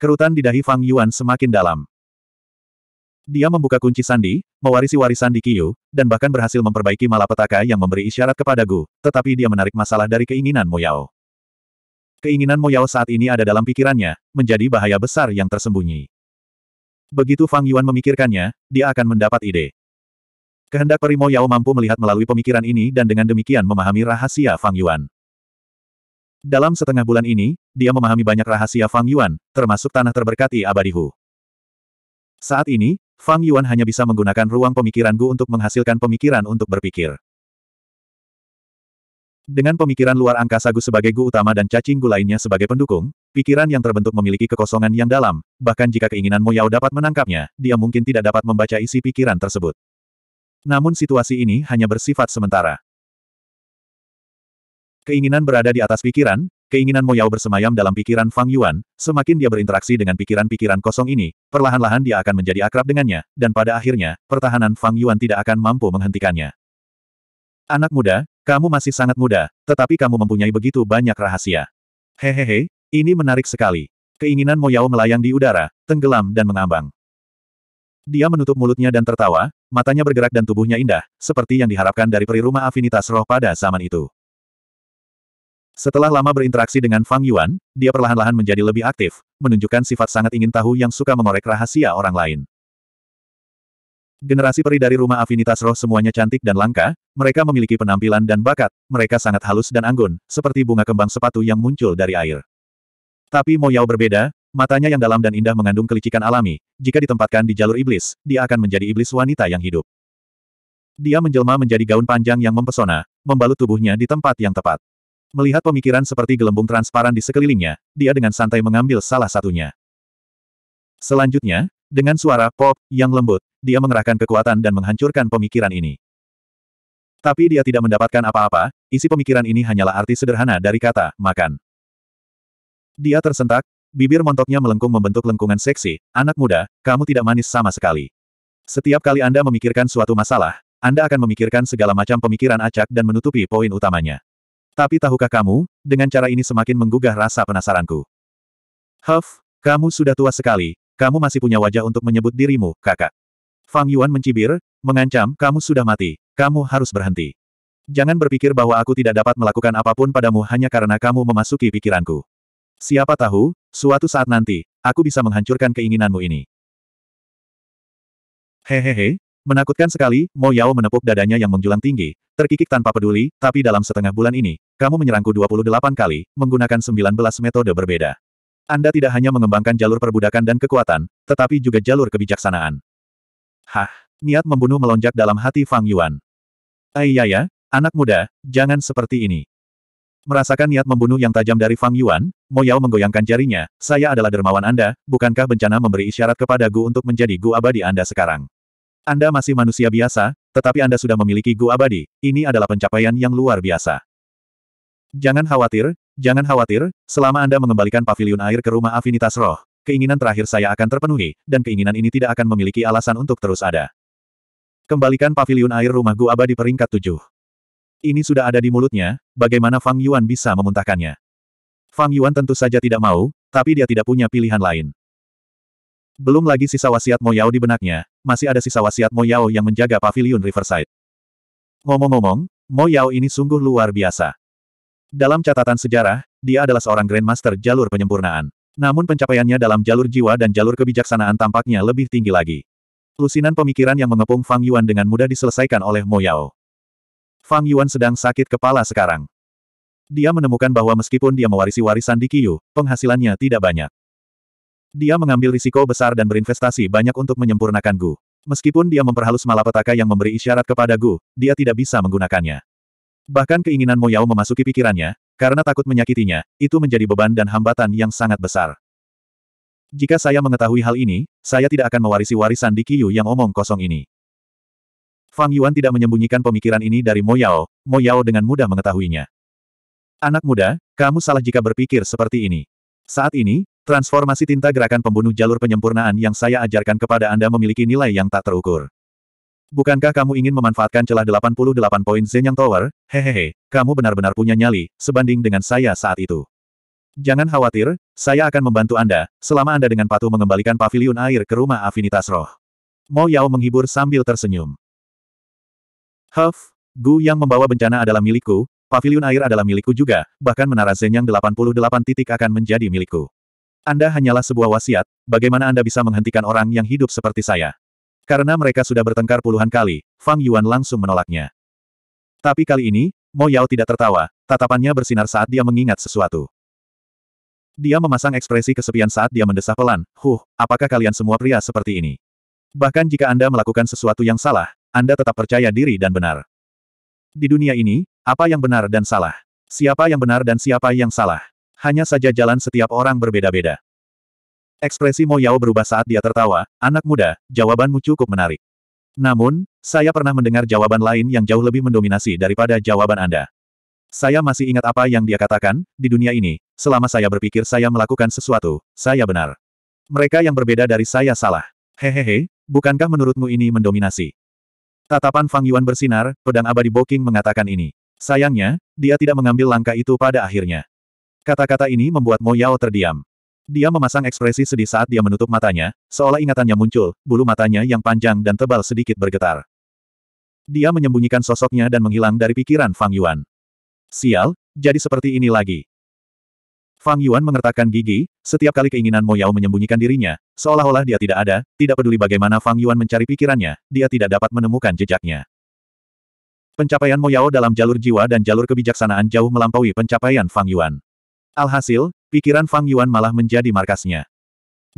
Kerutan di dahi Fang Yuan semakin dalam. Dia membuka kunci sandi, mewarisi warisan di Kiyu, dan bahkan berhasil memperbaiki malapetaka yang memberi isyarat kepadaku. tetapi dia menarik masalah dari keinginan Moyao. Keinginan Moyao saat ini ada dalam pikirannya, menjadi bahaya besar yang tersembunyi. Begitu Fang Yuan memikirkannya, dia akan mendapat ide. Kehendak peri Moyao mampu melihat melalui pemikiran ini dan dengan demikian memahami rahasia Fang Yuan. Dalam setengah bulan ini, dia memahami banyak rahasia Fang Yuan, termasuk tanah terberkati Abadihu. Saat ini, Fang Yuan hanya bisa menggunakan ruang pemikiran Gu untuk menghasilkan pemikiran untuk berpikir. Dengan pemikiran luar angkasa Gu sebagai Gu utama dan cacing Gu lainnya sebagai pendukung, pikiran yang terbentuk memiliki kekosongan yang dalam, bahkan jika keinginan Mo dapat menangkapnya, dia mungkin tidak dapat membaca isi pikiran tersebut. Namun situasi ini hanya bersifat sementara. Keinginan berada di atas pikiran, keinginan Mo bersemayam dalam pikiran Fang Yuan, semakin dia berinteraksi dengan pikiran-pikiran kosong ini, perlahan-lahan dia akan menjadi akrab dengannya, dan pada akhirnya, pertahanan Fang Yuan tidak akan mampu menghentikannya. Anak muda, kamu masih sangat muda, tetapi kamu mempunyai begitu banyak rahasia. Hehehe, ini menarik sekali. Keinginan Moyao melayang di udara, tenggelam dan mengambang. Dia menutup mulutnya dan tertawa, matanya bergerak dan tubuhnya indah, seperti yang diharapkan dari peri rumah afinitas roh pada zaman itu. Setelah lama berinteraksi dengan Fang Yuan, dia perlahan-lahan menjadi lebih aktif, menunjukkan sifat sangat ingin tahu yang suka mengorek rahasia orang lain. Generasi peri dari rumah afinitas roh semuanya cantik dan langka, mereka memiliki penampilan dan bakat, mereka sangat halus dan anggun, seperti bunga kembang sepatu yang muncul dari air. Tapi Moyao berbeda, matanya yang dalam dan indah mengandung kelicikan alami, jika ditempatkan di jalur iblis, dia akan menjadi iblis wanita yang hidup. Dia menjelma menjadi gaun panjang yang mempesona, membalut tubuhnya di tempat yang tepat. Melihat pemikiran seperti gelembung transparan di sekelilingnya, dia dengan santai mengambil salah satunya. Selanjutnya, dengan suara pop yang lembut, dia mengerahkan kekuatan dan menghancurkan pemikiran ini. Tapi dia tidak mendapatkan apa-apa, isi pemikiran ini hanyalah arti sederhana dari kata, makan. Dia tersentak, bibir montoknya melengkung membentuk lengkungan seksi, anak muda, kamu tidak manis sama sekali. Setiap kali Anda memikirkan suatu masalah, Anda akan memikirkan segala macam pemikiran acak dan menutupi poin utamanya. Tapi tahukah kamu, dengan cara ini semakin menggugah rasa penasaranku. Huff, kamu sudah tua sekali, kamu masih punya wajah untuk menyebut dirimu, kakak. Fang Yuan mencibir, mengancam, kamu sudah mati, kamu harus berhenti. Jangan berpikir bahwa aku tidak dapat melakukan apapun padamu hanya karena kamu memasuki pikiranku. Siapa tahu, suatu saat nanti, aku bisa menghancurkan keinginanmu ini. Hehehe, menakutkan sekali, Mo Yao menepuk dadanya yang menjulang tinggi, terkikik tanpa peduli, tapi dalam setengah bulan ini, kamu menyerangku 28 kali, menggunakan 19 metode berbeda. Anda tidak hanya mengembangkan jalur perbudakan dan kekuatan, tetapi juga jalur kebijaksanaan. Hah, niat membunuh melonjak dalam hati Fang Yuan. Aiyaya, eh, anak muda, jangan seperti ini. Merasakan niat membunuh yang tajam dari Fang Yuan, Mo Yao menggoyangkan jarinya, saya adalah dermawan Anda, bukankah bencana memberi isyarat kepada Gu untuk menjadi Gu abadi Anda sekarang? Anda masih manusia biasa, tetapi Anda sudah memiliki Gu abadi, ini adalah pencapaian yang luar biasa. Jangan khawatir, Jangan khawatir, selama Anda mengembalikan pavilion air ke rumah afinitas roh, keinginan terakhir saya akan terpenuhi, dan keinginan ini tidak akan memiliki alasan untuk terus ada. Kembalikan pavilion air rumah gua abadi peringkat tujuh. Ini sudah ada di mulutnya, bagaimana Fang Yuan bisa memuntahkannya? Fang Yuan tentu saja tidak mau, tapi dia tidak punya pilihan lain. Belum lagi sisa wasiat Moyao di benaknya, masih ada sisa wasiat Moyao yang menjaga pavilion Riverside. Ngomong-ngomong, Moyao ini sungguh luar biasa. Dalam catatan sejarah, dia adalah seorang Grandmaster jalur penyempurnaan. Namun pencapaiannya dalam jalur jiwa dan jalur kebijaksanaan tampaknya lebih tinggi lagi. Lusinan pemikiran yang mengepung Fang Yuan dengan mudah diselesaikan oleh Mo Yao. Fang Yuan sedang sakit kepala sekarang. Dia menemukan bahwa meskipun dia mewarisi warisan di Qiyu, penghasilannya tidak banyak. Dia mengambil risiko besar dan berinvestasi banyak untuk menyempurnakan Gu. Meskipun dia memperhalus malapetaka yang memberi isyarat kepada Gu, dia tidak bisa menggunakannya. Bahkan keinginan Moyao memasuki pikirannya, karena takut menyakitinya, itu menjadi beban dan hambatan yang sangat besar. Jika saya mengetahui hal ini, saya tidak akan mewarisi warisan di Kiyu yang omong kosong ini. Fang Yuan tidak menyembunyikan pemikiran ini dari Moyao, Moyao dengan mudah mengetahuinya. Anak muda, kamu salah jika berpikir seperti ini. Saat ini, transformasi tinta gerakan pembunuh jalur penyempurnaan yang saya ajarkan kepada Anda memiliki nilai yang tak terukur. Bukankah kamu ingin memanfaatkan celah 88 poin Zenyang Tower? Hehehe, kamu benar-benar punya nyali, sebanding dengan saya saat itu. Jangan khawatir, saya akan membantu Anda, selama Anda dengan patuh mengembalikan pavilion air ke rumah afinitas roh. Mo Yao menghibur sambil tersenyum. Huff, Gu yang membawa bencana adalah milikku, pavilion air adalah milikku juga, bahkan menara Zenyang 88 titik akan menjadi milikku. Anda hanyalah sebuah wasiat, bagaimana Anda bisa menghentikan orang yang hidup seperti saya? Karena mereka sudah bertengkar puluhan kali, Fang Yuan langsung menolaknya. Tapi kali ini, Mo Yao tidak tertawa, tatapannya bersinar saat dia mengingat sesuatu. Dia memasang ekspresi kesepian saat dia mendesah pelan, huh, apakah kalian semua pria seperti ini? Bahkan jika Anda melakukan sesuatu yang salah, Anda tetap percaya diri dan benar. Di dunia ini, apa yang benar dan salah? Siapa yang benar dan siapa yang salah? Hanya saja jalan setiap orang berbeda-beda. Ekspresi Mo Yao berubah saat dia tertawa, anak muda, jawabanmu cukup menarik. Namun, saya pernah mendengar jawaban lain yang jauh lebih mendominasi daripada jawaban Anda. Saya masih ingat apa yang dia katakan, di dunia ini, selama saya berpikir saya melakukan sesuatu, saya benar. Mereka yang berbeda dari saya salah. Hehehe, bukankah menurutmu ini mendominasi? Tatapan Fang Yuan bersinar, pedang abadi Boking mengatakan ini. Sayangnya, dia tidak mengambil langkah itu pada akhirnya. Kata-kata ini membuat Mo Yao terdiam. Dia memasang ekspresi sedih saat dia menutup matanya, seolah ingatannya muncul, bulu matanya yang panjang dan tebal sedikit bergetar. Dia menyembunyikan sosoknya dan menghilang dari pikiran Fang Yuan. Sial, jadi seperti ini lagi. Fang Yuan mengertakkan gigi, setiap kali keinginan Mo Yao menyembunyikan dirinya, seolah-olah dia tidak ada, tidak peduli bagaimana Fang Yuan mencari pikirannya, dia tidak dapat menemukan jejaknya. Pencapaian Mo Yao dalam jalur jiwa dan jalur kebijaksanaan jauh melampaui pencapaian Fang Yuan. Alhasil, Pikiran Fang Yuan malah menjadi markasnya.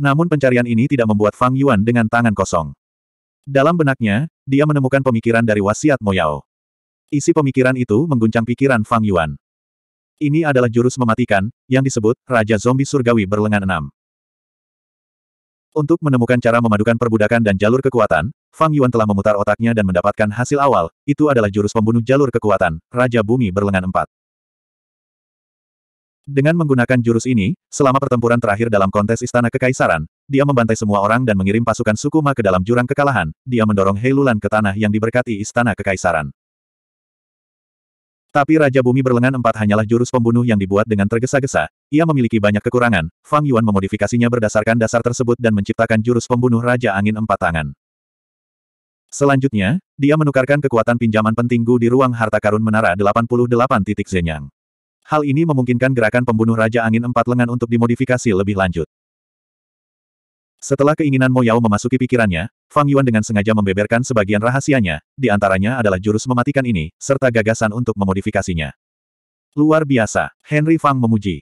Namun pencarian ini tidak membuat Fang Yuan dengan tangan kosong. Dalam benaknya, dia menemukan pemikiran dari wasiat Moyao. Isi pemikiran itu mengguncang pikiran Fang Yuan. Ini adalah jurus mematikan, yang disebut Raja Zombie Surgawi berlengan enam. Untuk menemukan cara memadukan perbudakan dan jalur kekuatan, Fang Yuan telah memutar otaknya dan mendapatkan hasil awal, itu adalah jurus pembunuh jalur kekuatan, Raja Bumi berlengan empat. Dengan menggunakan jurus ini, selama pertempuran terakhir dalam kontes Istana Kekaisaran, dia membantai semua orang dan mengirim pasukan suku ke dalam jurang kekalahan, dia mendorong Heilulan ke tanah yang diberkati Istana Kekaisaran. Tapi Raja Bumi Berlengan Empat hanyalah jurus pembunuh yang dibuat dengan tergesa-gesa, ia memiliki banyak kekurangan, Fang Yuan memodifikasinya berdasarkan dasar tersebut dan menciptakan jurus pembunuh Raja Angin Empat Tangan. Selanjutnya, dia menukarkan kekuatan pinjaman penting Gu di ruang harta karun Menara 88 titik Zenyang. Hal ini memungkinkan gerakan pembunuh Raja Angin Empat Lengan untuk dimodifikasi lebih lanjut. Setelah keinginan Mo Yao memasuki pikirannya, Fang Yuan dengan sengaja membeberkan sebagian rahasianya, di antaranya adalah jurus mematikan ini, serta gagasan untuk memodifikasinya. Luar biasa, Henry Fang memuji.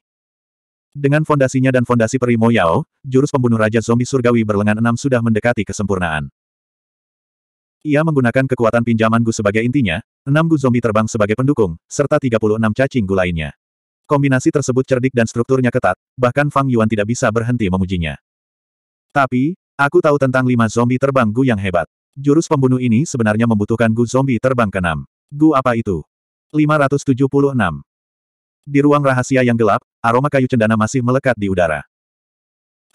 Dengan fondasinya dan fondasi peri Mo Yao, jurus pembunuh Raja Zombie Surgawi berlengan enam sudah mendekati kesempurnaan. Ia menggunakan kekuatan pinjaman Gu sebagai intinya, 6 Gu zombie terbang sebagai pendukung, serta 36 cacing Gu lainnya. Kombinasi tersebut cerdik dan strukturnya ketat, bahkan Fang Yuan tidak bisa berhenti memujinya. Tapi, aku tahu tentang lima zombie terbang Gu yang hebat. Jurus pembunuh ini sebenarnya membutuhkan Gu zombie terbang ke-6. Gu apa itu? 576. Di ruang rahasia yang gelap, aroma kayu cendana masih melekat di udara.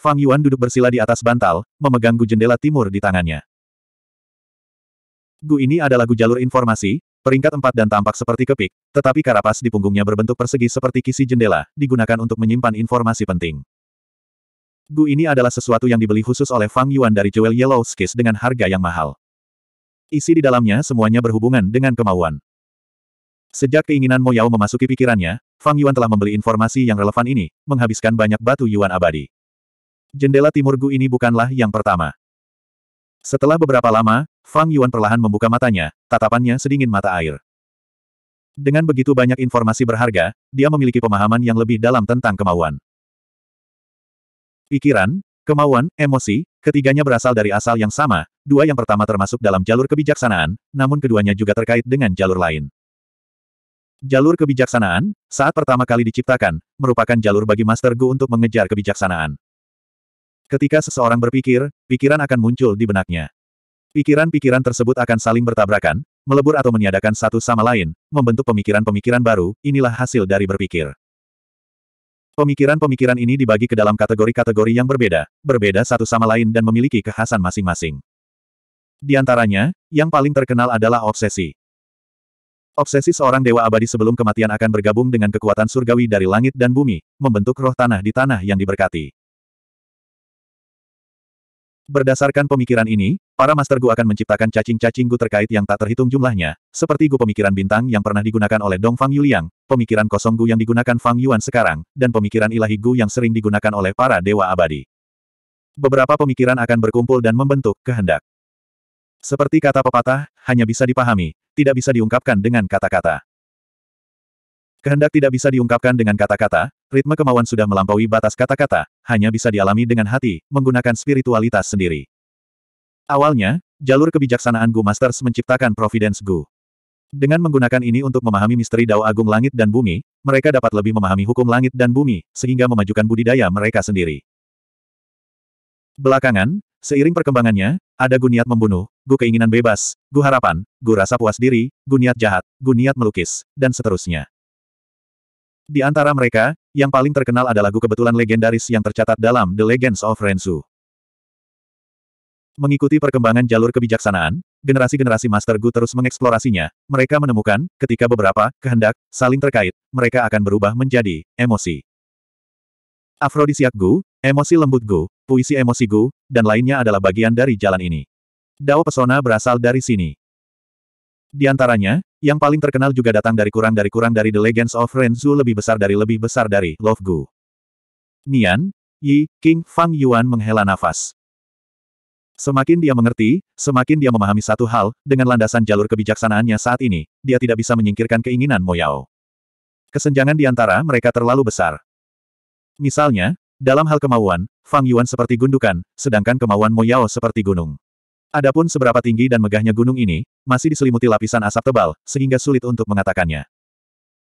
Fang Yuan duduk bersila di atas bantal, memegang gu jendela timur di tangannya. Gu ini adalah gu jalur informasi, peringkat empat dan tampak seperti kepik, tetapi karapas di punggungnya berbentuk persegi seperti kisi jendela, digunakan untuk menyimpan informasi penting. Gu ini adalah sesuatu yang dibeli khusus oleh Fang Yuan dari Jewel Yellow Skis dengan harga yang mahal. Isi di dalamnya semuanya berhubungan dengan kemauan. Sejak keinginan Mo Yao memasuki pikirannya, Fang Yuan telah membeli informasi yang relevan ini, menghabiskan banyak batu Yuan abadi. Jendela timur Gu ini bukanlah yang pertama. Setelah beberapa lama, Fang Yuan perlahan membuka matanya, tatapannya sedingin mata air. Dengan begitu banyak informasi berharga, dia memiliki pemahaman yang lebih dalam tentang kemauan. Pikiran, kemauan, emosi, ketiganya berasal dari asal yang sama, dua yang pertama termasuk dalam jalur kebijaksanaan, namun keduanya juga terkait dengan jalur lain. Jalur kebijaksanaan, saat pertama kali diciptakan, merupakan jalur bagi Master Gu untuk mengejar kebijaksanaan. Ketika seseorang berpikir, pikiran akan muncul di benaknya. Pikiran-pikiran tersebut akan saling bertabrakan, melebur atau meniadakan satu sama lain, membentuk pemikiran-pemikiran baru, inilah hasil dari berpikir. Pemikiran-pemikiran ini dibagi ke dalam kategori-kategori yang berbeda, berbeda satu sama lain dan memiliki kekhasan masing-masing. Di antaranya, yang paling terkenal adalah obsesi. Obsesi seorang dewa abadi sebelum kematian akan bergabung dengan kekuatan surgawi dari langit dan bumi, membentuk roh tanah di tanah yang diberkati. Berdasarkan pemikiran ini, para Master Gu akan menciptakan cacing-cacing Gu terkait yang tak terhitung jumlahnya, seperti Gu pemikiran bintang yang pernah digunakan oleh Dong Fang Yuliang, pemikiran kosong Gu yang digunakan Fang Yuan sekarang, dan pemikiran ilahi Gu yang sering digunakan oleh para Dewa Abadi. Beberapa pemikiran akan berkumpul dan membentuk kehendak. Seperti kata pepatah, hanya bisa dipahami, tidak bisa diungkapkan dengan kata-kata. Kehendak tidak bisa diungkapkan dengan kata-kata, ritme kemauan sudah melampaui batas kata-kata, hanya bisa dialami dengan hati, menggunakan spiritualitas sendiri. Awalnya, jalur kebijaksanaan Gu Masters menciptakan Providence Gu. Dengan menggunakan ini untuk memahami misteri Dao Agung Langit dan Bumi, mereka dapat lebih memahami hukum langit dan bumi, sehingga memajukan budidaya mereka sendiri. Belakangan, seiring perkembangannya, ada guniat membunuh, gu keinginan bebas, gu harapan, gu rasa puas diri, guniat jahat, guniat melukis, dan seterusnya. Di antara mereka, yang paling terkenal adalah lagu kebetulan legendaris yang tercatat dalam The Legends of Renzu. Mengikuti perkembangan jalur kebijaksanaan, generasi-generasi Master Gu terus mengeksplorasinya. Mereka menemukan, ketika beberapa kehendak saling terkait, mereka akan berubah menjadi emosi. Afrodisiak Gu, emosi lembut Gu, puisi emosi Gu, dan lainnya adalah bagian dari jalan ini. Dao pesona berasal dari sini. Di antaranya, yang paling terkenal juga datang dari kurang dari kurang dari The Legends of Renzu lebih besar dari lebih besar dari Love Gu. Nian, Yi, King Fang Yuan menghela nafas. Semakin dia mengerti, semakin dia memahami satu hal, dengan landasan jalur kebijaksanaannya saat ini, dia tidak bisa menyingkirkan keinginan Moyao. Kesenjangan di antara mereka terlalu besar. Misalnya, dalam hal kemauan, Fang Yuan seperti gundukan, sedangkan kemauan Moyao seperti gunung. Adapun seberapa tinggi dan megahnya gunung ini, masih diselimuti lapisan asap tebal, sehingga sulit untuk mengatakannya.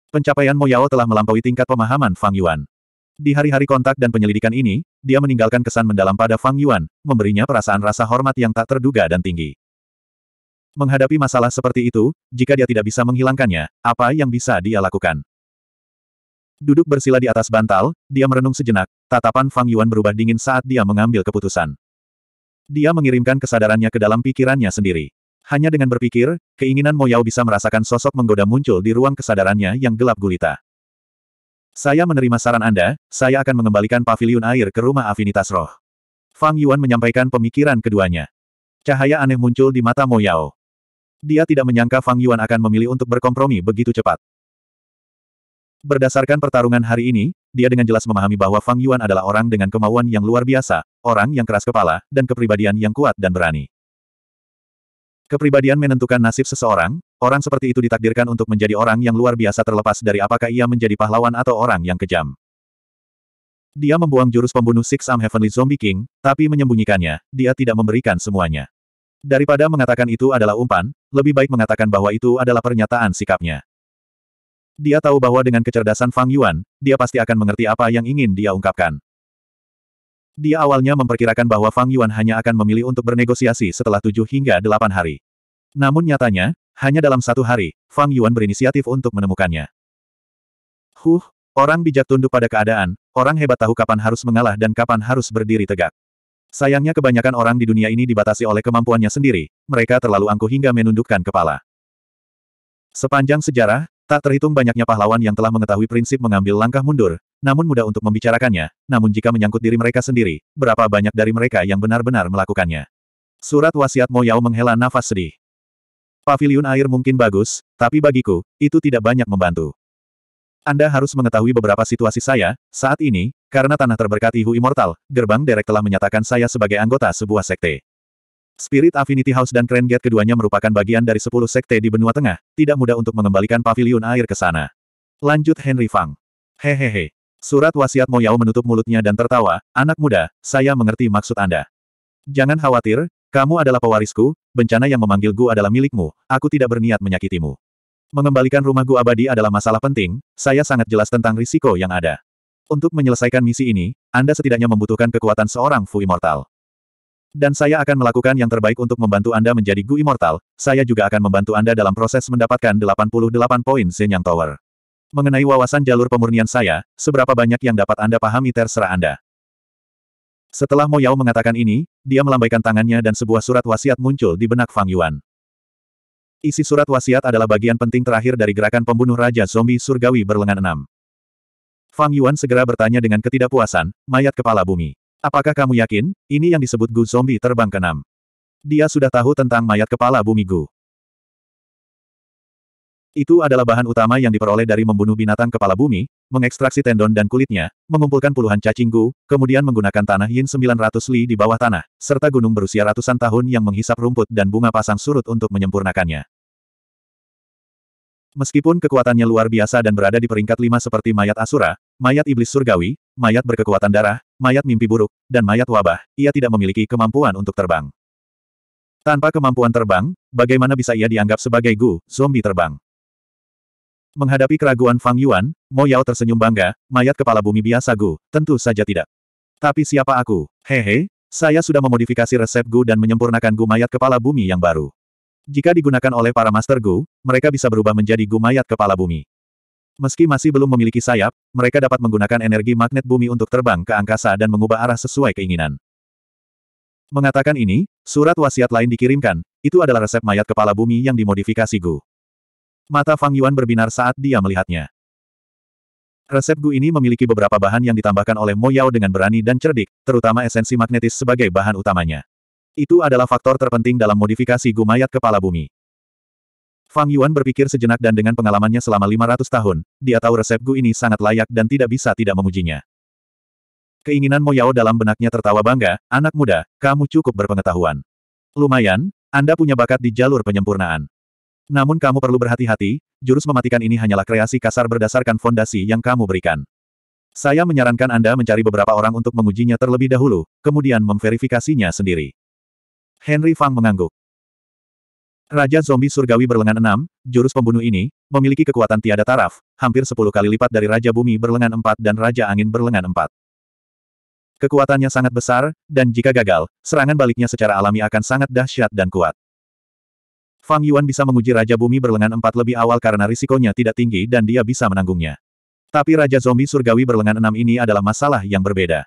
Pencapaian Moyao telah melampaui tingkat pemahaman Fang Yuan. Di hari-hari kontak dan penyelidikan ini, dia meninggalkan kesan mendalam pada Fang Yuan, memberinya perasaan rasa hormat yang tak terduga dan tinggi. Menghadapi masalah seperti itu, jika dia tidak bisa menghilangkannya, apa yang bisa dia lakukan? Duduk bersila di atas bantal, dia merenung sejenak, tatapan Fang Yuan berubah dingin saat dia mengambil keputusan. Dia mengirimkan kesadarannya ke dalam pikirannya sendiri. Hanya dengan berpikir, keinginan Moyao bisa merasakan sosok menggoda muncul di ruang kesadarannya yang gelap gulita. Saya menerima saran Anda, saya akan mengembalikan pavilion air ke rumah afinitas roh. Fang Yuan menyampaikan pemikiran keduanya. Cahaya aneh muncul di mata Moyao. Dia tidak menyangka Fang Yuan akan memilih untuk berkompromi begitu cepat. Berdasarkan pertarungan hari ini, dia dengan jelas memahami bahwa Fang Yuan adalah orang dengan kemauan yang luar biasa, orang yang keras kepala, dan kepribadian yang kuat dan berani. Kepribadian menentukan nasib seseorang, orang seperti itu ditakdirkan untuk menjadi orang yang luar biasa terlepas dari apakah ia menjadi pahlawan atau orang yang kejam. Dia membuang jurus pembunuh Six Am Heavenly Zombie King, tapi menyembunyikannya, dia tidak memberikan semuanya. Daripada mengatakan itu adalah umpan, lebih baik mengatakan bahwa itu adalah pernyataan sikapnya. Dia tahu bahwa dengan kecerdasan Fang Yuan, dia pasti akan mengerti apa yang ingin dia ungkapkan. Dia awalnya memperkirakan bahwa Fang Yuan hanya akan memilih untuk bernegosiasi setelah tujuh hingga delapan hari. Namun nyatanya, hanya dalam satu hari, Fang Yuan berinisiatif untuk menemukannya. Huh, orang bijak tunduk pada keadaan, orang hebat tahu kapan harus mengalah dan kapan harus berdiri tegak. Sayangnya kebanyakan orang di dunia ini dibatasi oleh kemampuannya sendiri, mereka terlalu angkuh hingga menundukkan kepala. Sepanjang sejarah, Tak terhitung banyaknya pahlawan yang telah mengetahui prinsip mengambil langkah mundur, namun mudah untuk membicarakannya, namun jika menyangkut diri mereka sendiri, berapa banyak dari mereka yang benar-benar melakukannya. Surat wasiat Mo menghela nafas sedih. Paviliun air mungkin bagus, tapi bagiku, itu tidak banyak membantu. Anda harus mengetahui beberapa situasi saya, saat ini, karena tanah terberkati Hu Immortal, gerbang derek telah menyatakan saya sebagai anggota sebuah sekte. Spirit Affinity House dan Grand Gate keduanya merupakan bagian dari 10 sekte di benua tengah, tidak mudah untuk mengembalikan pavilion air ke sana. Lanjut Henry Fang. Hehehe. Surat wasiat Moyao menutup mulutnya dan tertawa, anak muda, saya mengerti maksud Anda. Jangan khawatir, kamu adalah pewarisku, bencana yang memanggil Gu adalah milikmu, aku tidak berniat menyakitimu. Mengembalikan rumah Gu abadi adalah masalah penting, saya sangat jelas tentang risiko yang ada. Untuk menyelesaikan misi ini, Anda setidaknya membutuhkan kekuatan seorang Fu Immortal. Dan saya akan melakukan yang terbaik untuk membantu Anda menjadi Gu Immortal, saya juga akan membantu Anda dalam proses mendapatkan 88 poin Zenyang Tower. Mengenai wawasan jalur pemurnian saya, seberapa banyak yang dapat Anda pahami terserah Anda. Setelah Moyao mengatakan ini, dia melambaikan tangannya dan sebuah surat wasiat muncul di benak Fang Yuan. Isi surat wasiat adalah bagian penting terakhir dari gerakan pembunuh Raja Zombie Surgawi berlengan enam. Fang Yuan segera bertanya dengan ketidakpuasan, mayat kepala bumi. Apakah kamu yakin, ini yang disebut Gu Zombie terbang Kenam? Dia sudah tahu tentang mayat kepala bumi Gu. Itu adalah bahan utama yang diperoleh dari membunuh binatang kepala bumi, mengekstraksi tendon dan kulitnya, mengumpulkan puluhan cacing Gu, kemudian menggunakan tanah Yin 900 li di bawah tanah, serta gunung berusia ratusan tahun yang menghisap rumput dan bunga pasang surut untuk menyempurnakannya. Meskipun kekuatannya luar biasa dan berada di peringkat lima seperti mayat asura, mayat iblis surgawi, mayat berkekuatan darah, mayat mimpi buruk, dan mayat wabah, ia tidak memiliki kemampuan untuk terbang. Tanpa kemampuan terbang, bagaimana bisa ia dianggap sebagai Gu, zombie terbang? Menghadapi keraguan Fang Yuan, Mo Yao tersenyum bangga, mayat kepala bumi biasa Gu, tentu saja tidak. Tapi siapa aku? Hehe, saya sudah memodifikasi resep Gu dan menyempurnakan Gu mayat kepala bumi yang baru. Jika digunakan oleh para Master Gu, mereka bisa berubah menjadi Gu mayat kepala bumi. Meski masih belum memiliki sayap, mereka dapat menggunakan energi magnet bumi untuk terbang ke angkasa dan mengubah arah sesuai keinginan. Mengatakan ini, surat wasiat lain dikirimkan, itu adalah resep mayat kepala bumi yang dimodifikasi Gu. Mata Fang Yuan berbinar saat dia melihatnya. Resep Gu ini memiliki beberapa bahan yang ditambahkan oleh Mo Yao dengan berani dan cerdik, terutama esensi magnetis sebagai bahan utamanya. Itu adalah faktor terpenting dalam modifikasi Gu mayat kepala bumi. Fang Yuan berpikir sejenak dan dengan pengalamannya selama 500 tahun, dia tahu resep Gu ini sangat layak dan tidak bisa tidak memujinya. Keinginan Mo Yao dalam benaknya tertawa bangga, anak muda, kamu cukup berpengetahuan. Lumayan, Anda punya bakat di jalur penyempurnaan. Namun kamu perlu berhati-hati, jurus mematikan ini hanyalah kreasi kasar berdasarkan fondasi yang kamu berikan. Saya menyarankan Anda mencari beberapa orang untuk mengujinya terlebih dahulu, kemudian memverifikasinya sendiri. Henry Fang mengangguk. Raja Zombie Surgawi berlengan enam, jurus pembunuh ini, memiliki kekuatan tiada taraf, hampir sepuluh kali lipat dari Raja Bumi berlengan empat dan Raja Angin berlengan empat. Kekuatannya sangat besar, dan jika gagal, serangan baliknya secara alami akan sangat dahsyat dan kuat. Fang Yuan bisa menguji Raja Bumi berlengan empat lebih awal karena risikonya tidak tinggi dan dia bisa menanggungnya. Tapi Raja Zombie Surgawi berlengan enam ini adalah masalah yang berbeda.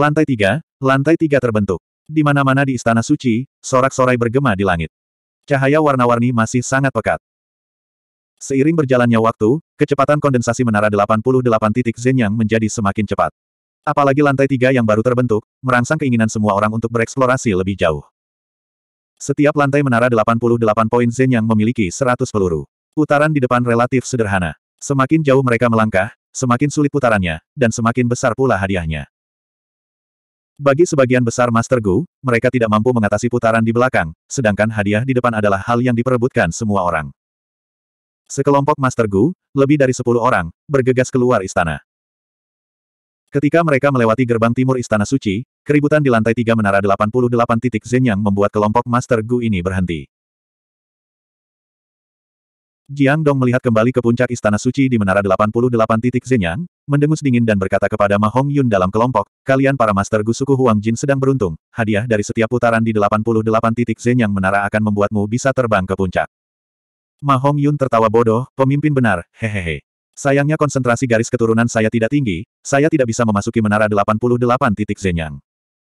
Lantai tiga, lantai tiga terbentuk. Di mana-mana di Istana Suci, sorak-sorai bergema di langit. Cahaya warna-warni masih sangat pekat. Seiring berjalannya waktu, kecepatan kondensasi menara 88 titik Zenyang menjadi semakin cepat. Apalagi lantai tiga yang baru terbentuk, merangsang keinginan semua orang untuk bereksplorasi lebih jauh. Setiap lantai menara 88 poin yang memiliki 100 peluru. Putaran di depan relatif sederhana. Semakin jauh mereka melangkah, semakin sulit putarannya, dan semakin besar pula hadiahnya. Bagi sebagian besar Master Gu, mereka tidak mampu mengatasi putaran di belakang, sedangkan hadiah di depan adalah hal yang diperebutkan semua orang. Sekelompok Master Gu, lebih dari sepuluh orang, bergegas keluar istana. Ketika mereka melewati gerbang timur Istana Suci, keributan di lantai tiga menara 88 titik Zenyang membuat kelompok Master Gu ini berhenti. Jiang Dong melihat kembali ke puncak Istana Suci di menara 88 titik Zenyang, mendengus dingin dan berkata kepada Mahong Yun dalam kelompok, kalian para master Gu suku Huang Jin sedang beruntung, hadiah dari setiap putaran di 88 titik Zen yang menara akan membuatmu bisa terbang ke puncak. Mahong Yun tertawa bodoh, pemimpin benar, hehehe. Sayangnya konsentrasi garis keturunan saya tidak tinggi, saya tidak bisa memasuki menara 88 titik Zenyang.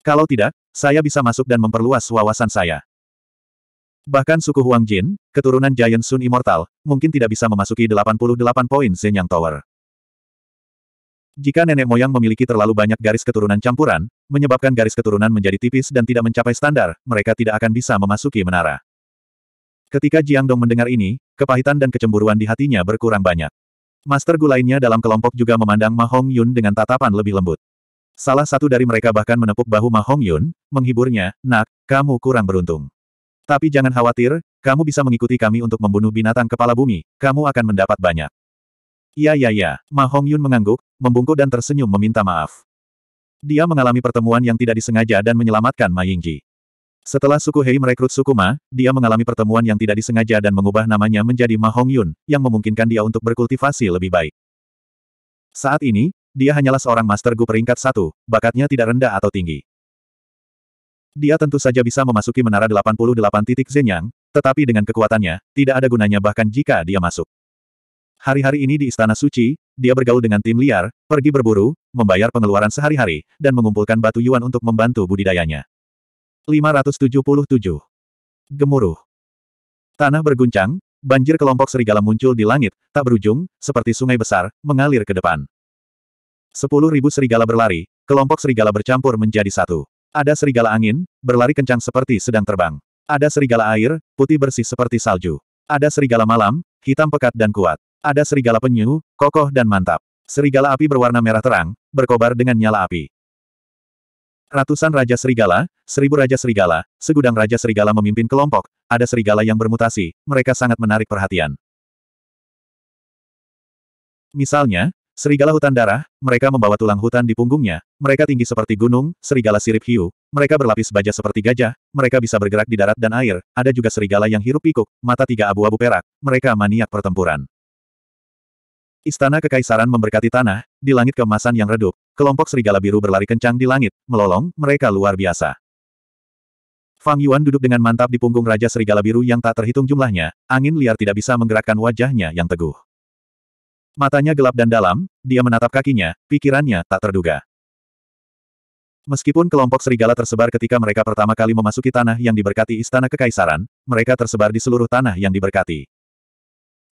Kalau tidak, saya bisa masuk dan memperluas wawasan saya. Bahkan suku Huang Jin, keturunan Giant Sun Immortal, mungkin tidak bisa memasuki 88 poin Zenyang Tower. Jika nenek moyang memiliki terlalu banyak garis keturunan campuran, menyebabkan garis keturunan menjadi tipis dan tidak mencapai standar, mereka tidak akan bisa memasuki menara. Ketika Jiang Dong mendengar ini, kepahitan dan kecemburuan di hatinya berkurang banyak. Master Gu lainnya dalam kelompok juga memandang Ma Hong Yun dengan tatapan lebih lembut. Salah satu dari mereka bahkan menepuk bahu Ma Hong Yun, menghiburnya, nak, kamu kurang beruntung. Tapi jangan khawatir, kamu bisa mengikuti kami untuk membunuh binatang kepala bumi, kamu akan mendapat banyak. Iya iya iya, Ma Hong Yun mengangguk, membungkuk dan tersenyum meminta maaf. Dia mengalami pertemuan yang tidak disengaja dan menyelamatkan Ma Yingji. Setelah suku Hei merekrut suku Ma, dia mengalami pertemuan yang tidak disengaja dan mengubah namanya menjadi Ma Hong Yun, yang memungkinkan dia untuk berkultivasi lebih baik. Saat ini, dia hanyalah seorang Master Gu peringkat satu, bakatnya tidak rendah atau tinggi. Dia tentu saja bisa memasuki menara 88 titik Zenyang, tetapi dengan kekuatannya, tidak ada gunanya bahkan jika dia masuk. Hari-hari ini di Istana Suci, dia bergaul dengan tim liar, pergi berburu, membayar pengeluaran sehari-hari, dan mengumpulkan batu yuan untuk membantu budidayanya. 577. Gemuruh. Tanah berguncang, banjir kelompok serigala muncul di langit, tak berujung, seperti sungai besar, mengalir ke depan. Sepuluh serigala berlari, kelompok serigala bercampur menjadi satu. Ada serigala angin, berlari kencang seperti sedang terbang. Ada serigala air, putih bersih seperti salju. Ada serigala malam, hitam pekat dan kuat. Ada serigala penyu, kokoh dan mantap. Serigala api berwarna merah terang, berkobar dengan nyala api. Ratusan Raja Serigala, seribu Raja Serigala, segudang Raja Serigala memimpin kelompok, ada serigala yang bermutasi, mereka sangat menarik perhatian. Misalnya, serigala hutan darah, mereka membawa tulang hutan di punggungnya, mereka tinggi seperti gunung, serigala sirip hiu, mereka berlapis baja seperti gajah, mereka bisa bergerak di darat dan air, ada juga serigala yang hirup pikuk, mata tiga abu-abu perak, mereka maniak pertempuran. Istana Kekaisaran memberkati tanah, di langit kemasan yang redup, kelompok serigala biru berlari kencang di langit, melolong, mereka luar biasa. Fang Yuan duduk dengan mantap di punggung Raja Serigala Biru yang tak terhitung jumlahnya, angin liar tidak bisa menggerakkan wajahnya yang teguh. Matanya gelap dan dalam, dia menatap kakinya, pikirannya tak terduga. Meskipun kelompok serigala tersebar ketika mereka pertama kali memasuki tanah yang diberkati Istana Kekaisaran, mereka tersebar di seluruh tanah yang diberkati.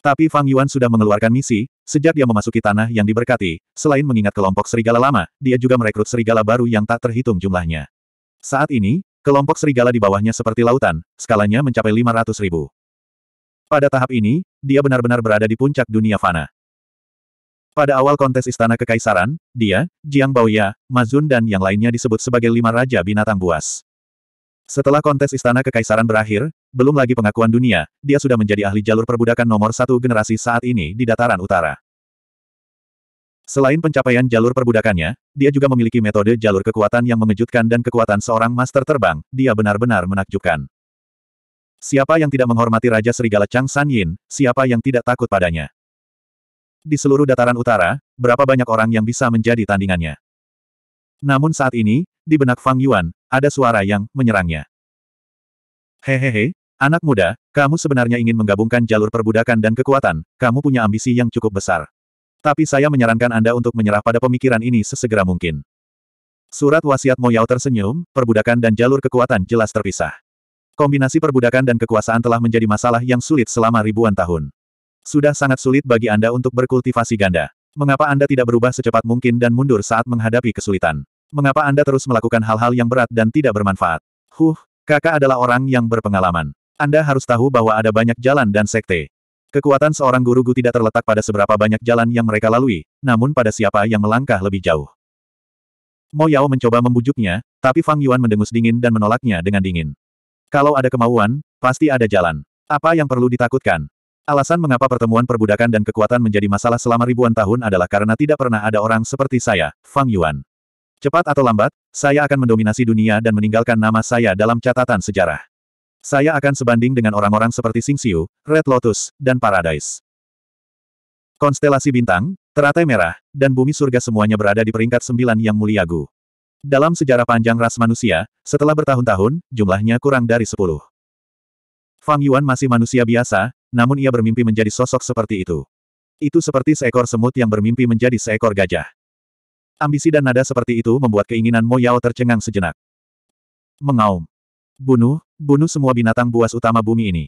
Tapi Fang Yuan sudah mengeluarkan misi, Sejak dia memasuki tanah yang diberkati, selain mengingat kelompok serigala lama, dia juga merekrut serigala baru yang tak terhitung jumlahnya. Saat ini, kelompok serigala di bawahnya seperti lautan, skalanya mencapai 500 ribu. Pada tahap ini, dia benar-benar berada di puncak dunia fana. Pada awal kontes Istana Kekaisaran, dia, Jiang Baoya, Mazun dan yang lainnya disebut sebagai lima raja binatang buas. Setelah kontes istana kekaisaran berakhir, belum lagi pengakuan dunia, dia sudah menjadi ahli jalur perbudakan nomor satu generasi saat ini di dataran utara. Selain pencapaian jalur perbudakannya, dia juga memiliki metode jalur kekuatan yang mengejutkan dan kekuatan seorang master terbang, dia benar-benar menakjubkan. Siapa yang tidak menghormati Raja Serigala Chang San Yin, siapa yang tidak takut padanya? Di seluruh dataran utara, berapa banyak orang yang bisa menjadi tandingannya? Namun saat ini, di benak Fang Yuan, ada suara yang menyerangnya. Hehehe, anak muda, kamu sebenarnya ingin menggabungkan jalur perbudakan dan kekuatan, kamu punya ambisi yang cukup besar. Tapi saya menyarankan Anda untuk menyerah pada pemikiran ini sesegera mungkin. Surat wasiat Moyao tersenyum, perbudakan dan jalur kekuatan jelas terpisah. Kombinasi perbudakan dan kekuasaan telah menjadi masalah yang sulit selama ribuan tahun. Sudah sangat sulit bagi Anda untuk berkultivasi ganda. Mengapa Anda tidak berubah secepat mungkin dan mundur saat menghadapi kesulitan? Mengapa Anda terus melakukan hal-hal yang berat dan tidak bermanfaat? Huh, kakak adalah orang yang berpengalaman. Anda harus tahu bahwa ada banyak jalan dan sekte. Kekuatan seorang guru Gu tidak terletak pada seberapa banyak jalan yang mereka lalui, namun pada siapa yang melangkah lebih jauh. Mo Yao mencoba membujuknya, tapi Fang Yuan mendengus dingin dan menolaknya dengan dingin. Kalau ada kemauan, pasti ada jalan. Apa yang perlu ditakutkan? Alasan mengapa pertemuan perbudakan dan kekuatan menjadi masalah selama ribuan tahun adalah karena tidak pernah ada orang seperti saya, Fang Yuan. Cepat atau lambat, saya akan mendominasi dunia dan meninggalkan nama saya dalam catatan sejarah. Saya akan sebanding dengan orang-orang seperti Sing Siu, Red Lotus, dan Paradise. Konstelasi bintang, teratai merah, dan bumi surga semuanya berada di peringkat sembilan yang mulia Gu. Dalam sejarah panjang ras manusia, setelah bertahun-tahun, jumlahnya kurang dari sepuluh. Fang Yuan masih manusia biasa, namun ia bermimpi menjadi sosok seperti itu. Itu seperti seekor semut yang bermimpi menjadi seekor gajah. Ambisi dan nada seperti itu membuat keinginan Mo Yao tercengang sejenak. Mengaum. Bunuh, bunuh semua binatang buas utama bumi ini.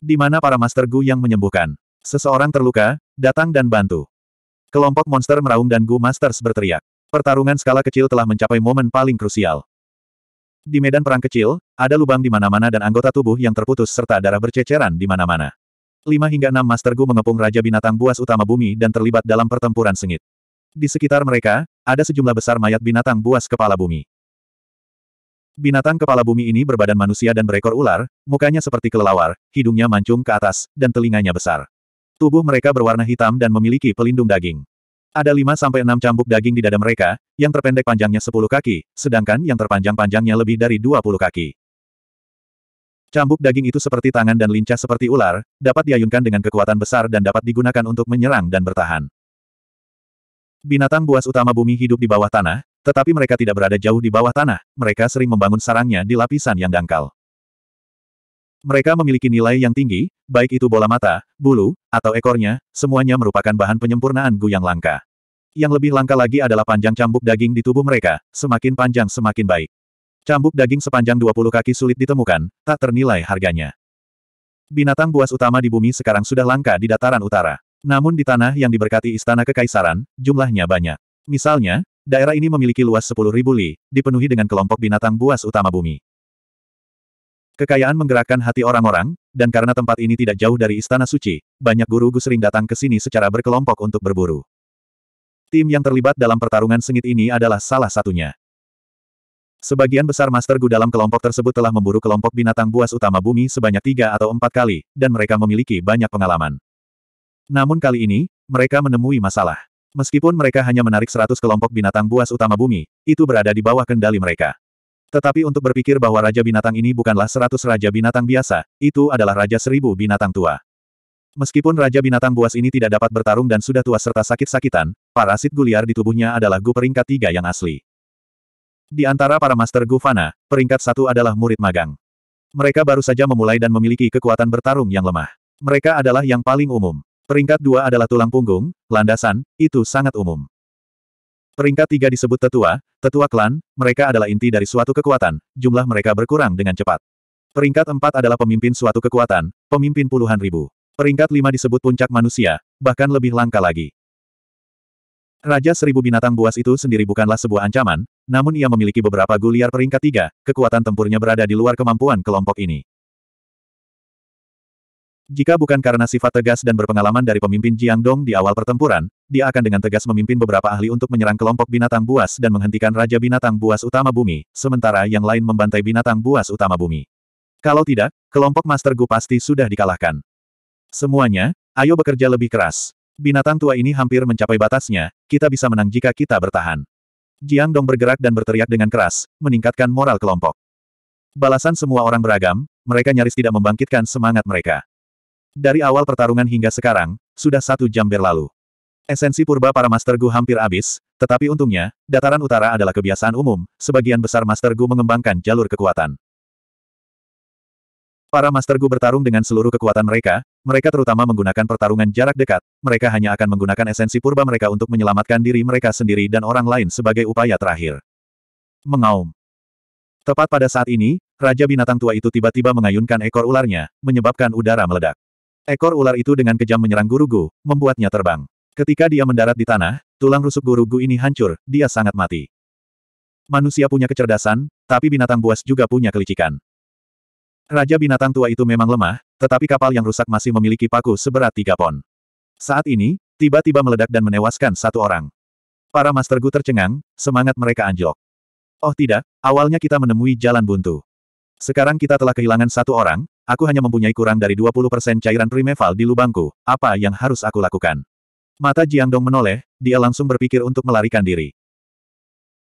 Di mana para Master Gu yang menyembuhkan. Seseorang terluka, datang dan bantu. Kelompok monster meraung dan Gu Masters berteriak. Pertarungan skala kecil telah mencapai momen paling krusial. Di medan perang kecil, ada lubang di mana-mana dan anggota tubuh yang terputus serta darah berceceran di mana-mana. Lima hingga enam Master Gu mengepung Raja Binatang Buas Utama Bumi dan terlibat dalam pertempuran sengit. Di sekitar mereka, ada sejumlah besar mayat binatang buas kepala bumi. Binatang kepala bumi ini berbadan manusia dan berekor ular, mukanya seperti kelelawar, hidungnya mancung ke atas, dan telinganya besar. Tubuh mereka berwarna hitam dan memiliki pelindung daging. Ada 5-6 cambuk daging di dada mereka, yang terpendek panjangnya 10 kaki, sedangkan yang terpanjang panjangnya lebih dari 20 kaki. Cambuk daging itu seperti tangan dan lincah seperti ular, dapat diayunkan dengan kekuatan besar dan dapat digunakan untuk menyerang dan bertahan. Binatang buas utama bumi hidup di bawah tanah, tetapi mereka tidak berada jauh di bawah tanah, mereka sering membangun sarangnya di lapisan yang dangkal. Mereka memiliki nilai yang tinggi, baik itu bola mata, bulu, atau ekornya, semuanya merupakan bahan penyempurnaan gu yang langka. Yang lebih langka lagi adalah panjang cambuk daging di tubuh mereka, semakin panjang semakin baik. Cambuk daging sepanjang 20 kaki sulit ditemukan, tak ternilai harganya. Binatang buas utama di bumi sekarang sudah langka di dataran utara. Namun di tanah yang diberkati istana kekaisaran, jumlahnya banyak. Misalnya, daerah ini memiliki luas ribu li, dipenuhi dengan kelompok binatang buas utama bumi. Kekayaan menggerakkan hati orang-orang, dan karena tempat ini tidak jauh dari istana suci, banyak guru-guru sering datang ke sini secara berkelompok untuk berburu. Tim yang terlibat dalam pertarungan sengit ini adalah salah satunya. Sebagian besar Master Gu dalam kelompok tersebut telah memburu kelompok binatang buas utama bumi sebanyak tiga atau empat kali, dan mereka memiliki banyak pengalaman. Namun kali ini, mereka menemui masalah. Meskipun mereka hanya menarik 100 kelompok binatang buas utama bumi, itu berada di bawah kendali mereka. Tetapi untuk berpikir bahwa Raja Binatang ini bukanlah 100 Raja Binatang biasa, itu adalah Raja Seribu Binatang Tua. Meskipun Raja Binatang Buas ini tidak dapat bertarung dan sudah tua serta sakit-sakitan, parasit guliar di tubuhnya adalah Gu peringkat tiga yang asli. Di antara para Master Gu Fana, peringkat satu adalah murid magang. Mereka baru saja memulai dan memiliki kekuatan bertarung yang lemah. Mereka adalah yang paling umum. Peringkat dua adalah tulang punggung, landasan, itu sangat umum. Peringkat tiga disebut tetua, tetua klan, mereka adalah inti dari suatu kekuatan, jumlah mereka berkurang dengan cepat. Peringkat empat adalah pemimpin suatu kekuatan, pemimpin puluhan ribu. Peringkat lima disebut puncak manusia, bahkan lebih langka lagi. Raja seribu binatang buas itu sendiri bukanlah sebuah ancaman, namun ia memiliki beberapa guliar peringkat tiga, kekuatan tempurnya berada di luar kemampuan kelompok ini. Jika bukan karena sifat tegas dan berpengalaman dari pemimpin Jiang Dong di awal pertempuran, dia akan dengan tegas memimpin beberapa ahli untuk menyerang kelompok binatang buas dan menghentikan Raja Binatang Buas Utama Bumi, sementara yang lain membantai binatang buas utama bumi. Kalau tidak, kelompok Master Gu pasti sudah dikalahkan. Semuanya, ayo bekerja lebih keras. Binatang tua ini hampir mencapai batasnya, kita bisa menang jika kita bertahan. Jiang Dong bergerak dan berteriak dengan keras, meningkatkan moral kelompok. Balasan semua orang beragam, mereka nyaris tidak membangkitkan semangat mereka. Dari awal pertarungan hingga sekarang, sudah satu jam berlalu. Esensi purba para Master Gu hampir habis, tetapi untungnya, dataran utara adalah kebiasaan umum, sebagian besar Master Gu mengembangkan jalur kekuatan. Para Master Gu bertarung dengan seluruh kekuatan mereka, mereka terutama menggunakan pertarungan jarak dekat, mereka hanya akan menggunakan esensi purba mereka untuk menyelamatkan diri mereka sendiri dan orang lain sebagai upaya terakhir. Mengaum. Tepat pada saat ini, Raja Binatang Tua itu tiba-tiba mengayunkan ekor ularnya, menyebabkan udara meledak. Ekor ular itu dengan kejam menyerang Gurugu, membuatnya terbang. Ketika dia mendarat di tanah, tulang rusuk Gurugu ini hancur, dia sangat mati. Manusia punya kecerdasan, tapi binatang buas juga punya kelicikan. Raja binatang tua itu memang lemah, tetapi kapal yang rusak masih memiliki paku seberat tiga pon. Saat ini, tiba-tiba meledak dan menewaskan satu orang. Para Master Gu tercengang, semangat mereka anjlok. Oh tidak, awalnya kita menemui jalan buntu. Sekarang kita telah kehilangan satu orang, aku hanya mempunyai kurang dari 20% cairan primeval di lubangku, apa yang harus aku lakukan? Mata Jiangdong menoleh, dia langsung berpikir untuk melarikan diri.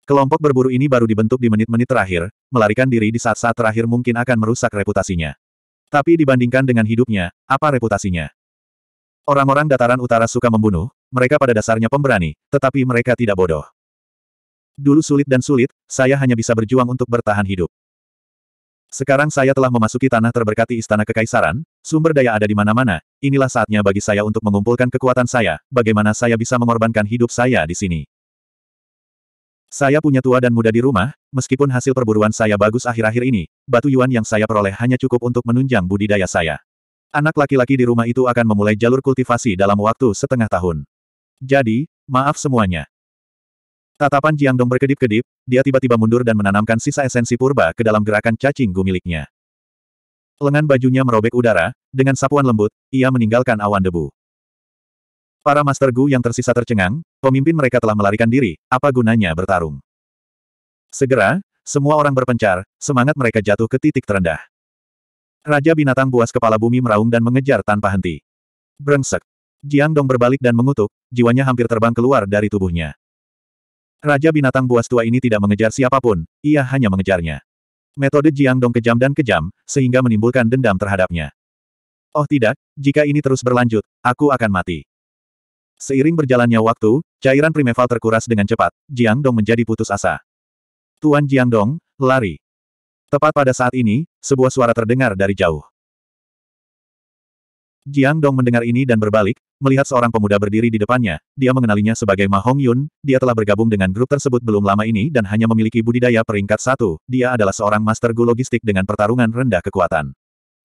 Kelompok berburu ini baru dibentuk di menit-menit terakhir, melarikan diri di saat-saat terakhir mungkin akan merusak reputasinya. Tapi dibandingkan dengan hidupnya, apa reputasinya? Orang-orang dataran utara suka membunuh, mereka pada dasarnya pemberani, tetapi mereka tidak bodoh. Dulu sulit dan sulit, saya hanya bisa berjuang untuk bertahan hidup. Sekarang saya telah memasuki tanah terberkati Istana Kekaisaran, sumber daya ada di mana-mana, inilah saatnya bagi saya untuk mengumpulkan kekuatan saya, bagaimana saya bisa mengorbankan hidup saya di sini. Saya punya tua dan muda di rumah, meskipun hasil perburuan saya bagus akhir-akhir ini, batu yuan yang saya peroleh hanya cukup untuk menunjang budidaya saya. Anak laki-laki di rumah itu akan memulai jalur kultivasi dalam waktu setengah tahun. Jadi, maaf semuanya. Tatapan Jiang Dong berkedip-kedip, dia tiba-tiba mundur dan menanamkan sisa esensi purba ke dalam gerakan cacing gu miliknya. Lengan bajunya merobek udara, dengan sapuan lembut, ia meninggalkan awan debu. Para Master Gu yang tersisa tercengang, pemimpin mereka telah melarikan diri, apa gunanya bertarung. Segera, semua orang berpencar, semangat mereka jatuh ke titik terendah. Raja binatang buas kepala bumi meraung dan mengejar tanpa henti. Brengsek. Jiang Dong berbalik dan mengutuk, jiwanya hampir terbang keluar dari tubuhnya. Raja binatang buas tua ini tidak mengejar siapapun, ia hanya mengejarnya. Metode Jiang Dong kejam dan kejam, sehingga menimbulkan dendam terhadapnya. Oh tidak, jika ini terus berlanjut, aku akan mati. Seiring berjalannya waktu, cairan primeval terkuras dengan cepat, Jiang Dong menjadi putus asa. Tuan Jiang Dong, lari. Tepat pada saat ini, sebuah suara terdengar dari jauh. Jiang Dong mendengar ini dan berbalik, melihat seorang pemuda berdiri di depannya, dia mengenalinya sebagai Ma Hong Yun, dia telah bergabung dengan grup tersebut belum lama ini dan hanya memiliki budidaya peringkat satu, dia adalah seorang master gu logistik dengan pertarungan rendah kekuatan.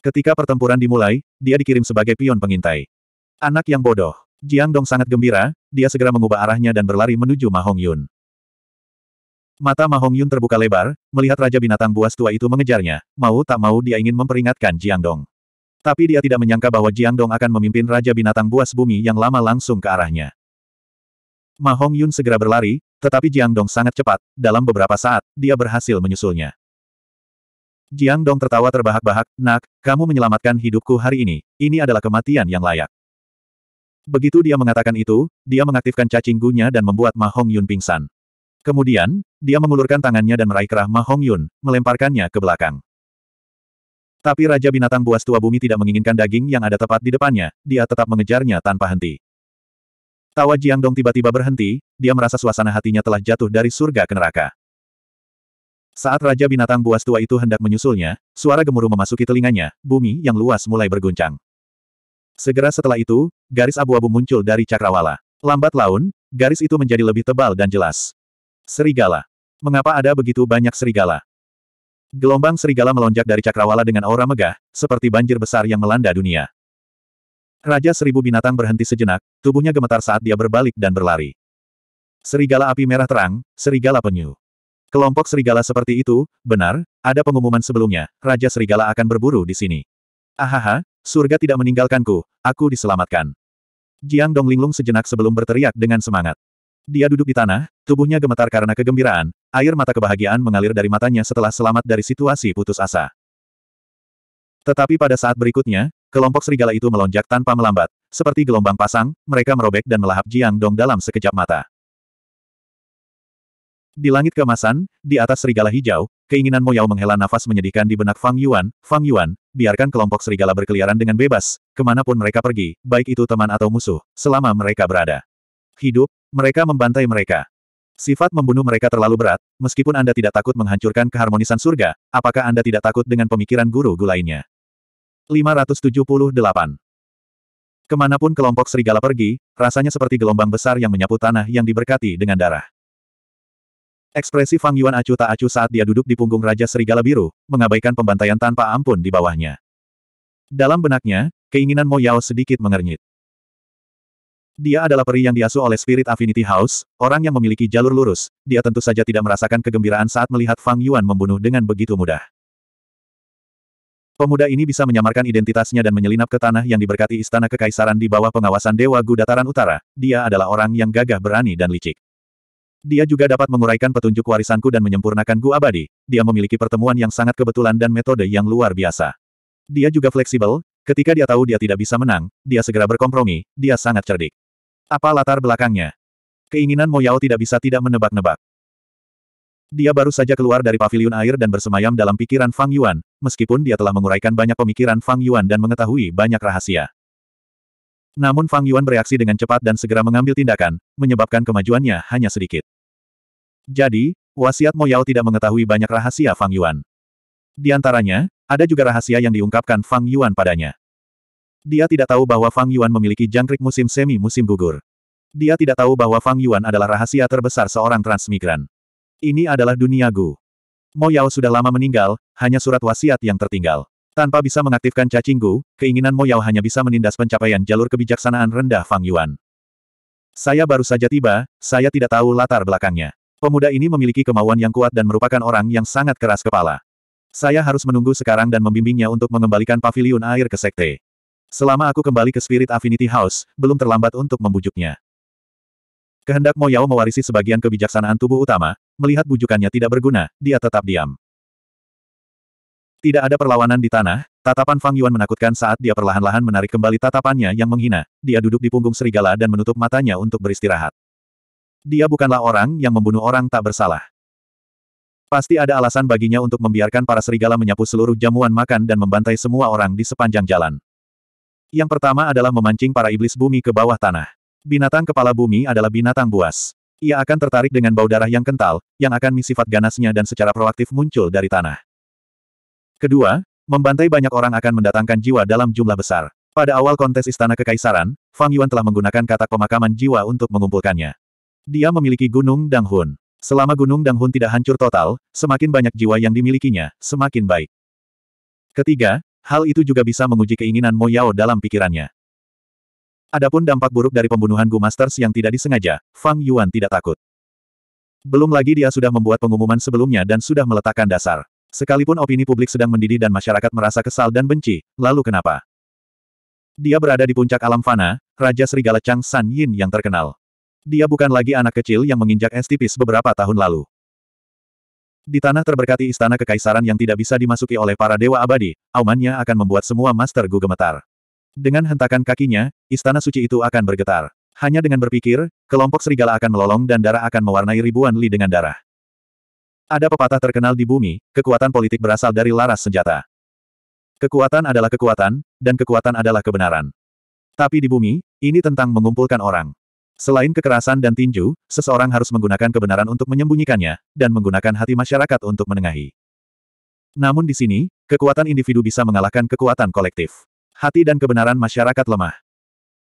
Ketika pertempuran dimulai, dia dikirim sebagai pion pengintai. Anak yang bodoh. Jiang Dong sangat gembira, dia segera mengubah arahnya dan berlari menuju Ma Hong Yun. Mata Ma Hong Yun terbuka lebar, melihat Raja Binatang Buas Tua itu mengejarnya, mau tak mau dia ingin memperingatkan Jiang Dong. Tapi dia tidak menyangka bahwa Jiang Dong akan memimpin Raja Binatang Buas Bumi yang lama langsung ke arahnya. Ma Hong Yun segera berlari, tetapi Jiang Dong sangat cepat, dalam beberapa saat, dia berhasil menyusulnya. Jiang Dong tertawa terbahak-bahak, Nak, kamu menyelamatkan hidupku hari ini, ini adalah kematian yang layak. Begitu dia mengatakan itu, dia mengaktifkan cacing gunya dan membuat Ma Hong Yun pingsan. Kemudian, dia mengulurkan tangannya dan meraih kerah Ma Hong Yun, melemparkannya ke belakang. Tapi Raja Binatang Buas Tua Bumi tidak menginginkan daging yang ada tepat di depannya, dia tetap mengejarnya tanpa henti. Tawa Jiang Dong tiba-tiba berhenti, dia merasa suasana hatinya telah jatuh dari surga ke neraka. Saat Raja Binatang Buas Tua itu hendak menyusulnya, suara gemuruh memasuki telinganya, bumi yang luas mulai berguncang. Segera setelah itu, garis abu-abu muncul dari cakrawala. Lambat laun, garis itu menjadi lebih tebal dan jelas. Serigala. Mengapa ada begitu banyak serigala? Gelombang serigala melonjak dari cakrawala dengan aura megah, seperti banjir besar yang melanda dunia. Raja seribu binatang berhenti sejenak, tubuhnya gemetar saat dia berbalik dan berlari. Serigala api merah terang, serigala penyu. Kelompok serigala seperti itu, benar, ada pengumuman sebelumnya, Raja Serigala akan berburu di sini. Ahaha, surga tidak meninggalkanku, aku diselamatkan. Jiang Dong linglung sejenak sebelum berteriak dengan semangat. Dia duduk di tanah, tubuhnya gemetar karena kegembiraan, air mata kebahagiaan mengalir dari matanya setelah selamat dari situasi putus asa. Tetapi pada saat berikutnya, kelompok serigala itu melonjak tanpa melambat. Seperti gelombang pasang, mereka merobek dan melahap Jiang Dong dalam sekejap mata. Di langit kemasan, di atas serigala hijau, keinginan Mo menghela nafas menyedihkan di benak Fang Yuan, Fang Yuan, biarkan kelompok serigala berkeliaran dengan bebas, kemanapun mereka pergi, baik itu teman atau musuh, selama mereka berada. Hidup, mereka membantai mereka. Sifat membunuh mereka terlalu berat, meskipun Anda tidak takut menghancurkan keharmonisan surga, apakah Anda tidak takut dengan pemikiran guru guru lainnya? 578. Kemanapun kelompok serigala pergi, rasanya seperti gelombang besar yang menyapu tanah yang diberkati dengan darah. Ekspresi Fang Yuan acuh tak acuh saat dia duduk di punggung Raja Serigala Biru, mengabaikan pembantaian tanpa ampun di bawahnya. Dalam benaknya, keinginan Mo Yao sedikit mengernyit. Dia adalah peri yang diasuh oleh Spirit Affinity House, orang yang memiliki jalur lurus. Dia tentu saja tidak merasakan kegembiraan saat melihat Fang Yuan membunuh dengan begitu mudah. Pemuda ini bisa menyamarkan identitasnya dan menyelinap ke tanah yang diberkati istana kekaisaran di bawah pengawasan Dewa Gu Dataran Utara. Dia adalah orang yang gagah berani dan licik. Dia juga dapat menguraikan petunjuk warisanku dan menyempurnakan Gu Abadi. Dia memiliki pertemuan yang sangat kebetulan dan metode yang luar biasa. Dia juga fleksibel, ketika dia tahu dia tidak bisa menang, dia segera berkompromi, dia sangat cerdik. Apa latar belakangnya? Keinginan Moyao tidak bisa tidak menebak-nebak. Dia baru saja keluar dari pavilion air dan bersemayam dalam pikiran Fang Yuan, meskipun dia telah menguraikan banyak pemikiran Fang Yuan dan mengetahui banyak rahasia. Namun Fang Yuan bereaksi dengan cepat dan segera mengambil tindakan, menyebabkan kemajuannya hanya sedikit. Jadi, wasiat Mo tidak mengetahui banyak rahasia Fang Yuan. Di antaranya, ada juga rahasia yang diungkapkan Fang Yuan padanya. Dia tidak tahu bahwa Fang Yuan memiliki jangkrik musim semi musim gugur. Dia tidak tahu bahwa Fang Yuan adalah rahasia terbesar seorang transmigran. Ini adalah dunia Gu. Mo Yao sudah lama meninggal, hanya surat wasiat yang tertinggal. Tanpa bisa mengaktifkan cacing Gu, keinginan Mo Yao hanya bisa menindas pencapaian jalur kebijaksanaan rendah Fang Yuan. Saya baru saja tiba, saya tidak tahu latar belakangnya. Pemuda ini memiliki kemauan yang kuat dan merupakan orang yang sangat keras kepala. Saya harus menunggu sekarang dan membimbingnya untuk mengembalikan paviliun air ke sekte. Selama aku kembali ke Spirit Affinity House, belum terlambat untuk membujuknya. Kehendak Mo Yao mewarisi sebagian kebijaksanaan tubuh utama, melihat bujukannya tidak berguna, dia tetap diam. Tidak ada perlawanan di tanah, tatapan Fang Yuan menakutkan saat dia perlahan-lahan menarik kembali tatapannya yang menghina, dia duduk di punggung serigala dan menutup matanya untuk beristirahat. Dia bukanlah orang yang membunuh orang tak bersalah. Pasti ada alasan baginya untuk membiarkan para serigala menyapu seluruh jamuan makan dan membantai semua orang di sepanjang jalan. Yang pertama adalah memancing para iblis bumi ke bawah tanah. Binatang kepala bumi adalah binatang buas. Ia akan tertarik dengan bau darah yang kental, yang akan misifat ganasnya dan secara proaktif muncul dari tanah. Kedua, membantai banyak orang akan mendatangkan jiwa dalam jumlah besar. Pada awal kontes Istana Kekaisaran, Fang Yuan telah menggunakan katak pemakaman jiwa untuk mengumpulkannya. Dia memiliki Gunung Dang Hun. Selama Gunung Dang Hun tidak hancur total, semakin banyak jiwa yang dimilikinya, semakin baik. Ketiga, hal itu juga bisa menguji keinginan Mo Yao dalam pikirannya. Adapun dampak buruk dari pembunuhan Gu Masters yang tidak disengaja, Fang Yuan tidak takut. Belum lagi dia sudah membuat pengumuman sebelumnya dan sudah meletakkan dasar. Sekalipun opini publik sedang mendidih dan masyarakat merasa kesal dan benci, lalu kenapa? Dia berada di puncak alam fana, Raja Serigala Chang San Yin yang terkenal. Dia bukan lagi anak kecil yang menginjak es tipis beberapa tahun lalu. Di tanah terberkati istana kekaisaran yang tidak bisa dimasuki oleh para dewa abadi, aumannya akan membuat semua Master Gu gemetar. Dengan hentakan kakinya, istana suci itu akan bergetar. Hanya dengan berpikir, kelompok serigala akan melolong dan darah akan mewarnai ribuan li dengan darah. Ada pepatah terkenal di bumi, kekuatan politik berasal dari laras senjata. Kekuatan adalah kekuatan, dan kekuatan adalah kebenaran. Tapi di bumi, ini tentang mengumpulkan orang. Selain kekerasan dan tinju, seseorang harus menggunakan kebenaran untuk menyembunyikannya, dan menggunakan hati masyarakat untuk menengahi. Namun di sini, kekuatan individu bisa mengalahkan kekuatan kolektif. Hati dan kebenaran masyarakat lemah.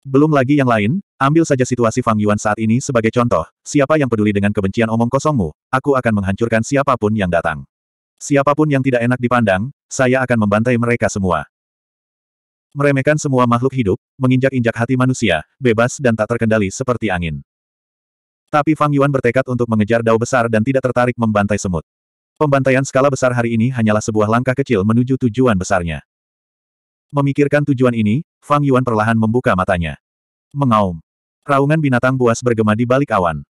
Belum lagi yang lain, ambil saja situasi Fang Yuan saat ini sebagai contoh, siapa yang peduli dengan kebencian omong kosongmu, aku akan menghancurkan siapapun yang datang. Siapapun yang tidak enak dipandang, saya akan membantai mereka semua. Meremehkan semua makhluk hidup, menginjak-injak hati manusia, bebas dan tak terkendali seperti angin. Tapi Fang Yuan bertekad untuk mengejar dao besar dan tidak tertarik membantai semut. Pembantaian skala besar hari ini hanyalah sebuah langkah kecil menuju tujuan besarnya. Memikirkan tujuan ini, Fang Yuan perlahan membuka matanya. Mengaum. Raungan binatang buas bergema di balik awan.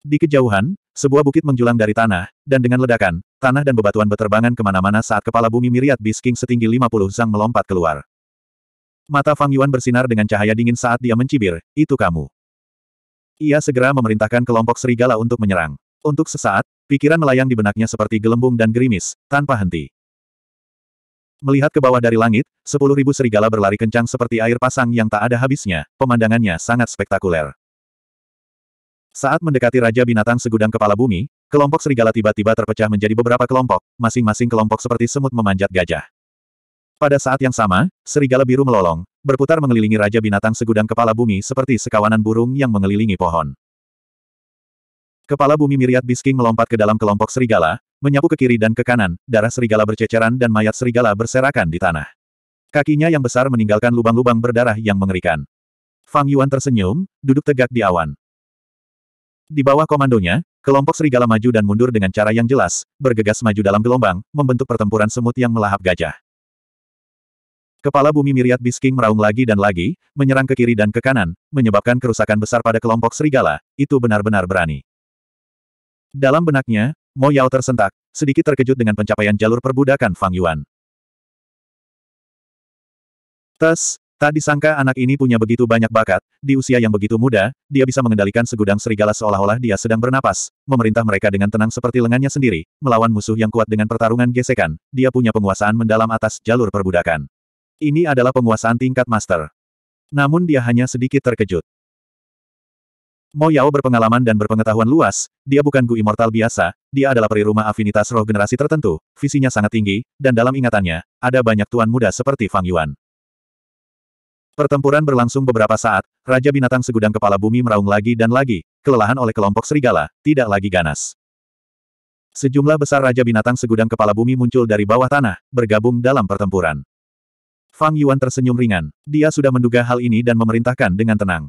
Di kejauhan, sebuah bukit menjulang dari tanah, dan dengan ledakan, tanah dan bebatuan beterbangan kemana-mana saat kepala bumi miriat Bisking setinggi 50 zang melompat keluar. Mata Fang Yuan bersinar dengan cahaya dingin saat dia mencibir, itu kamu. Ia segera memerintahkan kelompok serigala untuk menyerang. Untuk sesaat, pikiran melayang di benaknya seperti gelembung dan gerimis, tanpa henti. Melihat ke bawah dari langit, sepuluh ribu serigala berlari kencang seperti air pasang yang tak ada habisnya, pemandangannya sangat spektakuler. Saat mendekati Raja Binatang Segudang Kepala Bumi, kelompok serigala tiba-tiba terpecah menjadi beberapa kelompok, masing-masing kelompok seperti semut memanjat gajah. Pada saat yang sama, serigala biru melolong, berputar mengelilingi Raja Binatang Segudang Kepala Bumi seperti sekawanan burung yang mengelilingi pohon. Kepala Bumi Miriat Bisking melompat ke dalam kelompok serigala, menyapu ke kiri dan ke kanan, darah serigala berceceran dan mayat serigala berserakan di tanah. Kakinya yang besar meninggalkan lubang-lubang berdarah yang mengerikan. Fang Yuan tersenyum, duduk tegak di awan. Di bawah komandonya, kelompok serigala maju dan mundur dengan cara yang jelas, bergegas maju dalam gelombang, membentuk pertempuran semut yang melahap gajah. Kepala bumi miriat Bisking meraung lagi dan lagi, menyerang ke kiri dan ke kanan, menyebabkan kerusakan besar pada kelompok serigala, itu benar-benar berani. Dalam benaknya, Mo Yao tersentak, sedikit terkejut dengan pencapaian jalur perbudakan Fang Yuan. Tes, Tak disangka anak ini punya begitu banyak bakat, di usia yang begitu muda, dia bisa mengendalikan segudang serigala seolah-olah dia sedang bernapas, memerintah mereka dengan tenang seperti lengannya sendiri, melawan musuh yang kuat dengan pertarungan gesekan, dia punya penguasaan mendalam atas jalur perbudakan. Ini adalah penguasaan tingkat master. Namun dia hanya sedikit terkejut. Mo Yao berpengalaman dan berpengetahuan luas, dia bukan Gu Immortal biasa, dia adalah peri rumah afinitas roh generasi tertentu, visinya sangat tinggi, dan dalam ingatannya, ada banyak tuan muda seperti Fang Yuan. Pertempuran berlangsung beberapa saat, Raja Binatang Segudang Kepala Bumi meraung lagi dan lagi, kelelahan oleh kelompok serigala, tidak lagi ganas. Sejumlah besar Raja Binatang Segudang Kepala Bumi muncul dari bawah tanah, bergabung dalam pertempuran. Fang Yuan tersenyum ringan. Dia sudah menduga hal ini dan memerintahkan dengan tenang.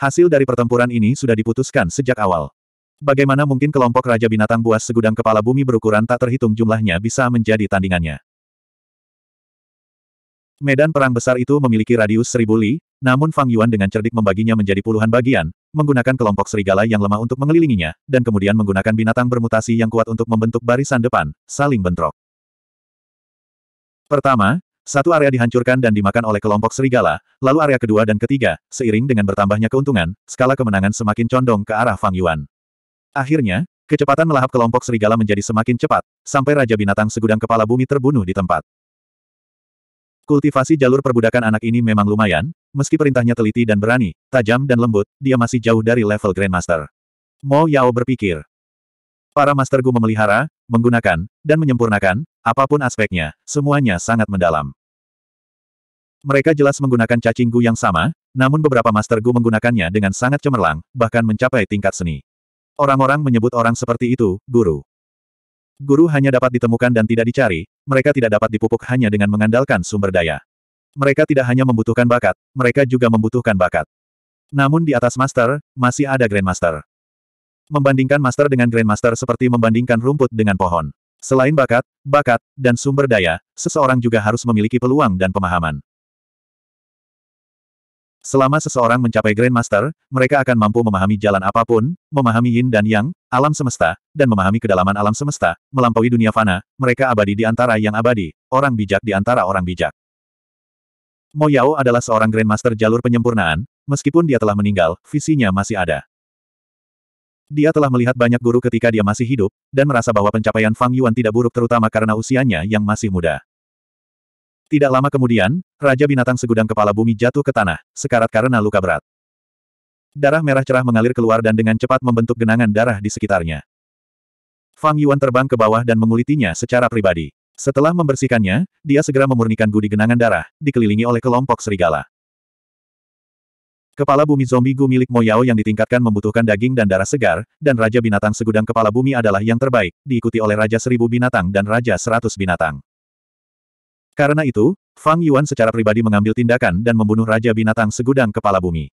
Hasil dari pertempuran ini sudah diputuskan sejak awal. Bagaimana mungkin kelompok Raja Binatang Buas Segudang Kepala Bumi berukuran tak terhitung jumlahnya bisa menjadi tandingannya? Medan perang besar itu memiliki radius seribu li, namun Fang Yuan dengan cerdik membaginya menjadi puluhan bagian, menggunakan kelompok serigala yang lemah untuk mengelilinginya, dan kemudian menggunakan binatang bermutasi yang kuat untuk membentuk barisan depan, saling bentrok. Pertama, satu area dihancurkan dan dimakan oleh kelompok serigala, lalu area kedua dan ketiga, seiring dengan bertambahnya keuntungan, skala kemenangan semakin condong ke arah Fang Yuan. Akhirnya, kecepatan melahap kelompok serigala menjadi semakin cepat, sampai Raja Binatang segudang kepala bumi terbunuh di tempat. Kultivasi jalur perbudakan anak ini memang lumayan, meski perintahnya teliti dan berani, tajam dan lembut, dia masih jauh dari level Grandmaster. Mo Yao berpikir. Para Master Gu memelihara, menggunakan, dan menyempurnakan, apapun aspeknya, semuanya sangat mendalam. Mereka jelas menggunakan cacing Gu yang sama, namun beberapa Master Gu menggunakannya dengan sangat cemerlang, bahkan mencapai tingkat seni. Orang-orang menyebut orang seperti itu, guru. Guru hanya dapat ditemukan dan tidak dicari, mereka tidak dapat dipupuk hanya dengan mengandalkan sumber daya. Mereka tidak hanya membutuhkan bakat, mereka juga membutuhkan bakat. Namun di atas Master, masih ada Grandmaster. Membandingkan Master dengan Grandmaster seperti membandingkan rumput dengan pohon. Selain bakat, bakat, dan sumber daya, seseorang juga harus memiliki peluang dan pemahaman. Selama seseorang mencapai Grandmaster, mereka akan mampu memahami jalan apapun, memahami yin dan yang, alam semesta, dan memahami kedalaman alam semesta, melampaui dunia fana, mereka abadi di antara yang abadi, orang bijak di antara orang bijak. Mo Yao adalah seorang Grandmaster jalur penyempurnaan, meskipun dia telah meninggal, visinya masih ada. Dia telah melihat banyak guru ketika dia masih hidup, dan merasa bahwa pencapaian Fang Yuan tidak buruk terutama karena usianya yang masih muda. Tidak lama kemudian, Raja Binatang Segudang Kepala Bumi jatuh ke tanah, sekarat karena luka berat. Darah merah cerah mengalir keluar dan dengan cepat membentuk genangan darah di sekitarnya. Fang Yuan terbang ke bawah dan mengulitinya secara pribadi. Setelah membersihkannya, dia segera memurnikan gudi genangan darah, dikelilingi oleh kelompok serigala. Kepala bumi zombie Gu milik Moyao yang ditingkatkan membutuhkan daging dan darah segar, dan Raja Binatang Segudang Kepala Bumi adalah yang terbaik, diikuti oleh Raja Seribu Binatang dan Raja Seratus Binatang. Karena itu, Fang Yuan secara pribadi mengambil tindakan dan membunuh Raja Binatang Segudang Kepala Bumi.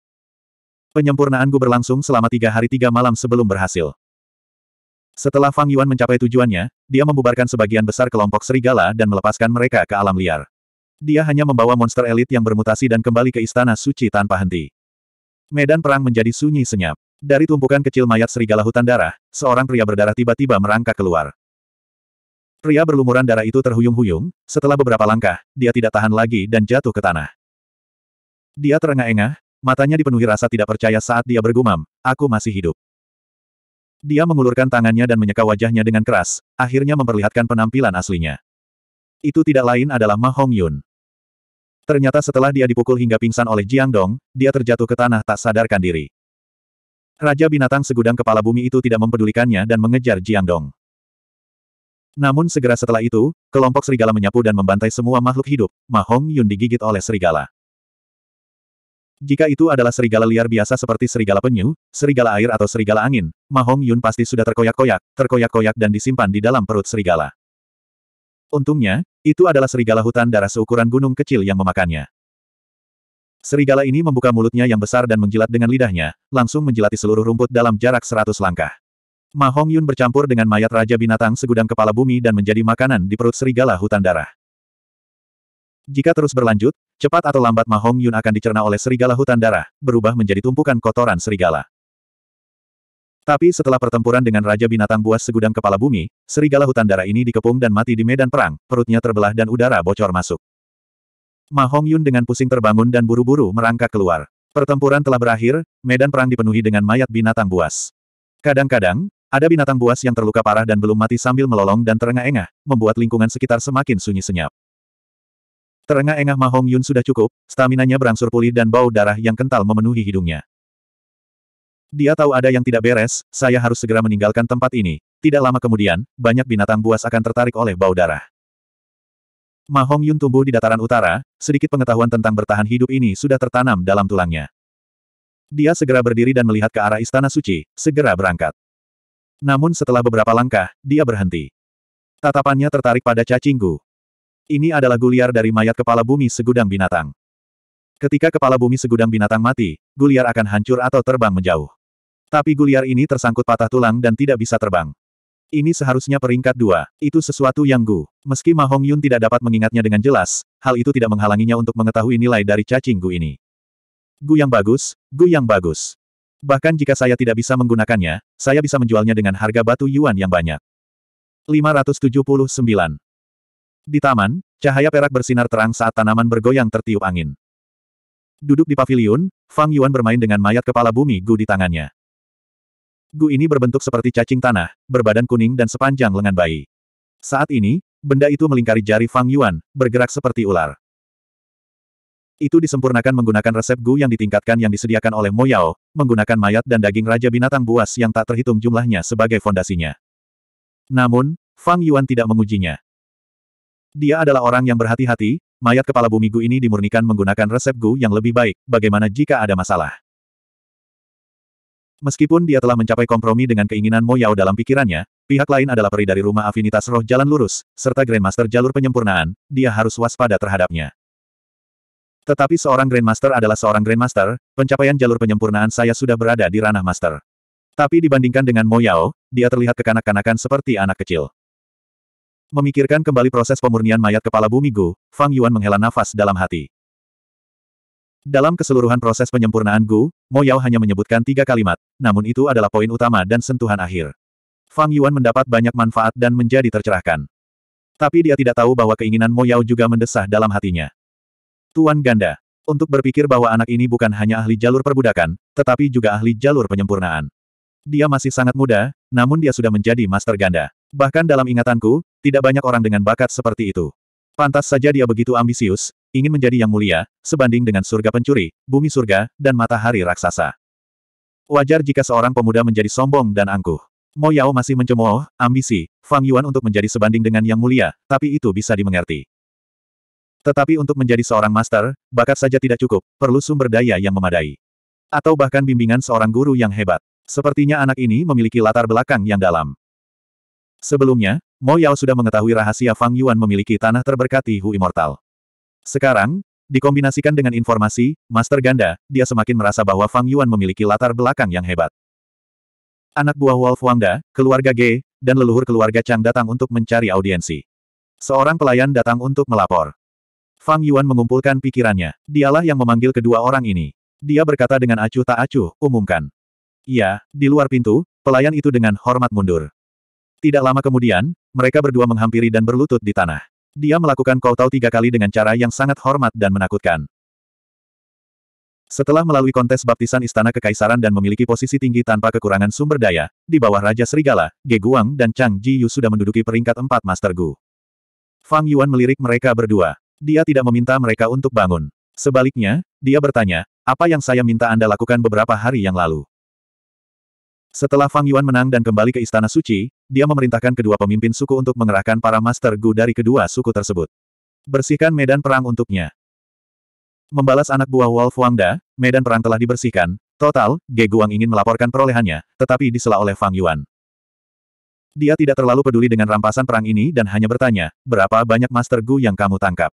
Penyempurnaan Gu berlangsung selama tiga hari tiga malam sebelum berhasil. Setelah Fang Yuan mencapai tujuannya, dia membubarkan sebagian besar kelompok serigala dan melepaskan mereka ke alam liar. Dia hanya membawa monster elit yang bermutasi dan kembali ke istana suci tanpa henti. Medan perang menjadi sunyi senyap. Dari tumpukan kecil mayat serigala hutan darah, seorang pria berdarah tiba-tiba merangkak keluar. Pria berlumuran darah itu terhuyung-huyung, setelah beberapa langkah, dia tidak tahan lagi dan jatuh ke tanah. Dia terengah-engah, matanya dipenuhi rasa tidak percaya saat dia bergumam, aku masih hidup. Dia mengulurkan tangannya dan menyeka wajahnya dengan keras, akhirnya memperlihatkan penampilan aslinya. Itu tidak lain adalah Ma Hong Yun. Ternyata setelah dia dipukul hingga pingsan oleh Jiang Dong, dia terjatuh ke tanah tak sadarkan diri. Raja binatang segudang kepala bumi itu tidak mempedulikannya dan mengejar Jiang Dong. Namun segera setelah itu, kelompok serigala menyapu dan membantai semua makhluk hidup, Mahong Yun digigit oleh serigala. Jika itu adalah serigala liar biasa seperti serigala penyu, serigala air atau serigala angin, Mahong Yun pasti sudah terkoyak-koyak, terkoyak-koyak dan disimpan di dalam perut serigala. Untungnya, itu adalah serigala hutan darah seukuran gunung kecil yang memakannya. Serigala ini membuka mulutnya yang besar dan menjilat dengan lidahnya, langsung menjilati seluruh rumput dalam jarak 100 langkah. Ma Hong Yun bercampur dengan mayat Raja Binatang segudang kepala bumi dan menjadi makanan di perut serigala hutan darah. Jika terus berlanjut, cepat atau lambat Ma Hong Yun akan dicerna oleh serigala hutan darah, berubah menjadi tumpukan kotoran serigala. Tapi setelah pertempuran dengan Raja Binatang Buas segudang kepala bumi, serigala hutan darah ini dikepung dan mati di medan perang, perutnya terbelah dan udara bocor masuk. Ma Hong Yun dengan pusing terbangun dan buru-buru merangkak keluar. Pertempuran telah berakhir, medan perang dipenuhi dengan mayat binatang buas. Kadang-kadang, ada binatang buas yang terluka parah dan belum mati sambil melolong dan terengah-engah, membuat lingkungan sekitar semakin sunyi senyap. Terengah-engah Mahong Yun sudah cukup, staminanya berangsur pulih dan bau darah yang kental memenuhi hidungnya. Dia tahu ada yang tidak beres, saya harus segera meninggalkan tempat ini. Tidak lama kemudian, banyak binatang buas akan tertarik oleh bau darah. Mahong Yun tumbuh di dataran utara, sedikit pengetahuan tentang bertahan hidup ini sudah tertanam dalam tulangnya. Dia segera berdiri dan melihat ke arah istana suci, segera berangkat. Namun setelah beberapa langkah, dia berhenti. Tatapannya tertarik pada cacingku. Ini adalah guliar dari mayat kepala bumi segudang binatang. Ketika kepala bumi segudang binatang mati, guliar akan hancur atau terbang menjauh. Tapi guliar ini tersangkut patah tulang dan tidak bisa terbang. Ini seharusnya peringkat dua, itu sesuatu yang gu. Meski Ma Hong Yun tidak dapat mengingatnya dengan jelas, hal itu tidak menghalanginya untuk mengetahui nilai dari cacing gu ini. Gu yang bagus, gu yang bagus. Bahkan jika saya tidak bisa menggunakannya, saya bisa menjualnya dengan harga batu yuan yang banyak. 579. Di taman, cahaya perak bersinar terang saat tanaman bergoyang tertiup angin. Duduk di paviliun, Fang Yuan bermain dengan mayat kepala bumi Gu di tangannya. Gu ini berbentuk seperti cacing tanah, berbadan kuning dan sepanjang lengan bayi. Saat ini, benda itu melingkari jari Fang Yuan, bergerak seperti ular. Itu disempurnakan menggunakan resep Gu yang ditingkatkan yang disediakan oleh Moyao, menggunakan mayat dan daging raja binatang buas yang tak terhitung jumlahnya sebagai fondasinya. Namun, Fang Yuan tidak mengujinya. Dia adalah orang yang berhati-hati, mayat kepala bumi Gu ini dimurnikan menggunakan resep Gu yang lebih baik, bagaimana jika ada masalah. Meskipun dia telah mencapai kompromi dengan keinginan Moyao dalam pikirannya, pihak lain adalah peri dari rumah afinitas roh jalan lurus, serta Grandmaster jalur penyempurnaan, dia harus waspada terhadapnya. Tetapi seorang Grandmaster adalah seorang Grandmaster, pencapaian jalur penyempurnaan saya sudah berada di ranah Master. Tapi dibandingkan dengan Mo Yao, dia terlihat kekanak-kanakan seperti anak kecil. Memikirkan kembali proses pemurnian mayat kepala bumi Gu, Fang Yuan menghela nafas dalam hati. Dalam keseluruhan proses penyempurnaan Gu, Mo Yao hanya menyebutkan tiga kalimat, namun itu adalah poin utama dan sentuhan akhir. Fang Yuan mendapat banyak manfaat dan menjadi tercerahkan. Tapi dia tidak tahu bahwa keinginan Mo Yao juga mendesah dalam hatinya. Tuan Ganda. Untuk berpikir bahwa anak ini bukan hanya ahli jalur perbudakan, tetapi juga ahli jalur penyempurnaan. Dia masih sangat muda, namun dia sudah menjadi master ganda. Bahkan dalam ingatanku, tidak banyak orang dengan bakat seperti itu. Pantas saja dia begitu ambisius, ingin menjadi yang mulia, sebanding dengan surga pencuri, bumi surga, dan matahari raksasa. Wajar jika seorang pemuda menjadi sombong dan angkuh. Mo Yao masih mencemooh, ambisi, Fang Yuan untuk menjadi sebanding dengan yang mulia, tapi itu bisa dimengerti. Tetapi untuk menjadi seorang master, bakat saja tidak cukup, perlu sumber daya yang memadai. Atau bahkan bimbingan seorang guru yang hebat. Sepertinya anak ini memiliki latar belakang yang dalam. Sebelumnya, Mo Yao sudah mengetahui rahasia Fang Yuan memiliki tanah terberkati Hu Immortal. Sekarang, dikombinasikan dengan informasi, Master Ganda, dia semakin merasa bahwa Fang Yuan memiliki latar belakang yang hebat. Anak buah Wolf Wangda, keluarga Ge, dan leluhur keluarga Chang datang untuk mencari audiensi. Seorang pelayan datang untuk melapor. Fang Yuan mengumpulkan pikirannya. Dialah yang memanggil kedua orang ini. Dia berkata dengan acuh tak acuh, umumkan. Ya, di luar pintu, pelayan itu dengan hormat mundur. Tidak lama kemudian, mereka berdua menghampiri dan berlutut di tanah. Dia melakukan kowtow tiga kali dengan cara yang sangat hormat dan menakutkan. Setelah melalui kontes baptisan Istana Kekaisaran dan memiliki posisi tinggi tanpa kekurangan sumber daya, di bawah Raja Serigala, Ge Guang dan Chang Ji Yu sudah menduduki peringkat empat Master Gu. Fang Yuan melirik mereka berdua. Dia tidak meminta mereka untuk bangun. Sebaliknya, dia bertanya, apa yang saya minta Anda lakukan beberapa hari yang lalu? Setelah Fang Yuan menang dan kembali ke Istana Suci, dia memerintahkan kedua pemimpin suku untuk mengerahkan para Master Gu dari kedua suku tersebut. Bersihkan medan perang untuknya. Membalas anak buah Wolf Wangda, medan perang telah dibersihkan, total, Ge Guang ingin melaporkan perolehannya, tetapi disela oleh Fang Yuan. Dia tidak terlalu peduli dengan rampasan perang ini dan hanya bertanya, berapa banyak Master Gu yang kamu tangkap?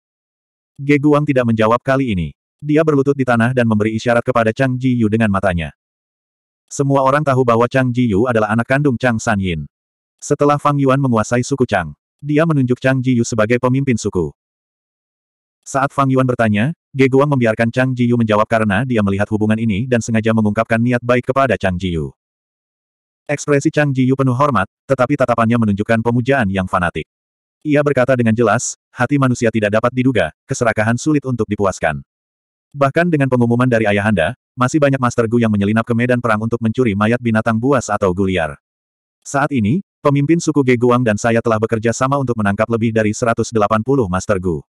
Ge Guang tidak menjawab kali ini. Dia berlutut di tanah dan memberi isyarat kepada Chang Ji Yu dengan matanya. Semua orang tahu bahwa Chang Ji Yu adalah anak kandung Chang San Yin. Setelah Fang Yuan menguasai suku Chang, dia menunjuk Chang Ji Yu sebagai pemimpin suku. Saat Fang Yuan bertanya, Ge Guang membiarkan Chang Ji Yu menjawab karena dia melihat hubungan ini dan sengaja mengungkapkan niat baik kepada Chang Ji Yu. Ekspresi Chang Ji Yu penuh hormat, tetapi tatapannya menunjukkan pemujaan yang fanatik. Ia berkata dengan jelas, hati manusia tidak dapat diduga, keserakahan sulit untuk dipuaskan. Bahkan dengan pengumuman dari ayahanda, masih banyak Master Gu yang menyelinap ke medan perang untuk mencuri mayat binatang buas atau guliar. Saat ini, pemimpin suku Geguang dan saya telah bekerja sama untuk menangkap lebih dari 180 Master Gu.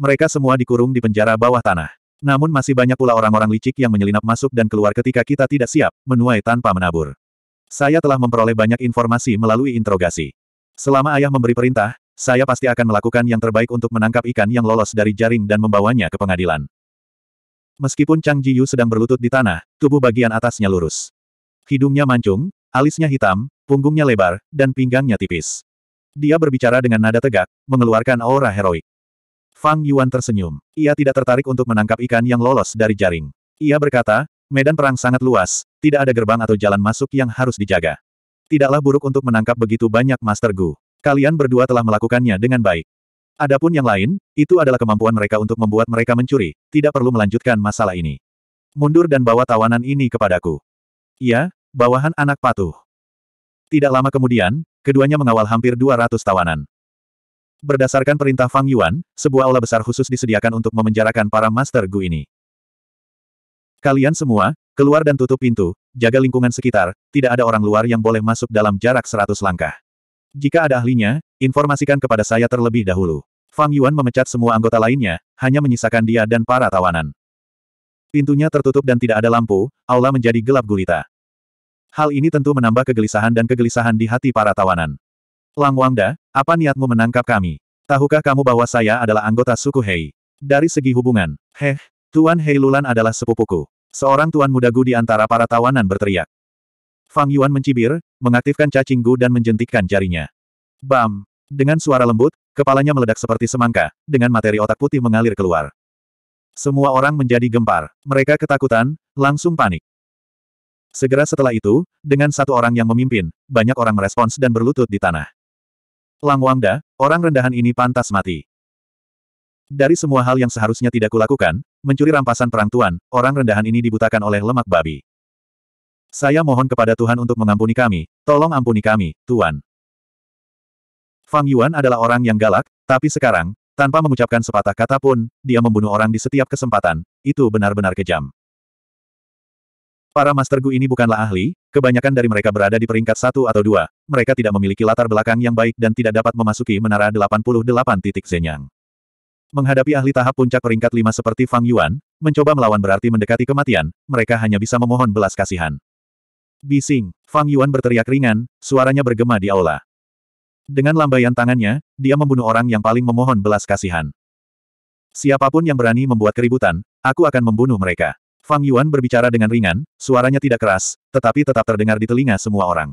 Mereka semua dikurung di penjara bawah tanah. Namun masih banyak pula orang-orang licik yang menyelinap masuk dan keluar ketika kita tidak siap, menuai tanpa menabur. Saya telah memperoleh banyak informasi melalui interogasi. Selama ayah memberi perintah, saya pasti akan melakukan yang terbaik untuk menangkap ikan yang lolos dari jaring dan membawanya ke pengadilan. Meskipun Chang Jiyu sedang berlutut di tanah, tubuh bagian atasnya lurus. Hidungnya mancung, alisnya hitam, punggungnya lebar, dan pinggangnya tipis. Dia berbicara dengan nada tegak, mengeluarkan aura heroik. Fang Yuan tersenyum. Ia tidak tertarik untuk menangkap ikan yang lolos dari jaring. Ia berkata, medan perang sangat luas, tidak ada gerbang atau jalan masuk yang harus dijaga. Tidaklah buruk untuk menangkap begitu banyak Master Gu. Kalian berdua telah melakukannya dengan baik. Adapun yang lain, itu adalah kemampuan mereka untuk membuat mereka mencuri, tidak perlu melanjutkan masalah ini. Mundur dan bawa tawanan ini kepadaku. Ya, bawahan anak patuh. Tidak lama kemudian, keduanya mengawal hampir 200 tawanan. Berdasarkan perintah Fang Yuan, sebuah aula besar khusus disediakan untuk memenjarakan para Master Gu ini. Kalian semua, keluar dan tutup pintu, jaga lingkungan sekitar, tidak ada orang luar yang boleh masuk dalam jarak 100 langkah. Jika ada ahlinya, informasikan kepada saya terlebih dahulu. Fang Yuan memecat semua anggota lainnya, hanya menyisakan dia dan para tawanan. Pintunya tertutup dan tidak ada lampu, aula menjadi gelap gulita. Hal ini tentu menambah kegelisahan dan kegelisahan di hati para tawanan. Lang Wangda, apa niatmu menangkap kami? Tahukah kamu bahwa saya adalah anggota suku Hei? Dari segi hubungan, heh, Tuan Hei Lulan adalah sepupuku. Seorang tuan muda gu di antara para tawanan berteriak. Fang Yuan mencibir, mengaktifkan cacing gu dan menjentikkan jarinya. Bam! Dengan suara lembut, kepalanya meledak seperti semangka, dengan materi otak putih mengalir keluar. Semua orang menjadi gempar. Mereka ketakutan, langsung panik. Segera setelah itu, dengan satu orang yang memimpin, banyak orang merespons dan berlutut di tanah. Lang Wangda, orang rendahan ini pantas mati. Dari semua hal yang seharusnya tidak kulakukan, mencuri rampasan perang tuan, orang rendahan ini dibutakan oleh lemak babi. Saya mohon kepada Tuhan untuk mengampuni kami, tolong ampuni kami, Tuan. Fang Yuan adalah orang yang galak, tapi sekarang, tanpa mengucapkan sepatah kata pun, dia membunuh orang di setiap kesempatan, itu benar-benar kejam. Para Master Gu ini bukanlah ahli, kebanyakan dari mereka berada di peringkat satu atau dua, mereka tidak memiliki latar belakang yang baik dan tidak dapat memasuki menara 88 titik Zenyang. Menghadapi ahli tahap puncak peringkat lima seperti Fang Yuan, mencoba melawan berarti mendekati kematian, mereka hanya bisa memohon belas kasihan. Bising, Fang Yuan berteriak ringan, suaranya bergema di aula. Dengan lambaian tangannya, dia membunuh orang yang paling memohon belas kasihan. Siapapun yang berani membuat keributan, aku akan membunuh mereka. Fang Yuan berbicara dengan ringan, suaranya tidak keras, tetapi tetap terdengar di telinga semua orang.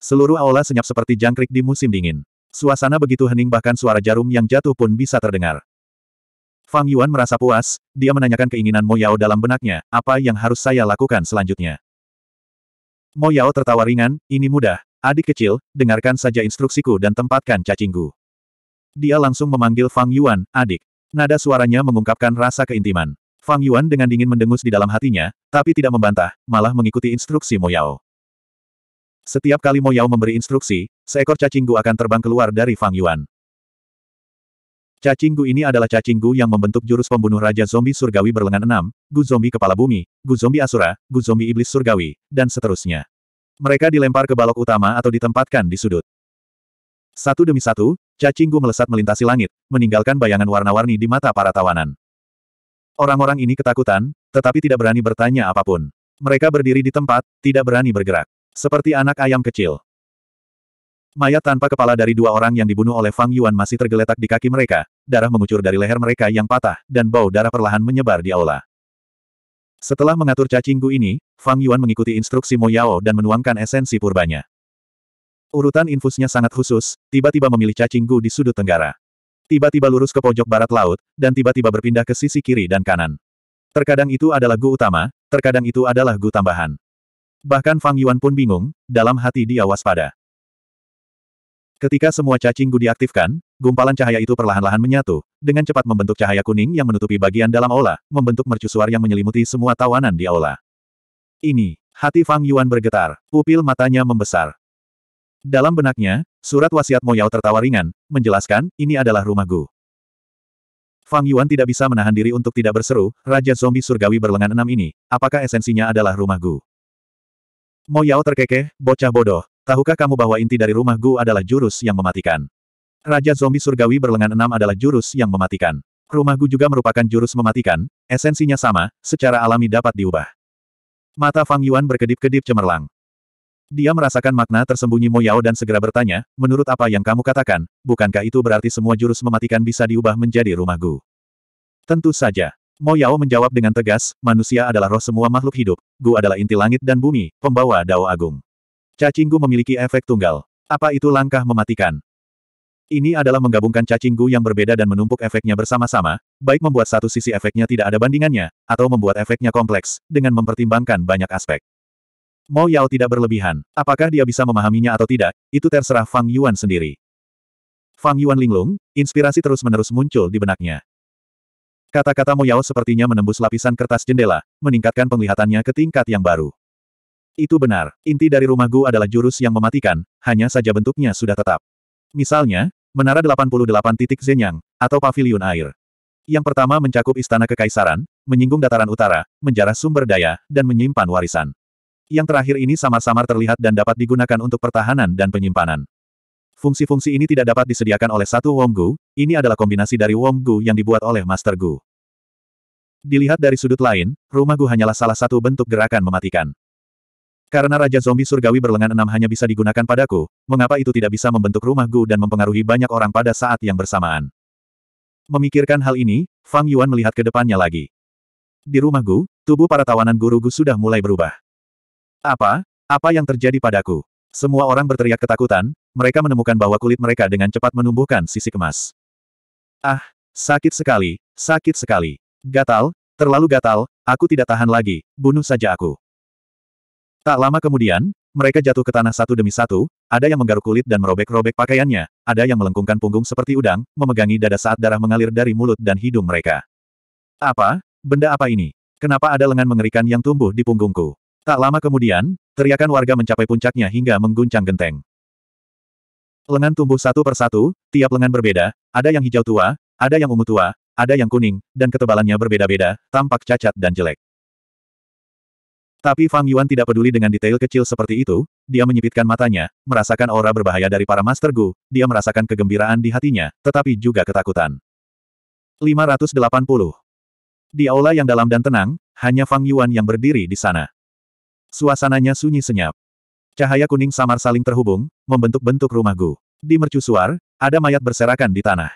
Seluruh aula senyap seperti jangkrik di musim dingin. Suasana begitu hening bahkan suara jarum yang jatuh pun bisa terdengar. Fang Yuan merasa puas, dia menanyakan keinginan Mo Yao dalam benaknya, apa yang harus saya lakukan selanjutnya. Mo Yao tertawa ringan, ini mudah, adik kecil, dengarkan saja instruksiku dan tempatkan cacingku. Dia langsung memanggil Fang Yuan, adik. Nada suaranya mengungkapkan rasa keintiman. Fang Yuan dengan dingin mendengus di dalam hatinya, tapi tidak membantah, malah mengikuti instruksi Mo Yao. Setiap kali Mo Yao memberi instruksi, seekor cacinggu akan terbang keluar dari Fang Yuan. Cacing ini adalah cacing yang membentuk jurus pembunuh Raja Zombie Surgawi berlengan enam, Gu Zombie Kepala Bumi, Gu Zombie Asura, Gu Zombie Iblis Surgawi, dan seterusnya. Mereka dilempar ke balok utama atau ditempatkan di sudut. Satu demi satu, cacing melesat melintasi langit, meninggalkan bayangan warna-warni di mata para tawanan. Orang-orang ini ketakutan, tetapi tidak berani bertanya apapun. Mereka berdiri di tempat, tidak berani bergerak. Seperti anak ayam kecil. Mayat tanpa kepala dari dua orang yang dibunuh oleh Fang Yuan masih tergeletak di kaki mereka, darah mengucur dari leher mereka yang patah, dan bau darah perlahan menyebar di aula. Setelah mengatur cacinggu ini, Fang Yuan mengikuti instruksi Mo Yao dan menuangkan esensi purbanya. Urutan infusnya sangat khusus, tiba-tiba memilih cacinggu di sudut tenggara. Tiba-tiba lurus ke pojok barat laut, dan tiba-tiba berpindah ke sisi kiri dan kanan. Terkadang itu adalah gu utama, terkadang itu adalah gu tambahan. Bahkan Fang Yuan pun bingung, dalam hati dia waspada. Ketika semua cacing gu diaktifkan, gumpalan cahaya itu perlahan-lahan menyatu, dengan cepat membentuk cahaya kuning yang menutupi bagian dalam aula, membentuk mercusuar yang menyelimuti semua tawanan di aula. Ini, hati Fang Yuan bergetar, pupil matanya membesar. Dalam benaknya, surat wasiat Mo Yao tertawa ringan, menjelaskan, ini adalah rumah Gu. Fang Yuan tidak bisa menahan diri untuk tidak berseru, Raja Zombie Surgawi berlengan enam ini, apakah esensinya adalah rumah Gu? Mo Yao terkekeh, bocah bodoh, Tahukah kamu bahwa inti dari rumah Gu adalah jurus yang mematikan? Raja zombie surgawi berlengan enam adalah jurus yang mematikan. Rumah Gu juga merupakan jurus mematikan, esensinya sama, secara alami dapat diubah. Mata Fang Yuan berkedip-kedip cemerlang. Dia merasakan makna tersembunyi Mo Yao dan segera bertanya, menurut apa yang kamu katakan, bukankah itu berarti semua jurus mematikan bisa diubah menjadi rumah Gu? Tentu saja. Mo Yao menjawab dengan tegas, manusia adalah roh semua makhluk hidup, Gu adalah inti langit dan bumi, pembawa Dao Agung. Cacinggu memiliki efek tunggal. Apa itu langkah mematikan? Ini adalah menggabungkan cacinggu yang berbeda dan menumpuk efeknya bersama-sama, baik membuat satu sisi efeknya tidak ada bandingannya, atau membuat efeknya kompleks, dengan mempertimbangkan banyak aspek. Mo Yao tidak berlebihan. Apakah dia bisa memahaminya atau tidak, itu terserah Fang Yuan sendiri. Fang Yuan linglung, inspirasi terus-menerus muncul di benaknya. Kata-kata Mo Yao sepertinya menembus lapisan kertas jendela, meningkatkan penglihatannya ke tingkat yang baru. Itu benar, inti dari rumah Gu adalah jurus yang mematikan, hanya saja bentuknya sudah tetap. Misalnya, Menara 88 titik Zenyang, atau Paviliun Air. Yang pertama mencakup Istana Kekaisaran, menyinggung dataran utara, menjarah sumber daya, dan menyimpan warisan. Yang terakhir ini samar-samar terlihat dan dapat digunakan untuk pertahanan dan penyimpanan. Fungsi-fungsi ini tidak dapat disediakan oleh satu Gu, ini adalah kombinasi dari Gu yang dibuat oleh Master Gu. Dilihat dari sudut lain, rumah Gu hanyalah salah satu bentuk gerakan mematikan. Karena Raja Zombie Surgawi berlengan enam hanya bisa digunakan padaku, mengapa itu tidak bisa membentuk rumah Gu dan mempengaruhi banyak orang pada saat yang bersamaan? Memikirkan hal ini, Fang Yuan melihat ke depannya lagi. Di rumah Gu, tubuh para tawanan guru Gu sudah mulai berubah. Apa? Apa yang terjadi padaku? Semua orang berteriak ketakutan, mereka menemukan bahwa kulit mereka dengan cepat menumbuhkan sisi kemas. Ah, sakit sekali, sakit sekali. Gatal, terlalu gatal, aku tidak tahan lagi, bunuh saja aku. Tak lama kemudian, mereka jatuh ke tanah satu demi satu, ada yang menggaruk kulit dan merobek-robek pakaiannya, ada yang melengkungkan punggung seperti udang, memegangi dada saat darah mengalir dari mulut dan hidung mereka. Apa? Benda apa ini? Kenapa ada lengan mengerikan yang tumbuh di punggungku? Tak lama kemudian, teriakan warga mencapai puncaknya hingga mengguncang genteng. Lengan tumbuh satu persatu, tiap lengan berbeda, ada yang hijau tua, ada yang ungu tua, ada yang kuning, dan ketebalannya berbeda-beda, tampak cacat dan jelek. Tapi Fang Yuan tidak peduli dengan detail kecil seperti itu, dia menyipitkan matanya, merasakan aura berbahaya dari para Master Gu, dia merasakan kegembiraan di hatinya, tetapi juga ketakutan. 580. Di aula yang dalam dan tenang, hanya Fang Yuan yang berdiri di sana. Suasananya sunyi senyap. Cahaya kuning samar saling terhubung, membentuk-bentuk rumah Gu. Di mercusuar, ada mayat berserakan di tanah.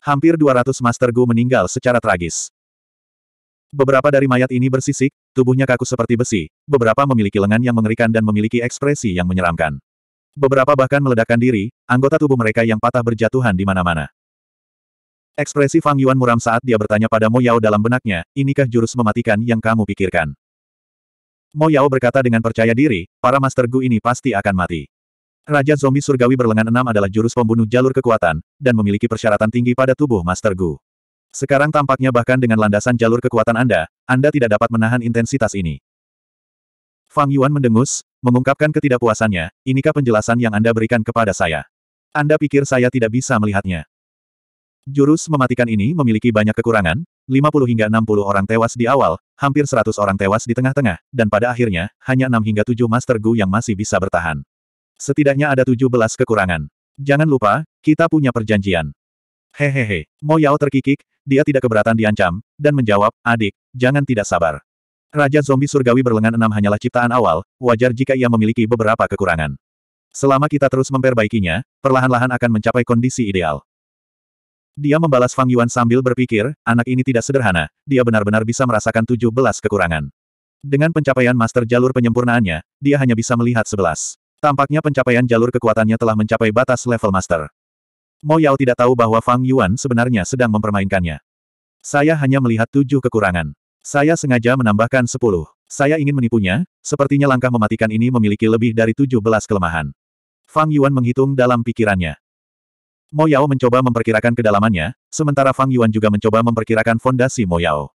Hampir 200 Master Gu meninggal secara tragis. Beberapa dari mayat ini bersisik, tubuhnya kaku seperti besi, beberapa memiliki lengan yang mengerikan dan memiliki ekspresi yang menyeramkan. Beberapa bahkan meledakkan diri, anggota tubuh mereka yang patah berjatuhan di mana-mana. Ekspresi Fang Yuan muram saat dia bertanya pada Mo Yao dalam benaknya, inikah jurus mematikan yang kamu pikirkan? Mo Yao berkata dengan percaya diri, para Master Gu ini pasti akan mati. Raja Zombie Surgawi berlengan enam adalah jurus pembunuh jalur kekuatan, dan memiliki persyaratan tinggi pada tubuh Master Gu. Sekarang tampaknya bahkan dengan landasan jalur kekuatan Anda, Anda tidak dapat menahan intensitas ini. Fang Yuan mendengus, mengungkapkan ketidakpuasannya, inikah penjelasan yang Anda berikan kepada saya? Anda pikir saya tidak bisa melihatnya? Jurus mematikan ini memiliki banyak kekurangan, 50 hingga 60 orang tewas di awal, hampir 100 orang tewas di tengah-tengah, dan pada akhirnya, hanya 6 hingga 7 Master Gu yang masih bisa bertahan. Setidaknya ada 17 kekurangan. Jangan lupa, kita punya perjanjian. Hehehe, Mo Yao terkikik, dia tidak keberatan diancam, dan menjawab, adik, jangan tidak sabar. Raja zombie surgawi berlengan enam hanyalah ciptaan awal, wajar jika ia memiliki beberapa kekurangan. Selama kita terus memperbaikinya, perlahan-lahan akan mencapai kondisi ideal. Dia membalas Fang Yuan sambil berpikir, anak ini tidak sederhana, dia benar-benar bisa merasakan tujuh belas kekurangan. Dengan pencapaian master jalur penyempurnaannya, dia hanya bisa melihat sebelas. Tampaknya pencapaian jalur kekuatannya telah mencapai batas level master. Mo Yao tidak tahu bahwa Fang Yuan sebenarnya sedang mempermainkannya. Saya hanya melihat tujuh kekurangan. Saya sengaja menambahkan sepuluh. Saya ingin menipunya, sepertinya langkah mematikan ini memiliki lebih dari tujuh belas kelemahan. Fang Yuan menghitung dalam pikirannya. Mo Yao mencoba memperkirakan kedalamannya, sementara Fang Yuan juga mencoba memperkirakan fondasi Mo Yao.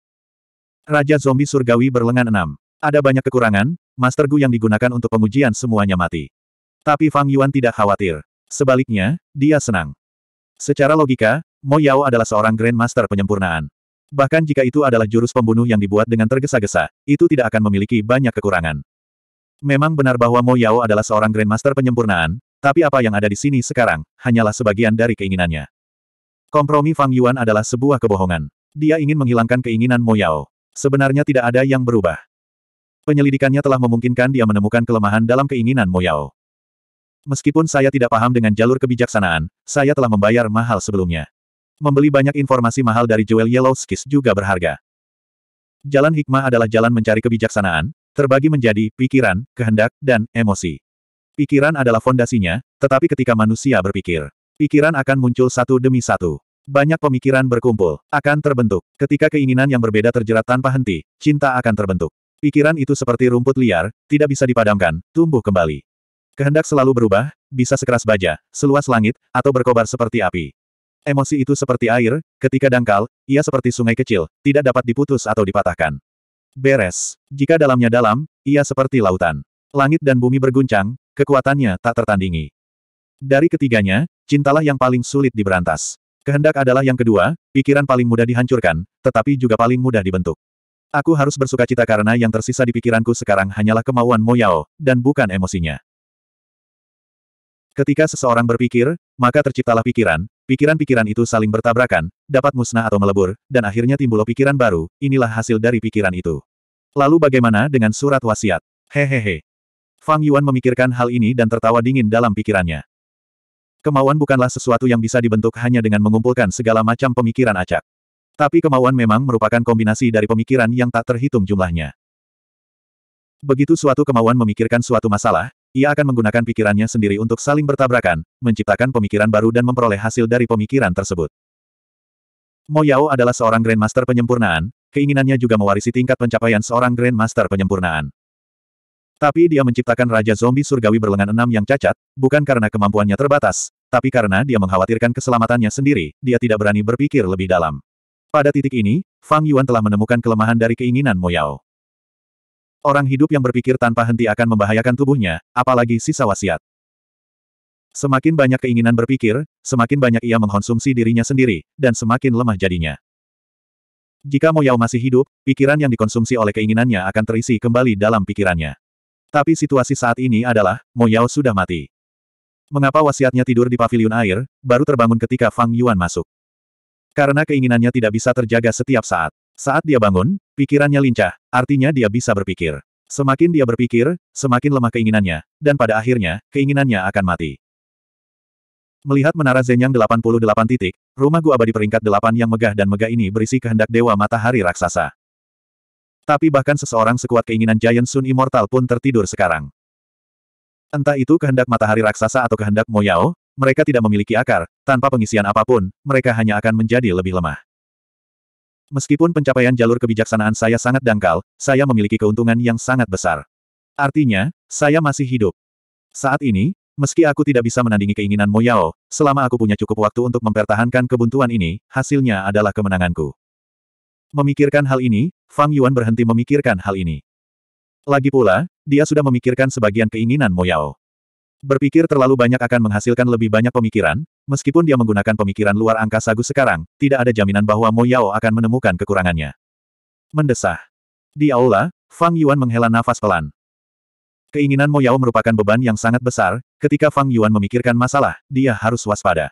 Raja Zombie Surgawi berlengan enam. Ada banyak kekurangan, Master Gu yang digunakan untuk pengujian semuanya mati. Tapi Fang Yuan tidak khawatir. Sebaliknya, dia senang. Secara logika, Mo Yao adalah seorang Grandmaster penyempurnaan. Bahkan jika itu adalah jurus pembunuh yang dibuat dengan tergesa-gesa, itu tidak akan memiliki banyak kekurangan. Memang benar bahwa Mo Yao adalah seorang Grandmaster penyempurnaan, tapi apa yang ada di sini sekarang, hanyalah sebagian dari keinginannya. Kompromi Fang Yuan adalah sebuah kebohongan. Dia ingin menghilangkan keinginan Mo Yao. Sebenarnya tidak ada yang berubah. Penyelidikannya telah memungkinkan dia menemukan kelemahan dalam keinginan Mo Yao. Meskipun saya tidak paham dengan jalur kebijaksanaan, saya telah membayar mahal sebelumnya. Membeli banyak informasi mahal dari Jewel Yellow Skis juga berharga. Jalan hikmah adalah jalan mencari kebijaksanaan, terbagi menjadi pikiran, kehendak, dan emosi. Pikiran adalah fondasinya, tetapi ketika manusia berpikir, pikiran akan muncul satu demi satu. Banyak pemikiran berkumpul, akan terbentuk. Ketika keinginan yang berbeda terjerat tanpa henti, cinta akan terbentuk. Pikiran itu seperti rumput liar, tidak bisa dipadamkan, tumbuh kembali. Kehendak selalu berubah, bisa sekeras baja, seluas langit, atau berkobar seperti api. Emosi itu seperti air, ketika dangkal, ia seperti sungai kecil, tidak dapat diputus atau dipatahkan. Beres. Jika dalamnya dalam, ia seperti lautan. Langit dan bumi berguncang, kekuatannya tak tertandingi. Dari ketiganya, cintalah yang paling sulit diberantas. Kehendak adalah yang kedua, pikiran paling mudah dihancurkan, tetapi juga paling mudah dibentuk. Aku harus bersuka cita karena yang tersisa di pikiranku sekarang hanyalah kemauan Moyao, dan bukan emosinya. Ketika seseorang berpikir, maka terciptalah pikiran, pikiran-pikiran itu saling bertabrakan, dapat musnah atau melebur, dan akhirnya timbul pikiran baru, inilah hasil dari pikiran itu. Lalu bagaimana dengan surat wasiat? Hehehe. Fang Yuan memikirkan hal ini dan tertawa dingin dalam pikirannya. Kemauan bukanlah sesuatu yang bisa dibentuk hanya dengan mengumpulkan segala macam pemikiran acak. Tapi kemauan memang merupakan kombinasi dari pemikiran yang tak terhitung jumlahnya. Begitu suatu kemauan memikirkan suatu masalah, ia akan menggunakan pikirannya sendiri untuk saling bertabrakan, menciptakan pemikiran baru dan memperoleh hasil dari pemikiran tersebut. Mo Yao adalah seorang Grandmaster penyempurnaan, keinginannya juga mewarisi tingkat pencapaian seorang Grandmaster penyempurnaan. Tapi dia menciptakan Raja Zombie Surgawi berlengan enam yang cacat, bukan karena kemampuannya terbatas, tapi karena dia mengkhawatirkan keselamatannya sendiri, dia tidak berani berpikir lebih dalam. Pada titik ini, Fang Yuan telah menemukan kelemahan dari keinginan Mo Yao. Orang hidup yang berpikir tanpa henti akan membahayakan tubuhnya, apalagi sisa wasiat. Semakin banyak keinginan berpikir, semakin banyak ia mengkonsumsi dirinya sendiri, dan semakin lemah jadinya. Jika Moyao masih hidup, pikiran yang dikonsumsi oleh keinginannya akan terisi kembali dalam pikirannya. Tapi situasi saat ini adalah, Moyao sudah mati. Mengapa wasiatnya tidur di pavilion air, baru terbangun ketika Fang Yuan masuk? Karena keinginannya tidak bisa terjaga setiap saat. Saat dia bangun, Pikirannya lincah, artinya dia bisa berpikir. Semakin dia berpikir, semakin lemah keinginannya, dan pada akhirnya, keinginannya akan mati. Melihat menara Zenyang 88 titik, rumah gua abadi peringkat 8 yang megah dan megah ini berisi kehendak Dewa Matahari Raksasa. Tapi bahkan seseorang sekuat keinginan Giant Sun Immortal pun tertidur sekarang. Entah itu kehendak matahari raksasa atau kehendak Moyao, mereka tidak memiliki akar, tanpa pengisian apapun, mereka hanya akan menjadi lebih lemah. Meskipun pencapaian jalur kebijaksanaan saya sangat dangkal, saya memiliki keuntungan yang sangat besar. Artinya, saya masih hidup. Saat ini, meski aku tidak bisa menandingi keinginan Moyao, selama aku punya cukup waktu untuk mempertahankan kebuntuan ini, hasilnya adalah kemenanganku. Memikirkan hal ini, Fang Yuan berhenti memikirkan hal ini. Lagi pula, dia sudah memikirkan sebagian keinginan Moyao. Berpikir terlalu banyak akan menghasilkan lebih banyak pemikiran, Meskipun dia menggunakan pemikiran luar angkasa Gu sekarang, tidak ada jaminan bahwa Mo Yao akan menemukan kekurangannya. Mendesah. Di aula, Fang Yuan menghela nafas pelan. Keinginan Mo Yao merupakan beban yang sangat besar, ketika Fang Yuan memikirkan masalah, dia harus waspada.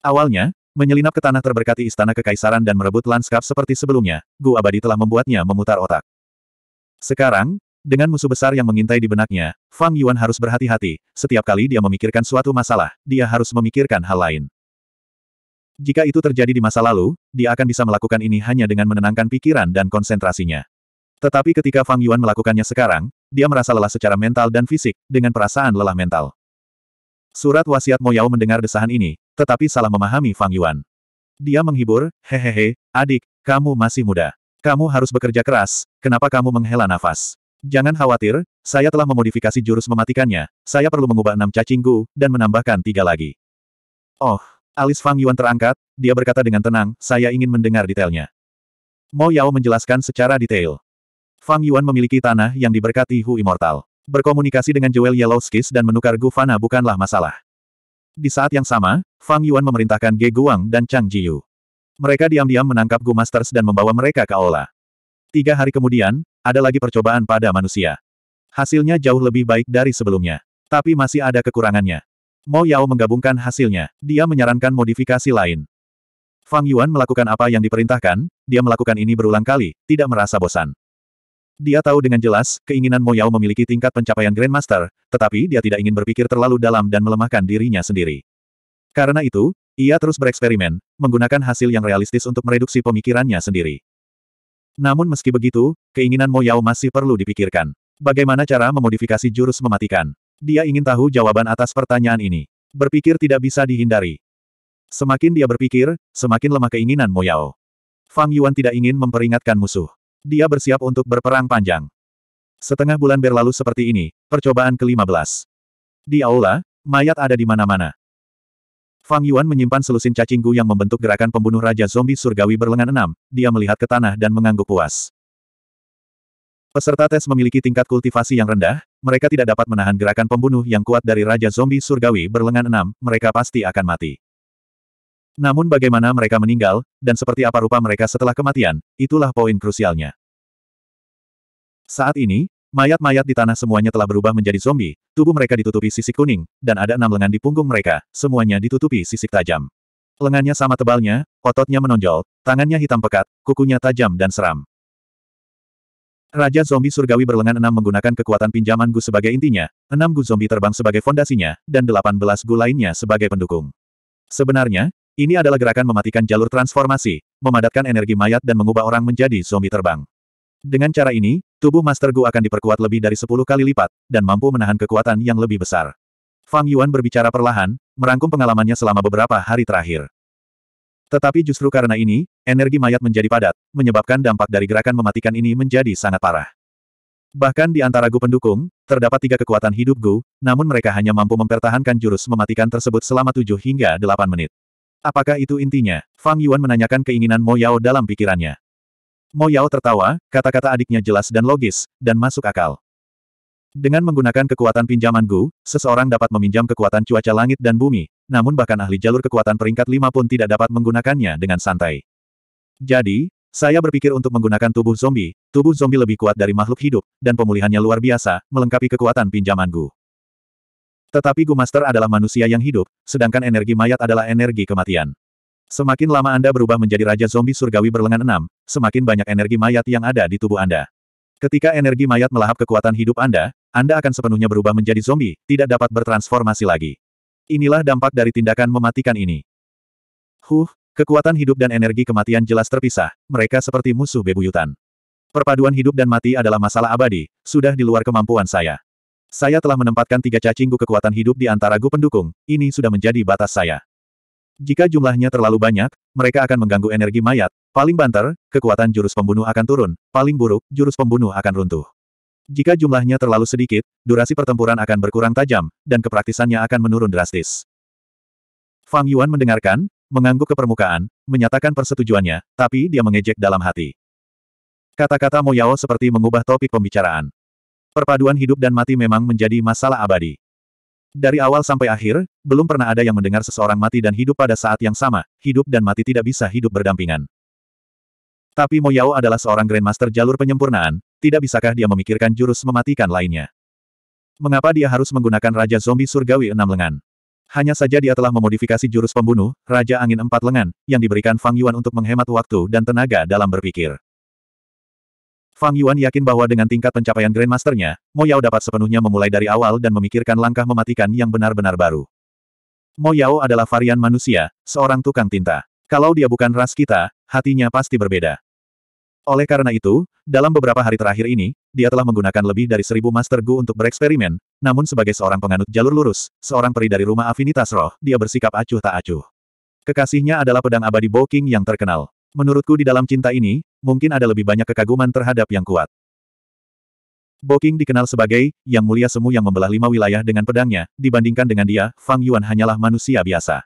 Awalnya, menyelinap ke tanah terberkati istana kekaisaran dan merebut lanskap seperti sebelumnya, Gu Abadi telah membuatnya memutar otak. Sekarang, dengan musuh besar yang mengintai di benaknya, Fang Yuan harus berhati-hati. Setiap kali dia memikirkan suatu masalah, dia harus memikirkan hal lain. Jika itu terjadi di masa lalu, dia akan bisa melakukan ini hanya dengan menenangkan pikiran dan konsentrasinya. Tetapi ketika Fang Yuan melakukannya sekarang, dia merasa lelah secara mental dan fisik, dengan perasaan lelah mental. Surat wasiat Moyao mendengar desahan ini, tetapi salah memahami Fang Yuan. Dia menghibur, hehehe, adik, kamu masih muda. Kamu harus bekerja keras, kenapa kamu menghela nafas? Jangan khawatir, saya telah memodifikasi jurus mematikannya, saya perlu mengubah enam cacing dan menambahkan tiga lagi. Oh, alis Fang Yuan terangkat, dia berkata dengan tenang, saya ingin mendengar detailnya. Mo Yao menjelaskan secara detail. Fang Yuan memiliki tanah yang diberkati Hu Immortal. Berkomunikasi dengan Jewel Yellow Skis dan menukar Gu bukanlah masalah. Di saat yang sama, Fang Yuan memerintahkan Ge Guang dan Chang Yu. Mereka diam-diam menangkap Gu Masters dan membawa mereka ke aula. Tiga hari kemudian, ada lagi percobaan pada manusia. Hasilnya jauh lebih baik dari sebelumnya. Tapi masih ada kekurangannya. Mo Yao menggabungkan hasilnya. Dia menyarankan modifikasi lain. Fang Yuan melakukan apa yang diperintahkan, dia melakukan ini berulang kali, tidak merasa bosan. Dia tahu dengan jelas, keinginan Mo Yao memiliki tingkat pencapaian Grandmaster, tetapi dia tidak ingin berpikir terlalu dalam dan melemahkan dirinya sendiri. Karena itu, ia terus bereksperimen, menggunakan hasil yang realistis untuk mereduksi pemikirannya sendiri. Namun meski begitu, keinginan Mo Yao masih perlu dipikirkan. Bagaimana cara memodifikasi jurus mematikan? Dia ingin tahu jawaban atas pertanyaan ini. Berpikir tidak bisa dihindari. Semakin dia berpikir, semakin lemah keinginan Mo Yao. Fang Yuan tidak ingin memperingatkan musuh. Dia bersiap untuk berperang panjang. Setengah bulan berlalu seperti ini, percobaan ke-15. Di aula, mayat ada di mana-mana. Fang Yuan menyimpan selusin cacinggu yang membentuk gerakan pembunuh Raja Zombie Surgawi berlengan enam, dia melihat ke tanah dan mengangguk puas. Peserta tes memiliki tingkat kultivasi yang rendah, mereka tidak dapat menahan gerakan pembunuh yang kuat dari Raja Zombie Surgawi berlengan enam, mereka pasti akan mati. Namun bagaimana mereka meninggal, dan seperti apa rupa mereka setelah kematian, itulah poin krusialnya. Saat ini, Mayat-mayat di tanah semuanya telah berubah menjadi zombie, tubuh mereka ditutupi sisik kuning, dan ada enam lengan di punggung mereka, semuanya ditutupi sisik tajam. Lengannya sama tebalnya, ototnya menonjol, tangannya hitam pekat, kukunya tajam dan seram. Raja zombie surgawi berlengan enam menggunakan kekuatan pinjaman Gu sebagai intinya, enam Gu zombie terbang sebagai fondasinya, dan delapan belas Gu lainnya sebagai pendukung. Sebenarnya, ini adalah gerakan mematikan jalur transformasi, memadatkan energi mayat dan mengubah orang menjadi zombie terbang. Dengan cara ini, tubuh Master Gu akan diperkuat lebih dari 10 kali lipat, dan mampu menahan kekuatan yang lebih besar. Fang Yuan berbicara perlahan, merangkum pengalamannya selama beberapa hari terakhir. Tetapi justru karena ini, energi mayat menjadi padat, menyebabkan dampak dari gerakan mematikan ini menjadi sangat parah. Bahkan di antara Gu pendukung, terdapat tiga kekuatan hidup Gu, namun mereka hanya mampu mempertahankan jurus mematikan tersebut selama 7 hingga 8 menit. Apakah itu intinya? Fang Yuan menanyakan keinginan Mo Yao dalam pikirannya. Mo Yao tertawa, kata-kata adiknya jelas dan logis, dan masuk akal. Dengan menggunakan kekuatan pinjaman Gu, seseorang dapat meminjam kekuatan cuaca langit dan bumi, namun bahkan ahli jalur kekuatan peringkat lima pun tidak dapat menggunakannya dengan santai. Jadi, saya berpikir untuk menggunakan tubuh zombie, tubuh zombie lebih kuat dari makhluk hidup, dan pemulihannya luar biasa, melengkapi kekuatan pinjaman Gu. Tetapi Gu Master adalah manusia yang hidup, sedangkan energi mayat adalah energi kematian. Semakin lama Anda berubah menjadi Raja Zombie Surgawi berlengan enam, semakin banyak energi mayat yang ada di tubuh Anda. Ketika energi mayat melahap kekuatan hidup Anda, Anda akan sepenuhnya berubah menjadi zombie, tidak dapat bertransformasi lagi. Inilah dampak dari tindakan mematikan ini. Huh, kekuatan hidup dan energi kematian jelas terpisah, mereka seperti musuh bebuyutan. Perpaduan hidup dan mati adalah masalah abadi, sudah di luar kemampuan saya. Saya telah menempatkan tiga cacing kekuatan hidup di antara gu pendukung, ini sudah menjadi batas saya. Jika jumlahnya terlalu banyak, mereka akan mengganggu energi mayat, Paling banter, kekuatan jurus pembunuh akan turun, paling buruk, jurus pembunuh akan runtuh. Jika jumlahnya terlalu sedikit, durasi pertempuran akan berkurang tajam, dan kepraktisannya akan menurun drastis. Fang Yuan mendengarkan, mengangguk ke permukaan, menyatakan persetujuannya, tapi dia mengejek dalam hati. Kata-kata Mo Yao seperti mengubah topik pembicaraan. Perpaduan hidup dan mati memang menjadi masalah abadi. Dari awal sampai akhir, belum pernah ada yang mendengar seseorang mati dan hidup pada saat yang sama, hidup dan mati tidak bisa hidup berdampingan. Tapi Mo Yao adalah seorang Grandmaster jalur penyempurnaan, tidak bisakah dia memikirkan jurus mematikan lainnya? Mengapa dia harus menggunakan Raja Zombie Surgawi enam lengan? Hanya saja dia telah memodifikasi jurus pembunuh, Raja Angin Empat Lengan, yang diberikan Fang Yuan untuk menghemat waktu dan tenaga dalam berpikir. Fang Yuan yakin bahwa dengan tingkat pencapaian Grandmasternya, Mo Yao dapat sepenuhnya memulai dari awal dan memikirkan langkah mematikan yang benar-benar baru. Mo Yao adalah varian manusia, seorang tukang tinta. Kalau dia bukan ras kita, hatinya pasti berbeda. Oleh karena itu, dalam beberapa hari terakhir ini, dia telah menggunakan lebih dari seribu Master Gu untuk bereksperimen, namun sebagai seorang penganut jalur lurus, seorang peri dari rumah afinitas roh, dia bersikap acuh tak acuh. Kekasihnya adalah pedang abadi Bo King yang terkenal. Menurutku di dalam cinta ini, mungkin ada lebih banyak kekaguman terhadap yang kuat. Bo King dikenal sebagai, yang mulia semu yang membelah lima wilayah dengan pedangnya, dibandingkan dengan dia, Fang Yuan hanyalah manusia biasa.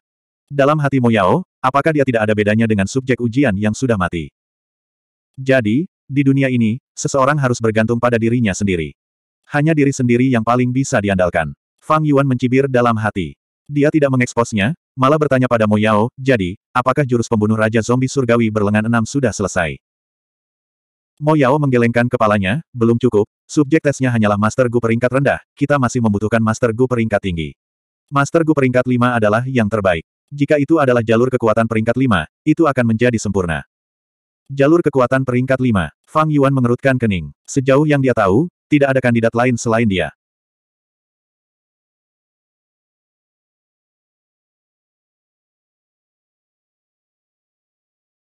Dalam hati Mo Yao, apakah dia tidak ada bedanya dengan subjek ujian yang sudah mati? Jadi, di dunia ini, seseorang harus bergantung pada dirinya sendiri. Hanya diri sendiri yang paling bisa diandalkan. Fang Yuan mencibir dalam hati. Dia tidak mengeksposnya, malah bertanya pada Mo Yao. jadi, apakah jurus pembunuh Raja Zombie Surgawi berlengan enam sudah selesai? Mo Yao menggelengkan kepalanya, belum cukup, subjek tesnya hanyalah Master Gu peringkat rendah, kita masih membutuhkan Master Gu peringkat tinggi. Master Gu peringkat lima adalah yang terbaik. Jika itu adalah jalur kekuatan peringkat lima, itu akan menjadi sempurna. Jalur kekuatan peringkat 5. Fang Yuan mengerutkan kening. Sejauh yang dia tahu, tidak ada kandidat lain selain dia.